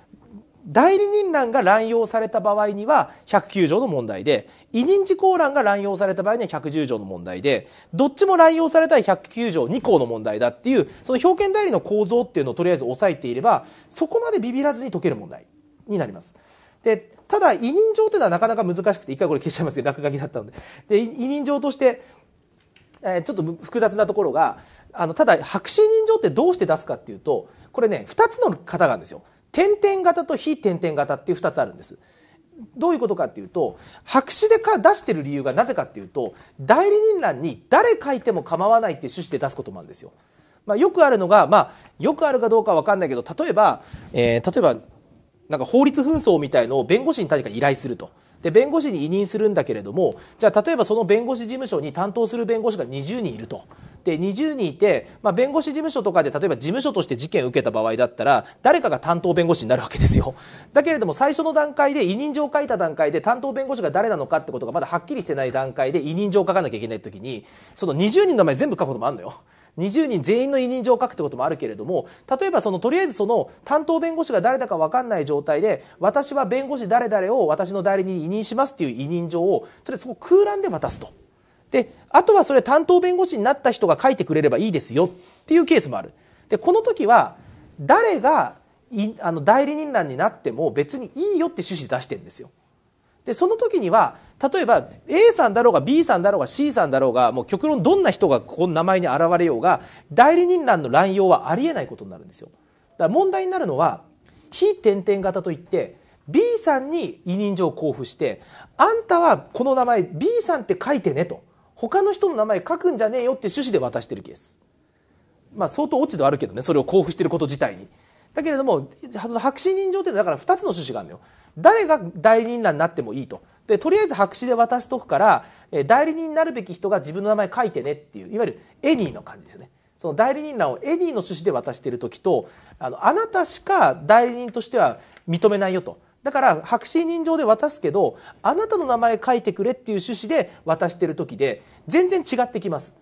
代理人欄が乱用された場合には109条の問題で委任事項欄が乱用された場合には110条の問題でどっちも乱用されたら109条2項の問題だっていうその表権代理の構造っていうのをとりあえず押さえていればそこまでビビらずに解ける問題になります。でただ委任状というのはなかなか難しくて一回これ消しちゃいますけど落書きだったのでで委任状としてえちょっと複雑なところがあのただ白紙委任状ってどうして出すかっていうとこれね2つの型があるんですよ。点々型と非点々型っていう2つあるんです。どういうことかっていうと白紙で出してる理由がなぜかっていうと代理人欄に誰書いても構わないっていう趣旨で出すこともあるんですよ。まあ、よくあるのが、まあ、よくあるかどうかは分かんないけど例えば、えー、例えばなんか法律紛争みたいのを弁護士に誰か依頼すると。で弁護士に委任するんだけれどもじゃあ例えばその弁護士事務所に担当する弁護士が20人いると。で20人いて、まあ、弁護士事務所とかで例えば事務所として事件を受けた場合だったら誰かが担当弁護士になるわけですよだけれども最初の段階で委任状を書いた段階で担当弁護士が誰なのかってことがまだはっきりしてない段階で委任状を書かなきゃいけない時にその20人の名前全部書くこともあるのよ20人全員の委任状を書くってこともあるけれども例えばそのとりあえずその担当弁護士が誰だか分かんない状態で私は弁護士誰々を私の代理人に委任しますっていう委任状をとりあえずそこ空欄で渡すと。であとはそれ担当弁護士になった人が書いてくれればいいですよっていうケースもある。でこの時は誰がいあの代理人欄になっても別にいいよって趣旨で出してるんですよ。でその時には例えば A さんだろうが B さんだろうが C さんだろうがもう極論どんな人がここの名前に現れようが代理人欄の乱用はありえないことになるんですよ。だから問題になるのは非点々型といって B さんに委任状を交付してあんたはこの名前 B さんって書いてねと他の人の名前書くんじゃねえよって趣旨で渡してるケース。まあ、相当落ち度あるけどねそれを交付してること自体に。だけれども白紙人情ってだから2つの趣旨があるんだよ誰が代理人欄になってもいいと。でとりあえず白紙で渡しとくから、え代理人になるべき人が自分の名前書いてねっていういわゆるエニーの感じですね。その代理人欄をエニーの趣旨で渡している時とあのあなたしか代理人としては認めないよと。だから白紙人情で渡すけどあなたの名前書いてくれっていう趣旨で渡してる時で全然違ってきます。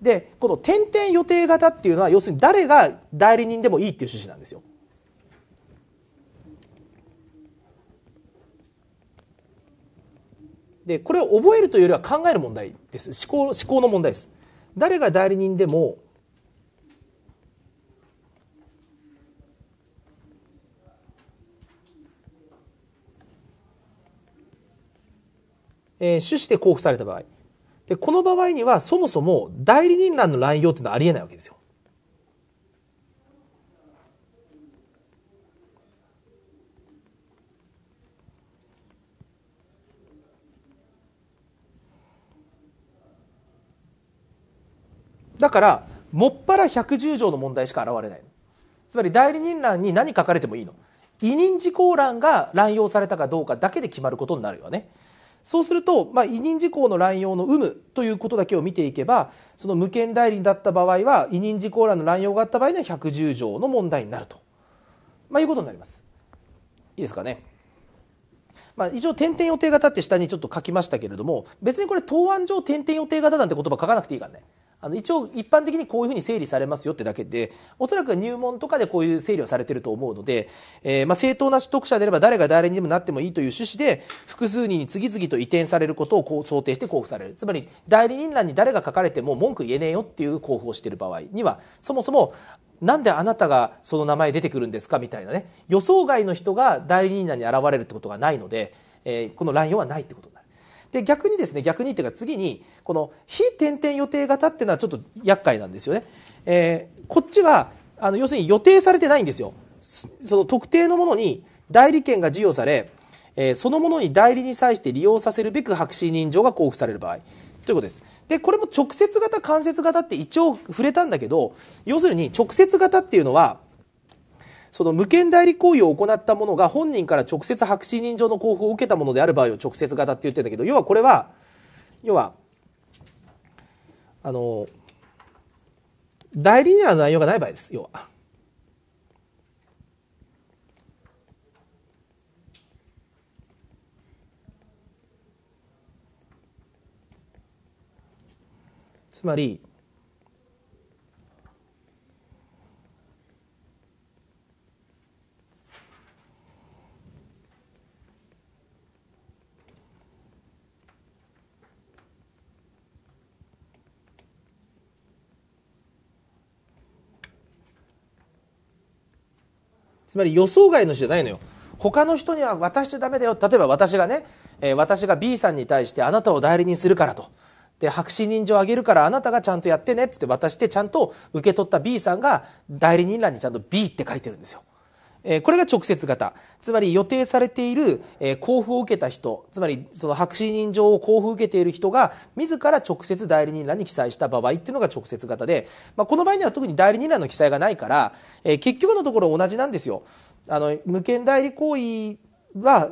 でこの点々予定型っていうのは要するに誰が代理人でもいいっていう趣旨なんですよ。でこれを覚えるというよりは考える問題です思考思考の問題です誰が代理人でもえ趣旨で交付された場合でこの場合にはそもそも代理人欄の乱用というのはありえないわけですよだからもっぱら110条の問題しか現れないつまり代理人欄に何書かれてもいいの委任事項欄が乱用されたかどうかだけで決まることになるよねそうすると、まあ、委任事項の乱用の有無ということだけを見ていけばその無権代理だった場合は委任事項欄の乱用があった場合には110条の問題になると、まあ、いうことになりますいいですかねまあ、一応点々予定型って下にちょっと書きましたけれども別にこれ答案上点々予定型なんて言葉書かなくていいからねあの一応一般的にこういうふうに整理されますよってだけでおそらく入門とかでこういう整理をされてると思うので、えー、ま正当な読者であれば誰が誰にでもなってもいいという趣旨で複数人に次々と移転されることをこう想定して交付されるつまり代理人欄に誰が書かれても文句言えねえよっていう交付をしてる場合にはそもそもなんであなたがその名前出てくるんですかみたいなね予想外の人が代理人欄に現れるってことがないので、えー、この乱用はないってことで逆にですね逆にっていうか次にこの非点々予定型っていうのはちょっと厄介なんですよね、えー、こっちはあの要するに予定されてないんですよその特定のものに代理権が授与され、えー、そのものに代理に際して利用させるべく白紙人情が交付される場合ということです。で、これも直接型、間接型って一応触れたんだけど、要するに直接型っていうのは、その無権代理行為を行った者が本人から直接白紙人情の交付を受けたものである場合を直接型って言ってたけど要はこれは要はあの代理になる内容がない場合です要は。つまりつまり予想外の人じゃないのよ。他の人には渡しちゃダメだよ。例えば私がね、えー、私が B さんに対してあなたを代理人するからと。で、白紙人情あげるからあなたがちゃんとやってねって渡してちゃんと受け取った B さんが代理人欄にちゃんと B って書いてるんですよ。えこれが直接型。つまり予定されている、え交付を受けた人、つまりその白紙人状を交付受けている人が、自ら直接代理人欄に記載した場合っていうのが直接型で、まあ、この場合には特に代理人欄の記載がないから、え結局のところ同じなんですよ。あの、無権代理行為は、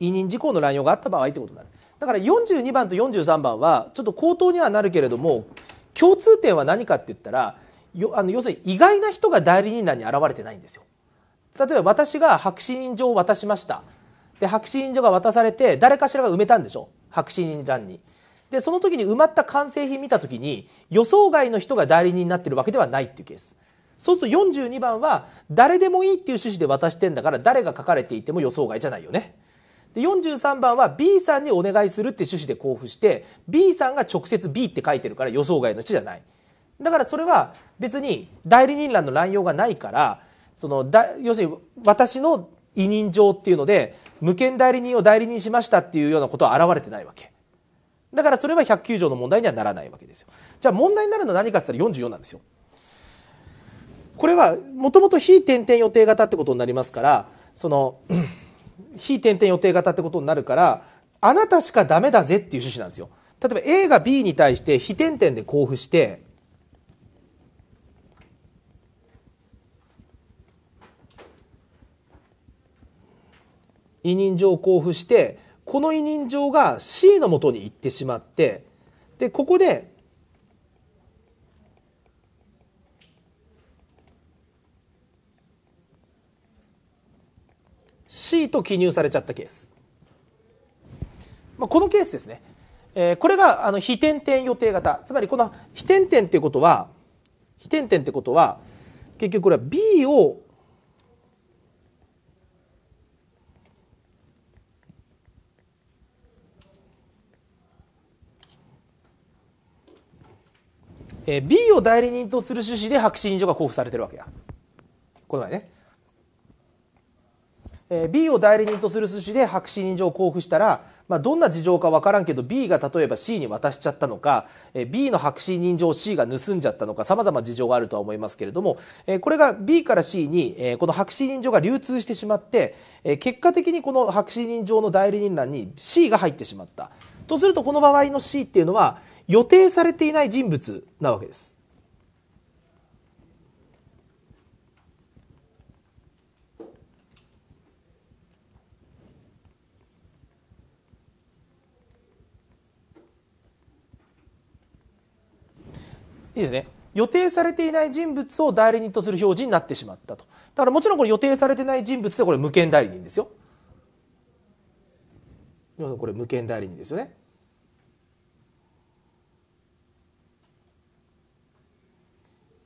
委任事項の乱用があった場合ってことになる。だから42番と43番は、ちょっと口頭にはなるけれども、共通点は何かって言ったら、よあの要するに意外な人が代理人欄に現れてないんですよ。例えば私が白紙印状を渡しました。で白紙印状が渡されて誰かしらが埋めたんでしょ白紙印欄に。でその時に埋まった完成品見た時に予想外の人が代理人になってるわけではないっていうケース。そうすると42番は誰でもいいっていう趣旨で渡してんだから誰が書かれていても予想外じゃないよね。で43番は B さんにお願いするって趣旨で交付して B さんが直接 B って書いてるから予想外の人じゃない。だからそれは別に代理人欄の乱用がないからそのだ要するに私の委任状っていうので無権代理人を代理人しましたっていうようなことは現れてないわけだからそれは109条の問題にはならないわけですよじゃあ問題になるのは何かって言ったら44なんですよこれはもともと非点々予定型ってことになりますからその 非点々予定型ってことになるからあなたしかダメだぜっていう趣旨なんですよ例えば A が B に対して非点々で交付して委任状を交付してこの委任状が C のもとに行ってしまってでここで「C」と記入されちゃったケース、まあ、このケースですね、えー、これがあの非点々予定型つまりこの非点々っていうことは非点々ってことは結局これは B をえ B を代理人とする趣旨で白紙印書が交付されてるわけやこの前ね、え B を代理人とする趣旨で白紙印書を交付したら、まあ、どんな事情か分からんけど B が例えば C に渡しちゃったのか、え B の白紙人情を C が盗んじゃったのかさまざま事情があるとは思いますけれども、えこれが B から C に、えこの白紙人情が流通してしまって、え結果的にこの白紙人情の代理人欄に C が入ってしまった。とするとこの場合の C っていうのは予定されていない人物なわけです。いいですね。予定されていない人物を代理人とする表示になってしまったと。だからもちろんこれ予定されてない人物でこれ無権代理人ですよ。これ無権代理人ですよね。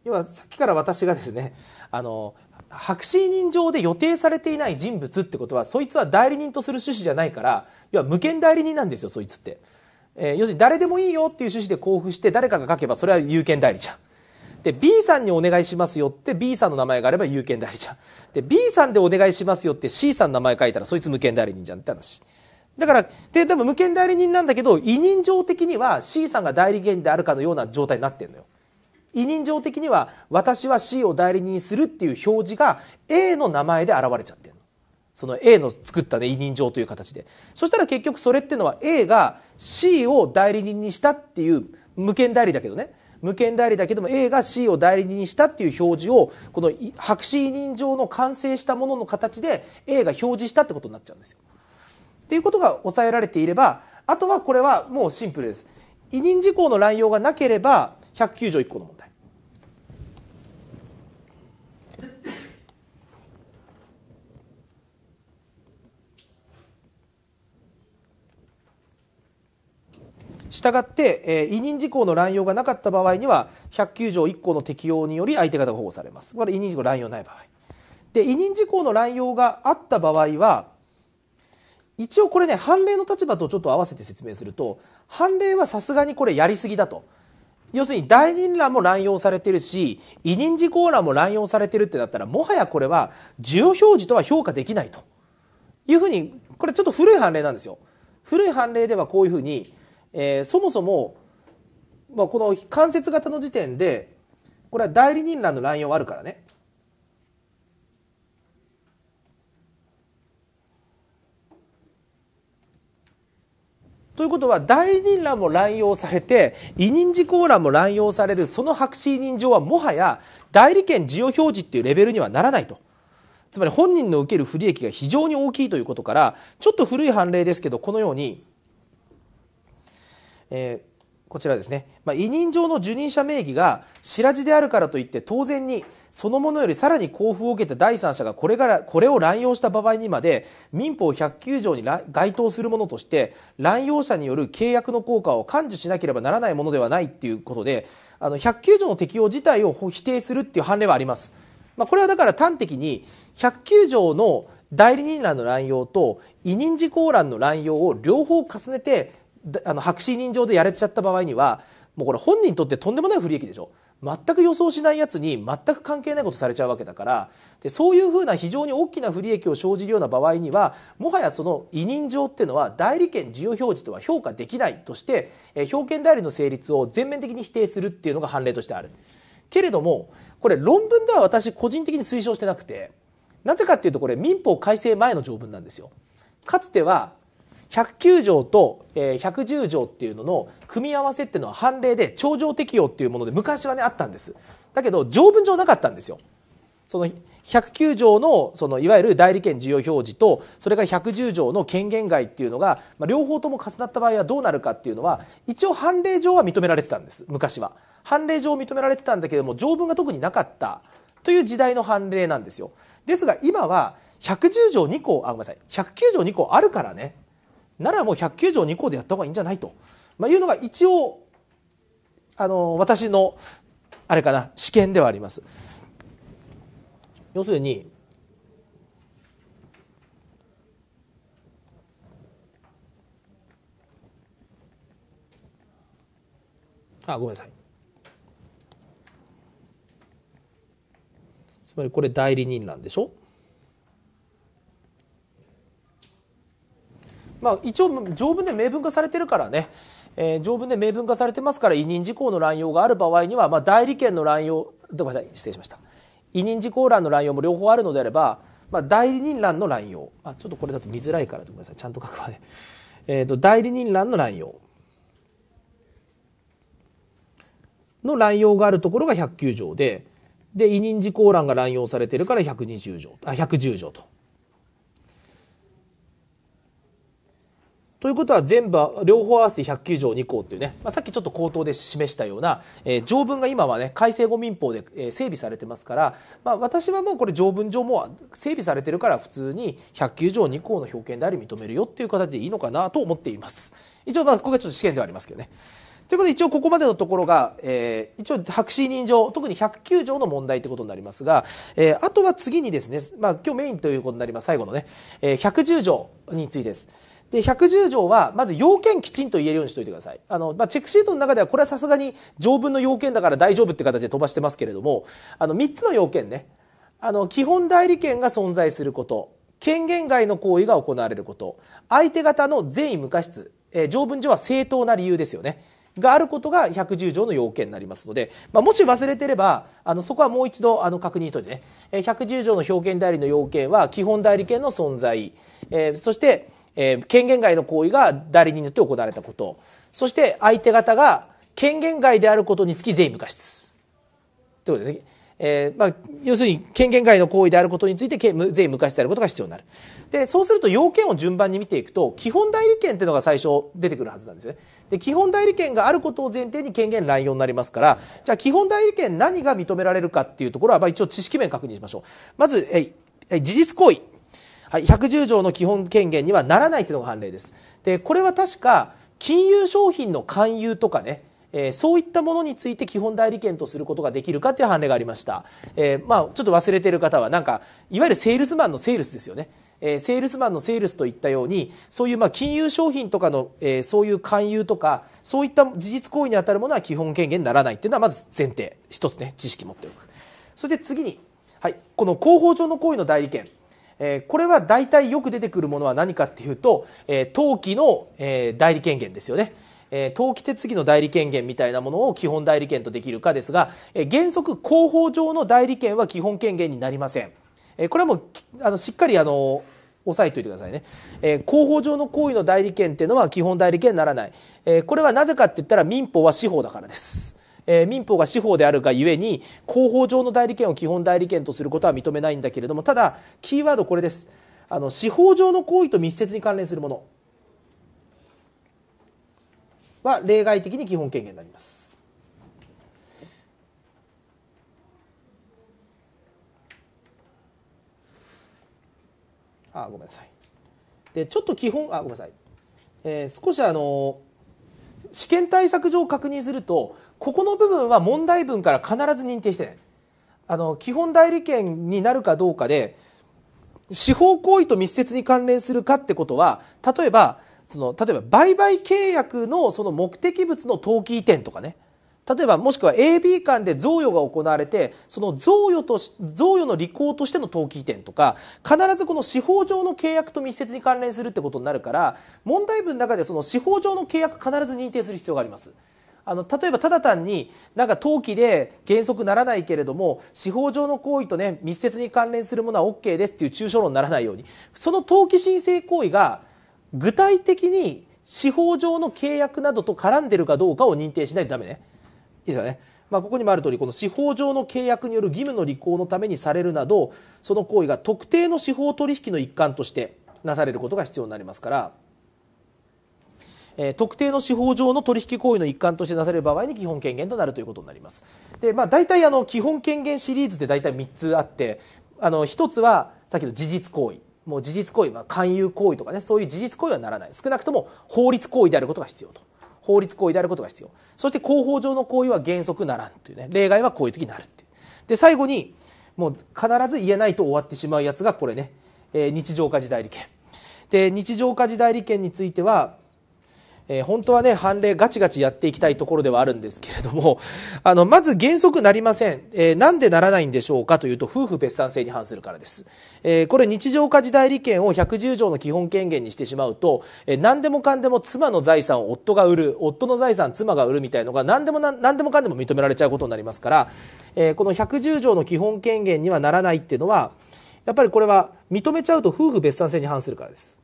要はさっきから私がですねあの白紙人上で予定されていない人物ってことはそいつは代理人とする趣旨じゃないから要は無権代理人なんですよそいつって、えー、要するに誰でもいいよっていう趣旨で交付して誰かが書けばそれは有権代理じゃんで B さんにお願いしますよって B さんの名前があれば有権代理じゃんで B さんでお願いしますよって C さんの名前書いたらそいつ無権代理人じゃんって話だからででも無権代理人なんだけど委任状的には C さんが代理人であるかのような状態になってるのよ委任状的には私は C を代理人にするっていう表示が A の名前で現れちゃってるの。その A の作ったね委任状という形で。そしたら結局それっていうのは A が C を代理人にしたっていう無権代理だけどね。無権代理だけども A が C を代理人にしたっていう表示をこの白紙委任状の完成したものの形で A が表示したってことになっちゃうんですよ。っていうことが抑えられていればあとはこれはもうシンプルです。委任事項の乱用がなければ109条1個の問題。したがって、えー、委任事項の乱用がなかった場合には109条1項の適用により相手方が保護されますこれ委任事項乱用ない場合で委任事項の乱用があった場合は一応これね判例の立場とちょっと合わせて説明すると判例はさすがにこれやりすぎだと要するに代任欄も乱用されてるし委任事項欄も乱用されてるってなったらもはやこれは需要表示とは評価できないというふうにこれちょっと古い判例なんですよ古い判例ではこういうふうにえー、そもそも、まあ、この間接型の時点でこれは代理人欄の乱用あるからね。ということは代理人欄も乱用されて委任事項欄も乱用されるその白紙委任状はもはや代理権事由表示っていうレベルにはならないと。つまり本人の受ける不利益が非常に大きいということからちょっと古い判例ですけどこのようにえー、こちらですね、まあ、委任状の受任者名義が白地であるからといって当然にそのものよりさらに交付を受けた第三者がこれからこれを乱用した場合にまで民法109条に該当するものとして乱用者による契約の効果を感受しなければならないものではないということであの109条の適用自体を否定するっていう判例はあります。まあ、これはだから端的に109条の代理人欄の乱用と委任事項欄の乱用を両方重ねてあの白紙人情でやれちゃった場合にはもうこれ本人にとってとんでもない不利益でしょ全く予想しないやつに全く関係ないことされちゃうわけだからでそういうふうな非常に大きな不利益を生じるような場合にはもはやその委任状っていうのは代理権自由表示とは評価できないとして、え表表代理の成立を全面的に否定するっていうのが判例としてあるけれどもこれ論文では私個人的に推奨してなくてなぜかっていうとこれ民法改正前の条文なんですよかつては109条と、え110条っていうのの組み合わせっていうのは判例で頂上適用っていうもので昔はねあったんですだけど条文上なかったんですよその109条のそのいわゆる代理権需要表示とそれから110条の権限外っていうのが、まあ、両方とも重なった場合はどうなるかっていうのは一応判例上は認められてたんです昔は判例上認められてたんだけども条文が特になかったという時代の判例なんですよですが今は110条2項あごめんなさい109条2項あるからねならもう109条2項でやった方がいいんじゃないと、まあ、いうのが一応あの私のあれかな試験ではあります。要するにあごめんなさいつまりこれ代理人なんでしょまあ、一応条文で明文化されてるからね、えー、条文で明文化されてますから委任事項の乱用がある場合には、まあ、代理権の乱用ごめんなさい失礼しました委任事項欄の乱用も両方あるのであれば、まあ、代理人欄の乱用、あ、ちょっとこれだと見づらいからごめんなさいちゃんと書くまで、えーと、と代理人欄の乱用の乱用があるところが109条でで委任事項欄が乱用されてるから120条あ110条と。ということは全部両方合わせて109条2項っていうね、まあ、さっきちょっと口頭で示したような、えー、条文が今はね改正後民法で、整備されてますから、まあ、私はもうこれ条文上も整備されてるから普通に109条2項の表現であり認めるよっていう形でいいのかなと思っています一応まあここがちょっと試験ではありますけどねということで一応ここまでのところが、えー、一応白紙認証、特に109条の問題ということになりますが、えー、あとは次にですね、まあ、今日メインということになります最後のね、えー、110条についてですで、110条は、まず要件きちんと言えるようにしておいてください。あの、まあ、チェックシートの中では、これはさすがに条文の要件だから大丈夫って形で飛ばしてますけれども、あの、3つの要件ね。あの、基本代理権が存在すること。権限外の行為が行われること。相手方の善意無過失。えー、条文上は正当な理由ですよね。があることが110条の要件になりますので、まあ、もし忘れてればあのそこはもう一度あの確認しておいてね110条の表現代理の要件は基本代理権の存在、えー、そしてえー、権限外の行為が代理人によって行われたこと。そして相手方が権限外であることにつき税務過失。ということですね。えーまあ、要するに権限外の行為であることについて税務過失であることが必要になるでそうすると要件を順番に見ていくと基本代理権っていうのが最初出てくるはずなんですよねで基本代理権があることを前提に権限乱用になりますからじゃあ基本代理権何が認められるかっていうところは、まあ、一応知識面確認しましょうまずえ事実行為はい、110条の基本権限にはならないというのが判例です。でこれは確か金融商品の勧誘とかねえー、そういったものについて基本代理権とすることができるかという判例がありました、えー、まあ、ちょっと忘れてる方はなんかいわゆるセールスマンのセールスですよね、えー、セールスマンのセールスといったようにそういうまあ金融商品とかの、えそういう勧誘とかそういった事実行為に当たるものは基本権限にならないというのはまず前提1つね知識持っておくそして次に、はい、この広報上の行為の代理権えこれは大体よく出てくるものは何かっていうと、え登記の、え代理権限ですよね。え登記手続きの代理権限みたいなものを基本代理権とできるかですが、え原則広報上の代理権は基本権限になりません。えこれはもうあのしっかりあの押さえておいてくださいね、えー、広報上の行為の代理権っていうのは基本代理権にならない、えー、これはなぜかって言ったら民法は司法だからですえー、民法が司法であるがゆえに広報上の代理権を基本代理権とすることは認めないんだけれどもただキーワードこれですあの司法上の行為と密接に関連するものは例外的に基本権限になります。あごめんなさいでちょっと基本あごめんなさい、えー、少しあのー試験対策上確認するとここの部分は問題文から必ず認定してないあの基本代理権になるかどうかで司法行為と密接に関連するかってことは例えばその例えば売買契約のその目的物の登記移転とかね例えばもしくは AB 間で贈与が行われてその贈与と贈与の履行としての登記移転とか必ずこの司法上の契約と密接に関連するってことになるから問題文の中でその司法上の契約必ず認定する必要があります。あの例えばただ単になんか登記で原則ならないけれども司法上の行為と、ね、密接に関連するものは OK ですっていう抽象論にならないようにその登記申請行為が具体的に司法上の契約などと絡んでるかどうかを認定しないとダメね。ですよね。まあ、ここにもある通り、この司法上の契約による義務の履行のためにされるなど、その行為が特定の司法取引の一環としてなされることが必要になりますから、え特定の司法上の取引行為の一環としてなされる場合に基本権限となるということになります。で、まあ、大体あの基本権限シリーズで大体3つあって、あの1つはさっきの事実行為。もう事実行為、まあ、勧誘行為とかね、そういう事実行為はならない。少なくとも法律行為であることが必要と。法律行為であることが必要そして広報上の行為は原則ならんというね例外はこういう時になるっていうで最後にもう必ず言えないと終わってしまうやつがこれね、えー、日常化時代理権で日常化時代理権についてはえー、本当はね、判例ガチガチやっていきたいところではあるんですけれども、あの、まず原則なりません。えー、なんでならないんでしょうかというと、夫婦別産制に反するからです。えー、これ日常化時代利権を110条の基本権限にしてしまうと、えー、何でもかんでも妻の財産を夫が売る、夫の財産妻が売るみたいのが何でも何でもかんでも認められちゃうことになりますから、えー、この110条の基本権限にはならないっていうのは、やっぱりこれは認めちゃうと夫婦別産制に反するからです。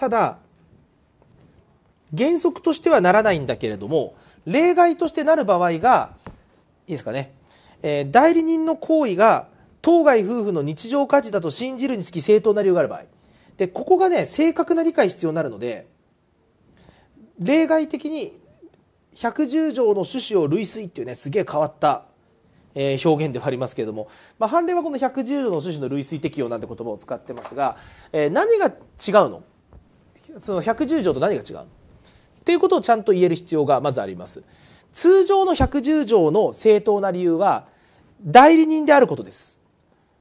ただ原則としてはならないんだけれども例外としてなる場合がいいですかね、えー、代理人の行為が当該夫婦の日常家事だと信じるにつき正当な理由がある場合でここがね正確な理解必要になるので例外的に110条の趣旨を類推っていうねすげえ変わったえー、表現ではありますけれども、まあ、判例はこの110条の趣旨の類推適用なんて言葉を使ってますが、えー、何が違うのその110条と何が違うっていうことをちゃんと言える必要がまずあります。通常の110条の正当な理由は代理人であることです。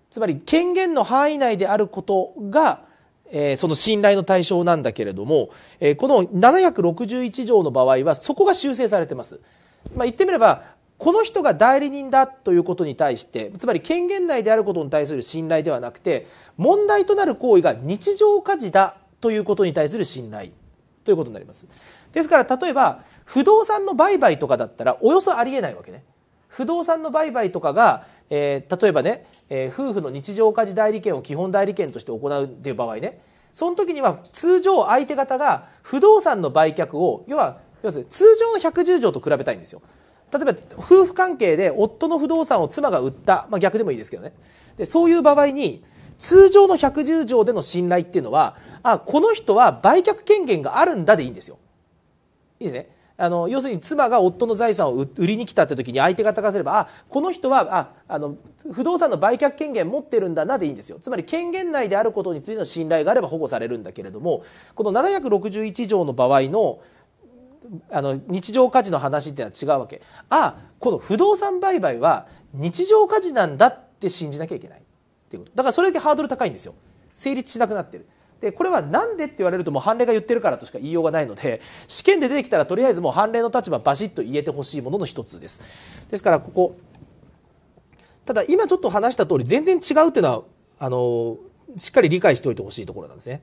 つまり権限の範囲内であることが、えー、その信頼の対象なんだけれども、えー、この761条の場合はそこが修正されてます。まあ、言ってみればこの人が代理人だということに対してつまり権限内であることに対する信頼ではなくて問題となる行為が日常家事だということに対する信頼ということになりますですから例えば不動産の売買とかだったらおよそありえないわけね不動産の売買とかが、えー、例えばね、えー、夫婦の日常家事代理権を基本代理権として行うっていう場合ねその時には通常相手方が不動産の売却を要は要するに通常の110条と比べたいんですよ例えば夫婦関係で夫の不動産を妻が売った、まあ、逆でもいいですけどねでそういう場合に通常の110条での信頼っていうのは、あ、この人は売却権限があるんだでいいんですよ。いいですね。あの要するに妻が夫の財産を売りに来たって時に相手方がすればあこの人はああの不動産の売却権限持ってるんだなでいいんですよつまり権限内であることについての信頼があれば保護されるんだけれどもこの761条の場合のあの日常価値の話っていうのは違うわけあこの不動産売買は日常価値なんだって信じなきゃいけないっていうことだからそれだけハードル高いんですよ成立しなくなってるでこれは何でって言われるともう判例が言ってるからとしか言いようがないので 試験で出てきたらとりあえずもう判例の立場バシッと言えてほしいものの一つですですからここただ今ちょっと話した通り全然違うっていうのはあのしっかり理解しておいてほしいところなんですね、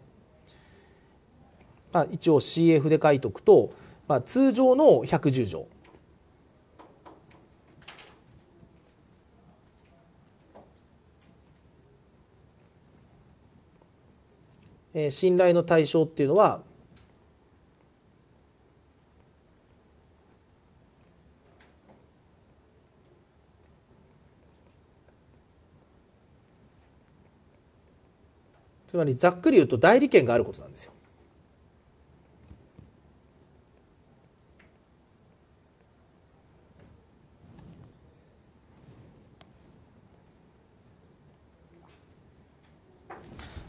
まあ、一応 CF で書いておくと、まあ、通常の110条信頼の対象っていうのはつまりざっくり言うと代理権があることなんですよ。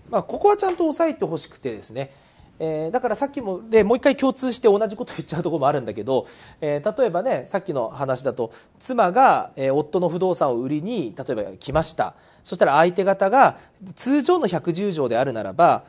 まあ、ここはちゃんと押さえてほしくてですね、えー、だからさっきも、で、もう一回共通して同じこと言っちゃうところもあるんだけど、えー、例えばね、さっきの話だと、妻が、えー、夫の不動産を売りに、例えば来ました。そしたら相手方が、通常の110条であるならば、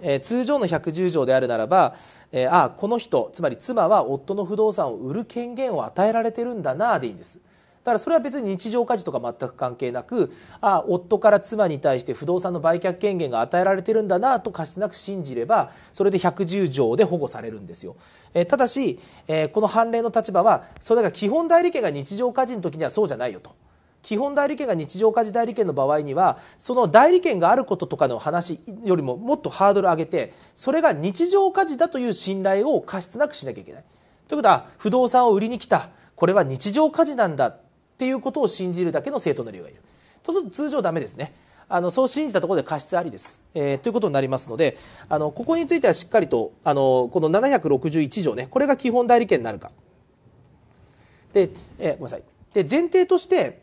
えー、通常の110条であるならば、えー、ああ、この人、つまり妻は夫の不動産を売る権限を与えられてるんだな、でいいんです。だからそれは別に日常家事とか全く関係なくああ夫から妻に対して不動産の売却権限が与えられてるんだなと過失なく信じればそれで110条で保護されるんですよ、えー、ただし、えー、この判例の立場はそれが基本代理権が日常家事の時にはそうじゃないよと。基本代理権が日常家事代理権の場合にはその代理権があることとかの話よりももっとハードル上げてそれが日常家事だという信頼を過失なくしなきゃいけない。ということは不動産を売りに来たこれは日常家事なんだっていうことを信じるだけの正当な理由がいるとすると通常ダメですねあのそう信じたところで過失ありです、えー、ということになりますのであのここについてはしっかりとあのこの761条ねこれが基本代理権になるかで、えー、ごめんなさいで前提として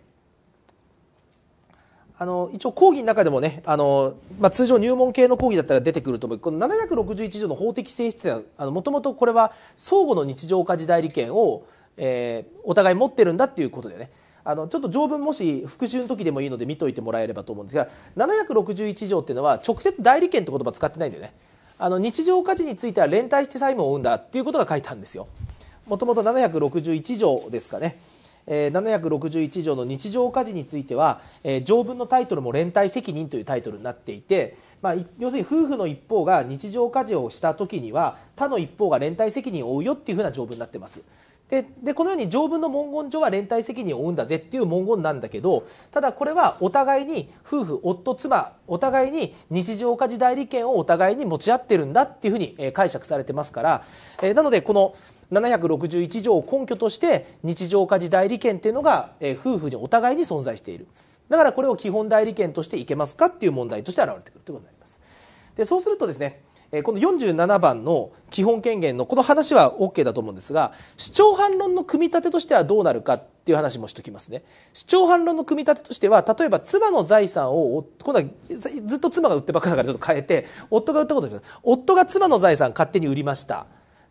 あの一応講義の中でもねあの、まあ、通常入門系の講義だったら出てくると思うこの761条の法的性質はもともとこれは相互の日常家事代理権を、えー、お互い持ってるんだっていうことでねあのちょっと条文もし復習の時でもいいので見といてもらえればと思うんですが761条っていうのは直接代理権って言葉使ってないんだよねあの日常家事については連帯して債務を負うんだっていうことが書いたんですよもともと761条ですかねえー、761条の日常家事については、えー、条文のタイトルも連帯責任というタイトルになっていて、まあ、要するに夫婦の一方が日常家事をした時には他の一方が連帯責任を負うよっていうふうな条文になってます。ででこのように条文の文言上は連帯責任を負うんだぜっていう文言なんだけどただこれはお互いに夫婦夫妻お互いに日常家事代理権をお互いに持ち合ってるんだっていうふうに解釈されてますからなのでこの761条を根拠として日常家事代理権っていうのが夫婦にお互いに存在しているだからこれを基本代理権としていけますかっていう問題として現れてくるということになりますでそうするとですねこの47番の基本権限のこの話は OK だと思うんですが主張反論の組み立てとしてはどうなるかっていう話もしておきますね主張反論の組み立てとしては例えば妻の財産を今度はずっと妻が売ってばっかだからちょっと変えて夫が売ったことです夫が妻の財産勝手に売りました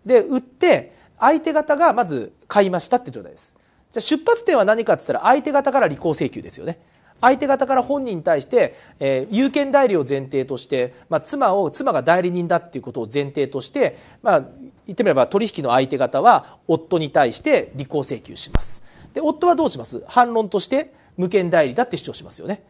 で売って相手方がまず買いましたって状態ですじゃ出発点は何かって言ったら相手方から履行請求ですよね相手方から本人に対して、えー、有権代理を前提として、まあ、妻を妻が代理人だっていうことを前提として、まあ、言ってみれば取引の相手方は夫に対して履行請求しますで夫はどうします反論として無権代理だって主張しますよね、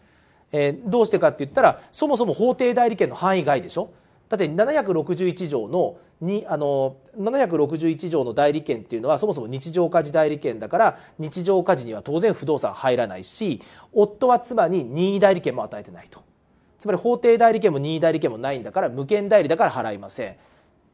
えー、どうしてかって言ったらそもそも法定代理権の範囲外でしょだって761条のにあの761条の代理権っていうのはそもそも日常家事代理権だから日常家事には当然不動産入らないし夫は妻に任意代理権も与えてないとつまり法定代理権も任意代理権もないんだから無権代理だから払いません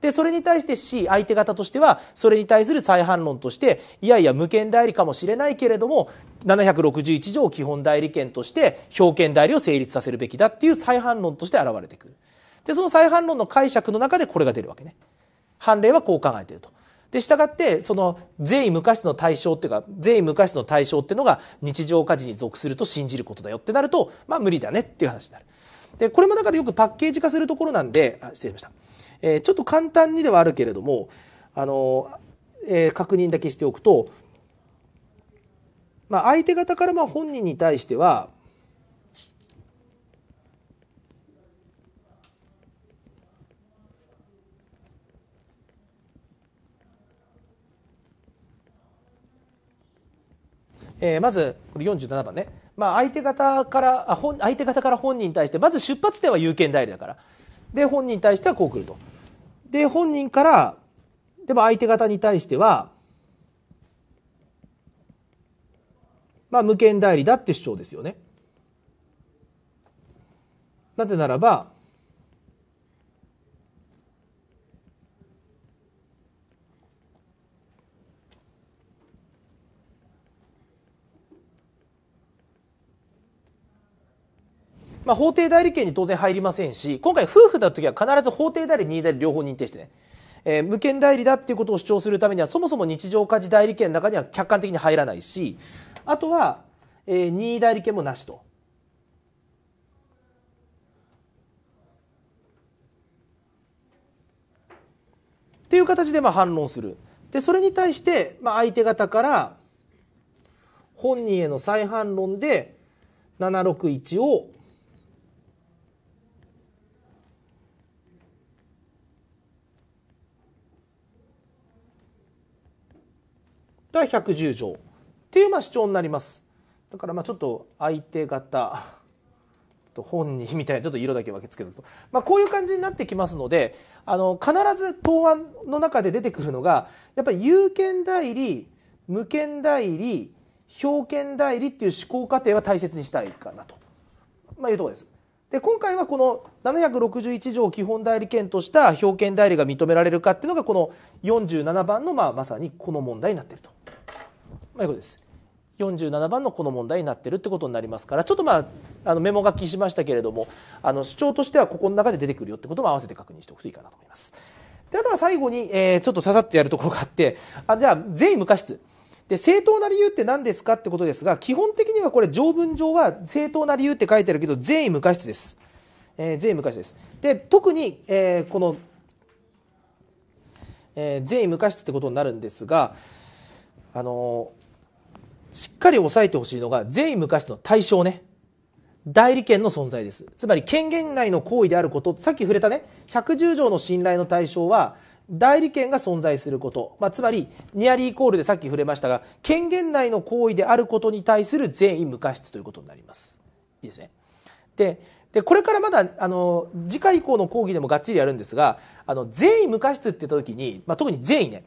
でそれに対して C 相手方としてはそれに対する再反論としていやいや無権代理かもしれないけれども761条基本代理権として表権代理を成立させるべきだっていう再反論として現れてくる。でその再反論の解釈の中でこれが出るわけね判例はこう考えているとで従ってその善意無価値の対象っていうか善意無価値の対象っていうのが日常家事に属すると信じることだよってなるとまあ無理だねっていう話になるでこれもだからよくパッケージ化するところなんであ失礼しました、えー、ちょっと簡単にではあるけれどもあの、えー、確認だけしておくと、まあ、相手方からまあ本人に対してはえー、まず、これ47番ね。まあ、相手方から、あ、本、相手方から本人に対して、まず出発点は有権代理だから。で、本人に対してはこう来ると。で、本人から、でも相手方に対しては、まあ、無権代理だって主張ですよね。なぜならば、まあ、法定代理権に当然入りませんし、今回夫婦だときは必ず法定代理、任意代理両方認定してね、えー、無権代理だっていうことを主張するためには、そもそも日常家事代理権の中には客観的に入らないし、あとは、えー、任意代理権もなしと。っていう形でまあ反論する。で、それに対して、まあ、相手方から、本人への再反論で、761をが110条っていうまあ主張になります。だからまあちょっと相手方と本人みたいなちょっと色だけ分けつけると、まあ、こういう感じになってきますのであの必ず答案の中で出てくるのがやっぱり有権代理無権代理表権代理っていう思考過程は大切にしたいかなと、まあ、いうところです。で今回はこの761条基本代理権とした表権代理が認められるかっていうのがこの47番のまあまさにこの問題になっていると。まあ、いうことです。47番のこの問題になってるってことになりますからちょっとまああのメモ書きしましたけれどもあの主張としてはここの中で出てくるよってことも合わせて確認しておくといいかなと思います。であとは最後に、えー、ちょっとささっとやるところがあってあじゃあ意無過失で正当な理由って何ですかってことですが基本的にはこれ条文上は正当な理由って書いてあるけど税無過失です。えー、税無過失です。で特に、えー、この、えー、税無過失ってことになるんですがあのしっかり押さえてほしいのが、善意無価値の対象ね。代理権の存在です。つまり権限内の行為であること、さっき触れたね、110条の信頼の対象は、代理権が存在すること、まあ、つまりニアリーイコールでさっき触れましたが権限内の行為であることに対する善意無過失ということになりますいいですねででこれからまだあの次回以降の講義でもがっちりやるんですがあの善意無過失って言った時に、まあ、特に善意ね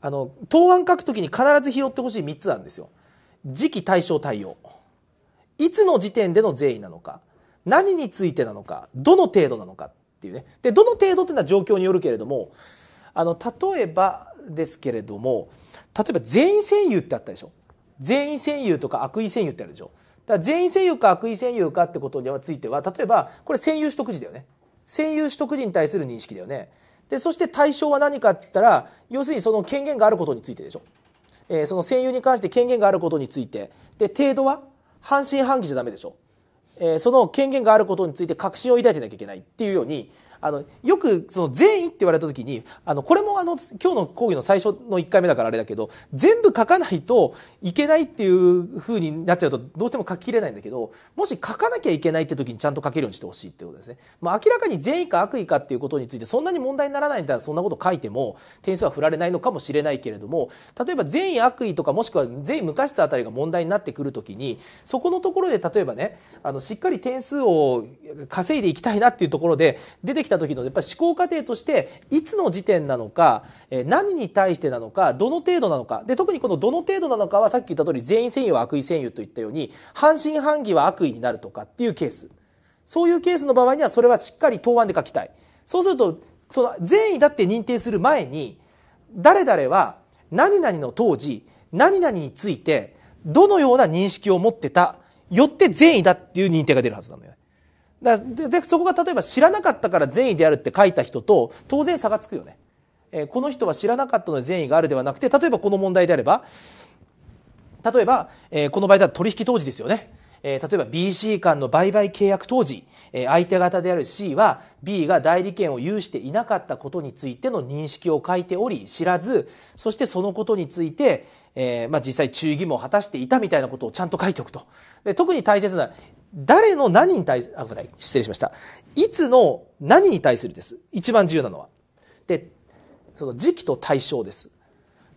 あの答案書く時に必ず拾ってほしい3つなんですよ時期対象対応いつの時点での善意なのか何についてなのかどの程度なのかっていうねでどの程度っていうのは状況によるけれどもあの例えばですけれども例えば全員占有ってあったでしょ全員占有とか悪意占有ってあるでしょだから全員占有か悪意占有かってことについては例えばこれ占有取得時だよね占有取得時に対する認識だよねでそして対象は何かって言ったら要するにその権限があることについてでしょえー、その占有に関して権限があることについてで程度は半信半疑じゃダメでしょ、えー、その権限があることについて確信を抱いてなきゃいけないっていうようにあの、よく、その善意って言われた時に、あの、これもあの、今日の講義の最初の1回目だからあれだけど、全部書かないといけないっていう風になっちゃうと、どうしても書ききれないんだけど、もし書かなきゃいけないって時にちゃんと書けるようにしてほしいってことですね。まあ、明らかに善意か悪意かっていうことについて、そんなに問題にならないんだら、そんなこと書いても、点数は振られないのかもしれないけれども、例えば善意悪意とか、もしくは善意無過失あたりが問題になってくる時に、そこのところで例えばね、あの、しっかり点数を稼いでいきたいなっていうところで、出てきたた時のやっぱ思考過程としていつの時点なのか何に対してなのかどの程度なのかで特にこのどの程度なのかはさっき言った通り全員占有は悪意占有といったように半信半疑は悪意になるとかっていうケースそういうケースの場合にはそれはしっかり答案で書きたいそうするとその善意だって認定する前に誰々は何々の当時何々についてどのような認識を持ってたよって善意だっていう認定が出るはずなのよだででそこが例えば知らなかったから善意であるって書いた人と当然差がつくよね、えー、この人は知らなかったので善意があるではなくて例えばこの問題であれば例えば、えー、この場合だと取引当時ですよね、えー、例えば BC 間の売買契約当時、え相手方である C は B が代理権を有していなかったことについての認識を書いており知らずそしてそのことについて、えまあ、実際注意義務を果たしていたみたいなことをちゃんと書いておくとで特に大切な誰の何に対する、危ない、失礼しました。いつの何に対するです。一番重要なのは。で、その時期と対象です。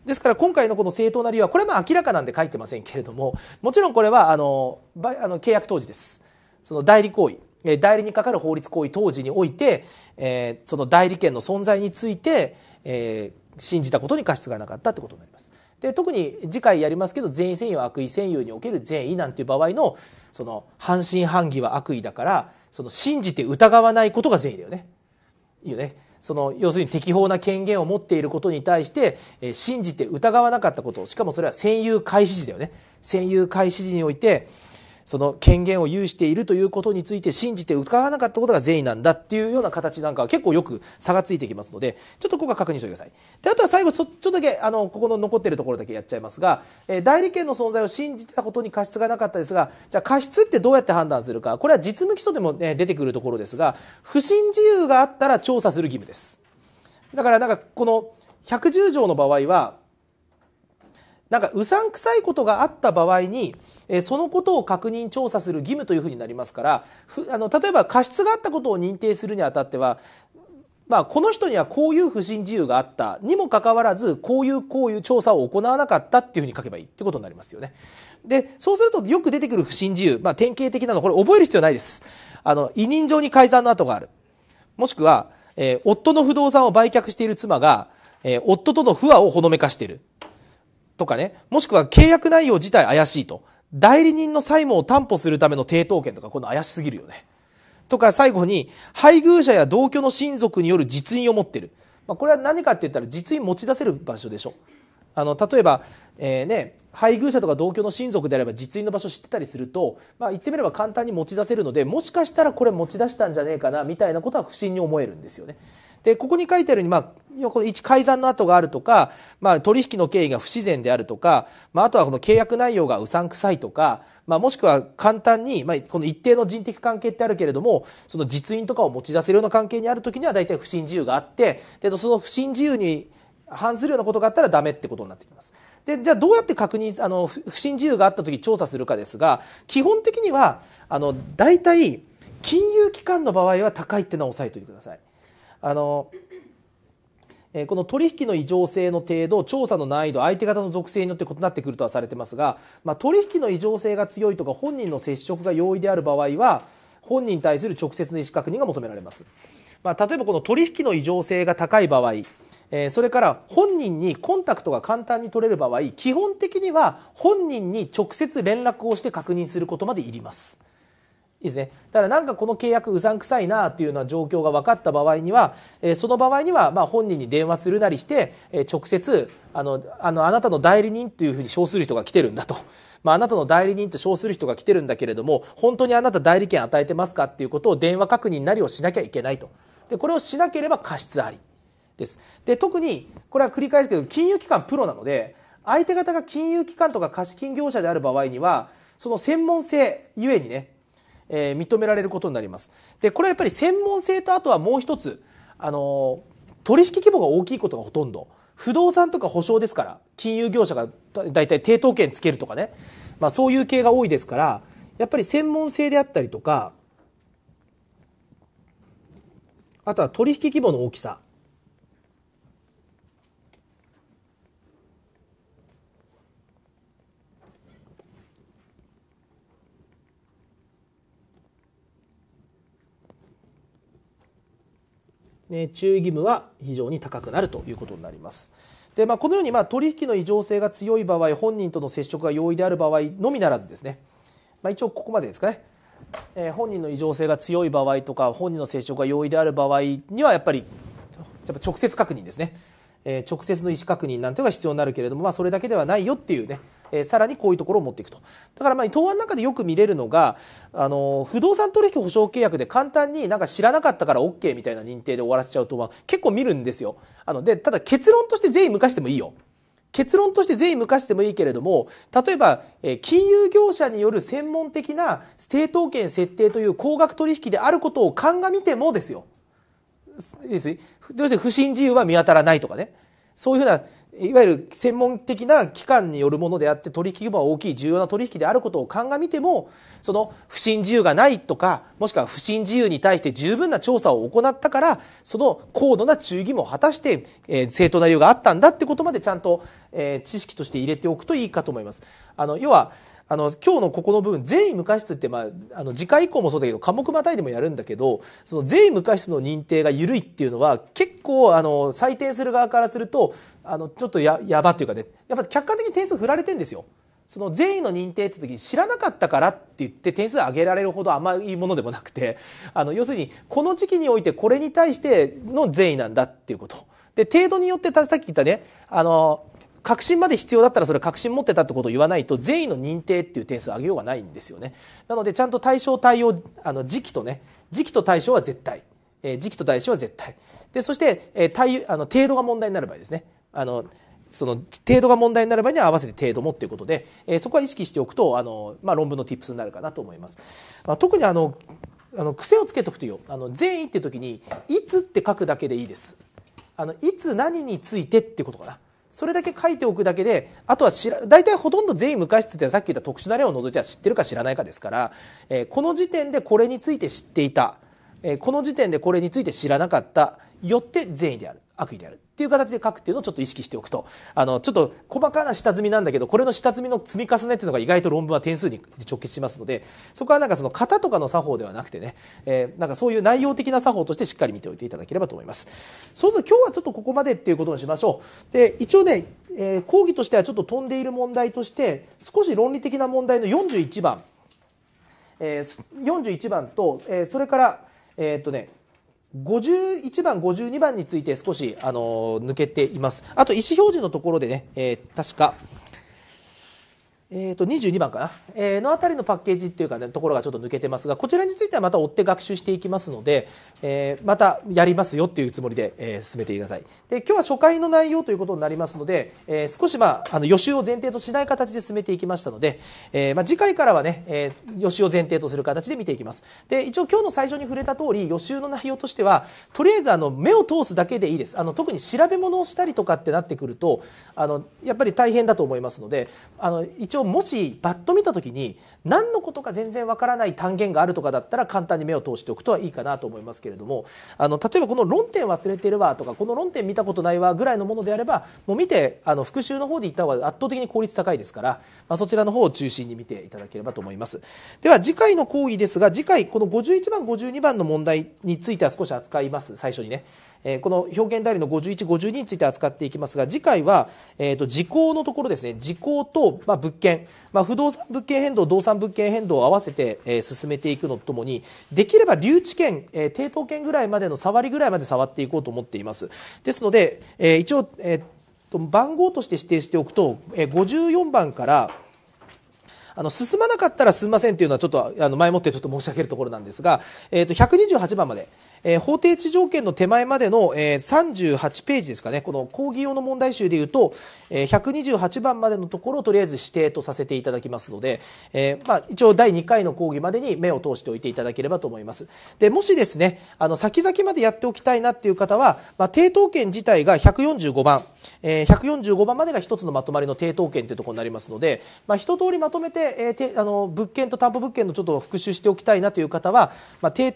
ですから今回のこの正当な理由は、これも明らかなんで書いてませんけれども、もちろんこれはあの、あの契約当時です。その代理行為、代理にかかる法律行為当時において、えー、その代理権の存在について、えー、信じたことに過失がなかったってことになります。で特に次回やりますけど善意占有悪意占有における善意なんていう場合のその半信半疑は悪意だからその信じて疑わないことが善意だよね。いいよね。その要するに適法な権限を持っていることに対して、え信じて疑わなかったことしかもそれは占有開始時だよね占有開始時においてその権限を有しているということについて信じて伺わなかったことが善意なんだっていうような形なんかは結構よく差がついてきますので、ちょっとここは確認してください。で、あとは最後ちょ、ちょっとだけ、あの、ここの残ってるところだけやっちゃいますが、えー、代理権の存在を信じたことに過失がなかったですが、じゃあ過失ってどうやって判断するか、これは実務基礎でも、ね、出てくるところですが、不審自由があったら調査する義務です。だからなんかこの110条の場合は、なんかうさんくさいことがあった場合に、えそのことを確認調査する義務というふうになりますからあの例えば過失があったことを認定するにあたってはまあ、この人にはこういう不審自由があったにもかかわらず、こういうこういう調査を行わなかったっていうふうに書けばいいってことになりますよね。で、そうするとよく出てくる不審自由、まあ、典型的なの、これ覚える必要ないです。あの、委任状に改ざんの跡がある。もしくは、えー、夫の不動産を売却している妻が、えー、夫との不和をほのめかしている。とかね、もしくは契約内容自体怪しいと。代理人の債務を担保するための抵当権とか、この怪しすぎるよね。とか、最後に、配偶者や同居の親族による実印を持ってる。まあ、これは何かって言ったら、実印持ち出せる場所でしょ。あの、例えば、えー、ね、配偶者とか同居の親族であれば実印の場所知ってたりすると、まあ、言ってみれば簡単に持ち出せるので、もしかしたらこれ持ち出したんじゃねえかな、みたいなことは不審に思えるんですよね。で、ここに書いてあるように、まあ、要この一改ざんの跡があるとか、まあ、取引の経緯が不自然であるとか、まあ、あとはこの契約内容がうさんくさいとか、まあ、もしくは簡単に、まあ、この一定の人的関係ってあるけれども、その実印とかを持ち出せるような関係にある時には大体不審自由があって、で、その不審自由に反するようなことがあったらダメってことになってきます。で、じゃあどうやって確認、あの、不審自由があった時調査するかですが、基本的には、あの、大体、金融機関の場合は高いっていうのは押さえておいてください。あの、えこの取引の異常性の程度、調査の難易度、相手方の属性によって異なってくるとはされてますが、まあ、取引の異常性が強いとか、本人の接触が容易である場合は、本人に対する直接の意思確認が求められます。まあ、例えばこの取引の異常性が高い場合、えそれから本人にコンタクトが簡単に取れる場合、基本的には本人に直接連絡をして確認することまでいります。いいですね、だからなんかこの契約うさんくさいなというような状況が分かった場合には、えー、その場合にはまあ本人に電話するなりして、えー、直接あのあのあなたの代理人というふうに称する人が来てるんだと、まあ、あなたの代理人と称する人が来てるんだけれども本当にあなた代理権与えてますかっていうことを電話確認なりをしなきゃいけないとでこれをしなければ過失ありですで特にこれは繰り返すけど金融機関プロなので相手方が金融機関とか貸金業者である場合にはその専門性ゆえにねえー、認められることになります。で、これはやっぱり専門性とあとはもう一つ、あのー、取引規模が大きいことがほとんど。不動産とか保証ですから、金融業者がだいたい抵当権つけるとかね、まあそういう系が多いですから、やっぱり専門性であったりとか、あとは取引規模の大きさ。注意義務は非常に高くなるということになります。でまあ、このようにまあ取引の異常性が強い場合本人との接触が容易である場合のみならずですね、まあ、一応ここまでですかね、えー、本人の異常性が強い場合とか本人の接触が容易である場合にはやっぱりやっぱ直接確認ですね、えー、直接の意思確認なんていうのが必要になるけれども、まあ、それだけではないよっていうねえー、さらにこういうところを持っていくと。だからまあ、答案の中でよく見れるのが、あの、不動産取引保証契約で簡単になんか知らなかったから OK みたいな認定で終わらせちゃうと、まあ、結構見るんですよ。あの、で、ただ結論として税向かしてもいいよ。結論として税向かしてもいいけれども、例えば、えー、金融業者による専門的なステ権設定という高額取引であることを鑑みてもですよ。要するに不審自由は見当たらないとかね。そういうふうないわゆる専門的な機関によるものであって取引規模は大きい重要な取引であることを鑑みてもその不審自由がないとかもしくは不審自由に対して十分な調査を行ったからその高度な注意義務を果たして、えー、正当な理由があったんだってことまでちゃんと、えー、知識として入れておくといいかと思います。あの要はあの今日のここの部分善意無過失って、まあ、あの次回以降もそうだけど科目またいでもやるんだけどその善意無過失の認定が緩いっていうのは結構あの採点する側からするとあのちょっとややばっていうかねやっぱ客観的に点数振られてんですよ。その善意の認定って時に知らなかったからって言って点数上げられるほど甘いものでもなくて、あの、要するに、この時期においてこれに対しての善意なんだっていうこと。で、程度によって、さっき言ったね、あの、確信まで必要だったらそれ確信持ってたってことを言わないと、善意の認定っていう点数を上げようがないんですよね。なので、ちゃんと対象対応、あの、時期とね、時期と対象は絶対。えー、時期と対象は絶対。で、そして、えー、対、あの、程度が問題になる場合ですね。あの、その程度が問題になる場合には合わせて程度もっていうことで、えー、そこは意識しておくとあの、まあ、論文のティップスになるかなと思います。まあ、特にあのあの癖をつけとくといいよあの善意って時に「いつ」って書くだけでいいです。あのいつ何についてってことかな。それだけ書いておくだけであとは知ら大体ほとんど全員無過失ってさっき言った特殊な例を除いては知ってるか知らないかですから、えー、この時点でこれについて知っていた、えー、この時点でこれについて知らなかったよって善意である悪意であるっていう形で書くっていうのをちょっと意識しておくと、あの、ちょっと細かな下積みなんだけど、これの下積みの積み重ねっていうのが意外と論文は点数に直結しますので、そこはなんかその型とかの作法ではなくてね、えー、なんかそういう内容的な作法としてしっかり見ておいていただければと思います。そうすると今日はちょっとここまでっていうことにしましょう。で、一応ね、えー、講義としてはちょっと飛んでいる問題として、少し論理的な問題の41番、えー、41番と、えー、それから、えっとね、51番、52番について少し、あの抜けています。あと、意思表示のところでね、えー、確か、えー、と22番かな、えー、のあたりのパッケージっていうか、ね、ところがちょっと抜けてますがこちらについてはまた追って学習していきますので、えー、またやりますよっていうつもりで、えー、進めてくださいで今日は初回の内容ということになりますので、えー、少し、まあ、あの予習を前提としない形で進めていきましたので、えーまあ、次回からはね、えー、予習を前提とする形で見ていきますで一応今日の最初に触れた通り予習の内容としてはとりあえずあの目を通すだけでいいですあの特に調べ物をしたりとかってなってくるとあのやっぱり大変だと思いますのであの一応をもしバッと見た時に何のことか全然わからない単元があるとかだったら簡単に目を通しておくとはいいかなと思いますけれどもあの例えばこの論点忘れてるわとかこの論点見たことないわぐらいのものであればもう見てあの復習の方でいった方が圧倒的に効率高いですから、まあ、そちらの方を中心に見ていただければと思います。では次回の講義ですが次回この51番52番の問題については少し扱います最初にね。えこの表現代理の51、52について扱っていきますが、次回は、えー、と時効のところですね、時効と、ま物件、まあ、不動産物件変動、動産物件変動を合わせて、え進めていくのとともに、できれば留置権、え抵当権ぐらいまでの触りぐらいまで触っていこうと思っています。ですので、え一応、え番号として指定しておくと、え54番から、あの、進まなかったらすみませんっていうのはちょっと、あの、前もってちょっと申し上げるところなんですが、えっ、128番まで、えー、法定地条件の手前までの、えー、38ページですかね、この講義用の問題集でいうと、えー、128番までのところをとりあえず指定とさせていただきますので、えー、まあ、一応第2回の講義までに目を通しておいていただければと思います。で、もしですね、あの、先々までやっておきたいなっていう方は、まあ、権自体が145番、えー、145番までが一つのまとまりの定等権というところになりますので、まあ、一通りまとめて、えー、てあの物件と担保物件のちょっと復習しておきたいなという方は、まあ、権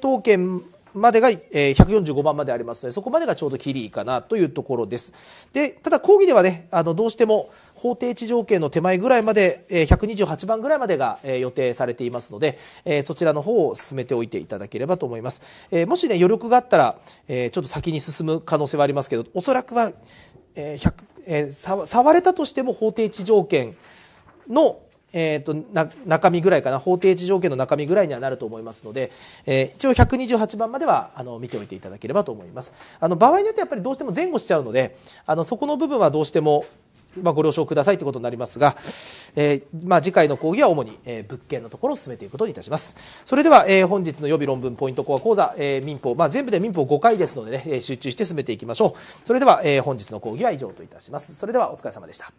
までが、えー、145番までありますので、そこまでがちょうどキリいいかなというところです。で、ただ講義ではね、あの、どうしても法定地条件の手前ぐらいまで、えー、128番ぐらいまでが、え予定されていますので、えそちらの方を進めておいていただければと思います。えもしね、余力があったら、えちょっと先に進む可能性はありますけど、おそらくは、えー、100、え触れたとしても法定地条件のえーと、中身ぐらいかな法定地条件の中身ぐらいにはなると思いますので、えー、一応128番まではあの見ておいていただければと思いますあの場合によってやっぱりどうしても前後しちゃうのであのそこの部分はどうしても、まあ、ご了承くださいということになりますが、えー、まあ、次回の講義は主に、えー、物件のところを進めていくことにいたしますそれでは、え本日の予備論文ポイントコア講座、え民法、まあ、全部で民法5回ですので、ね、集中して進めていきましょうそれでは、え本日の講義は以上といたしますそれではお疲れ様でした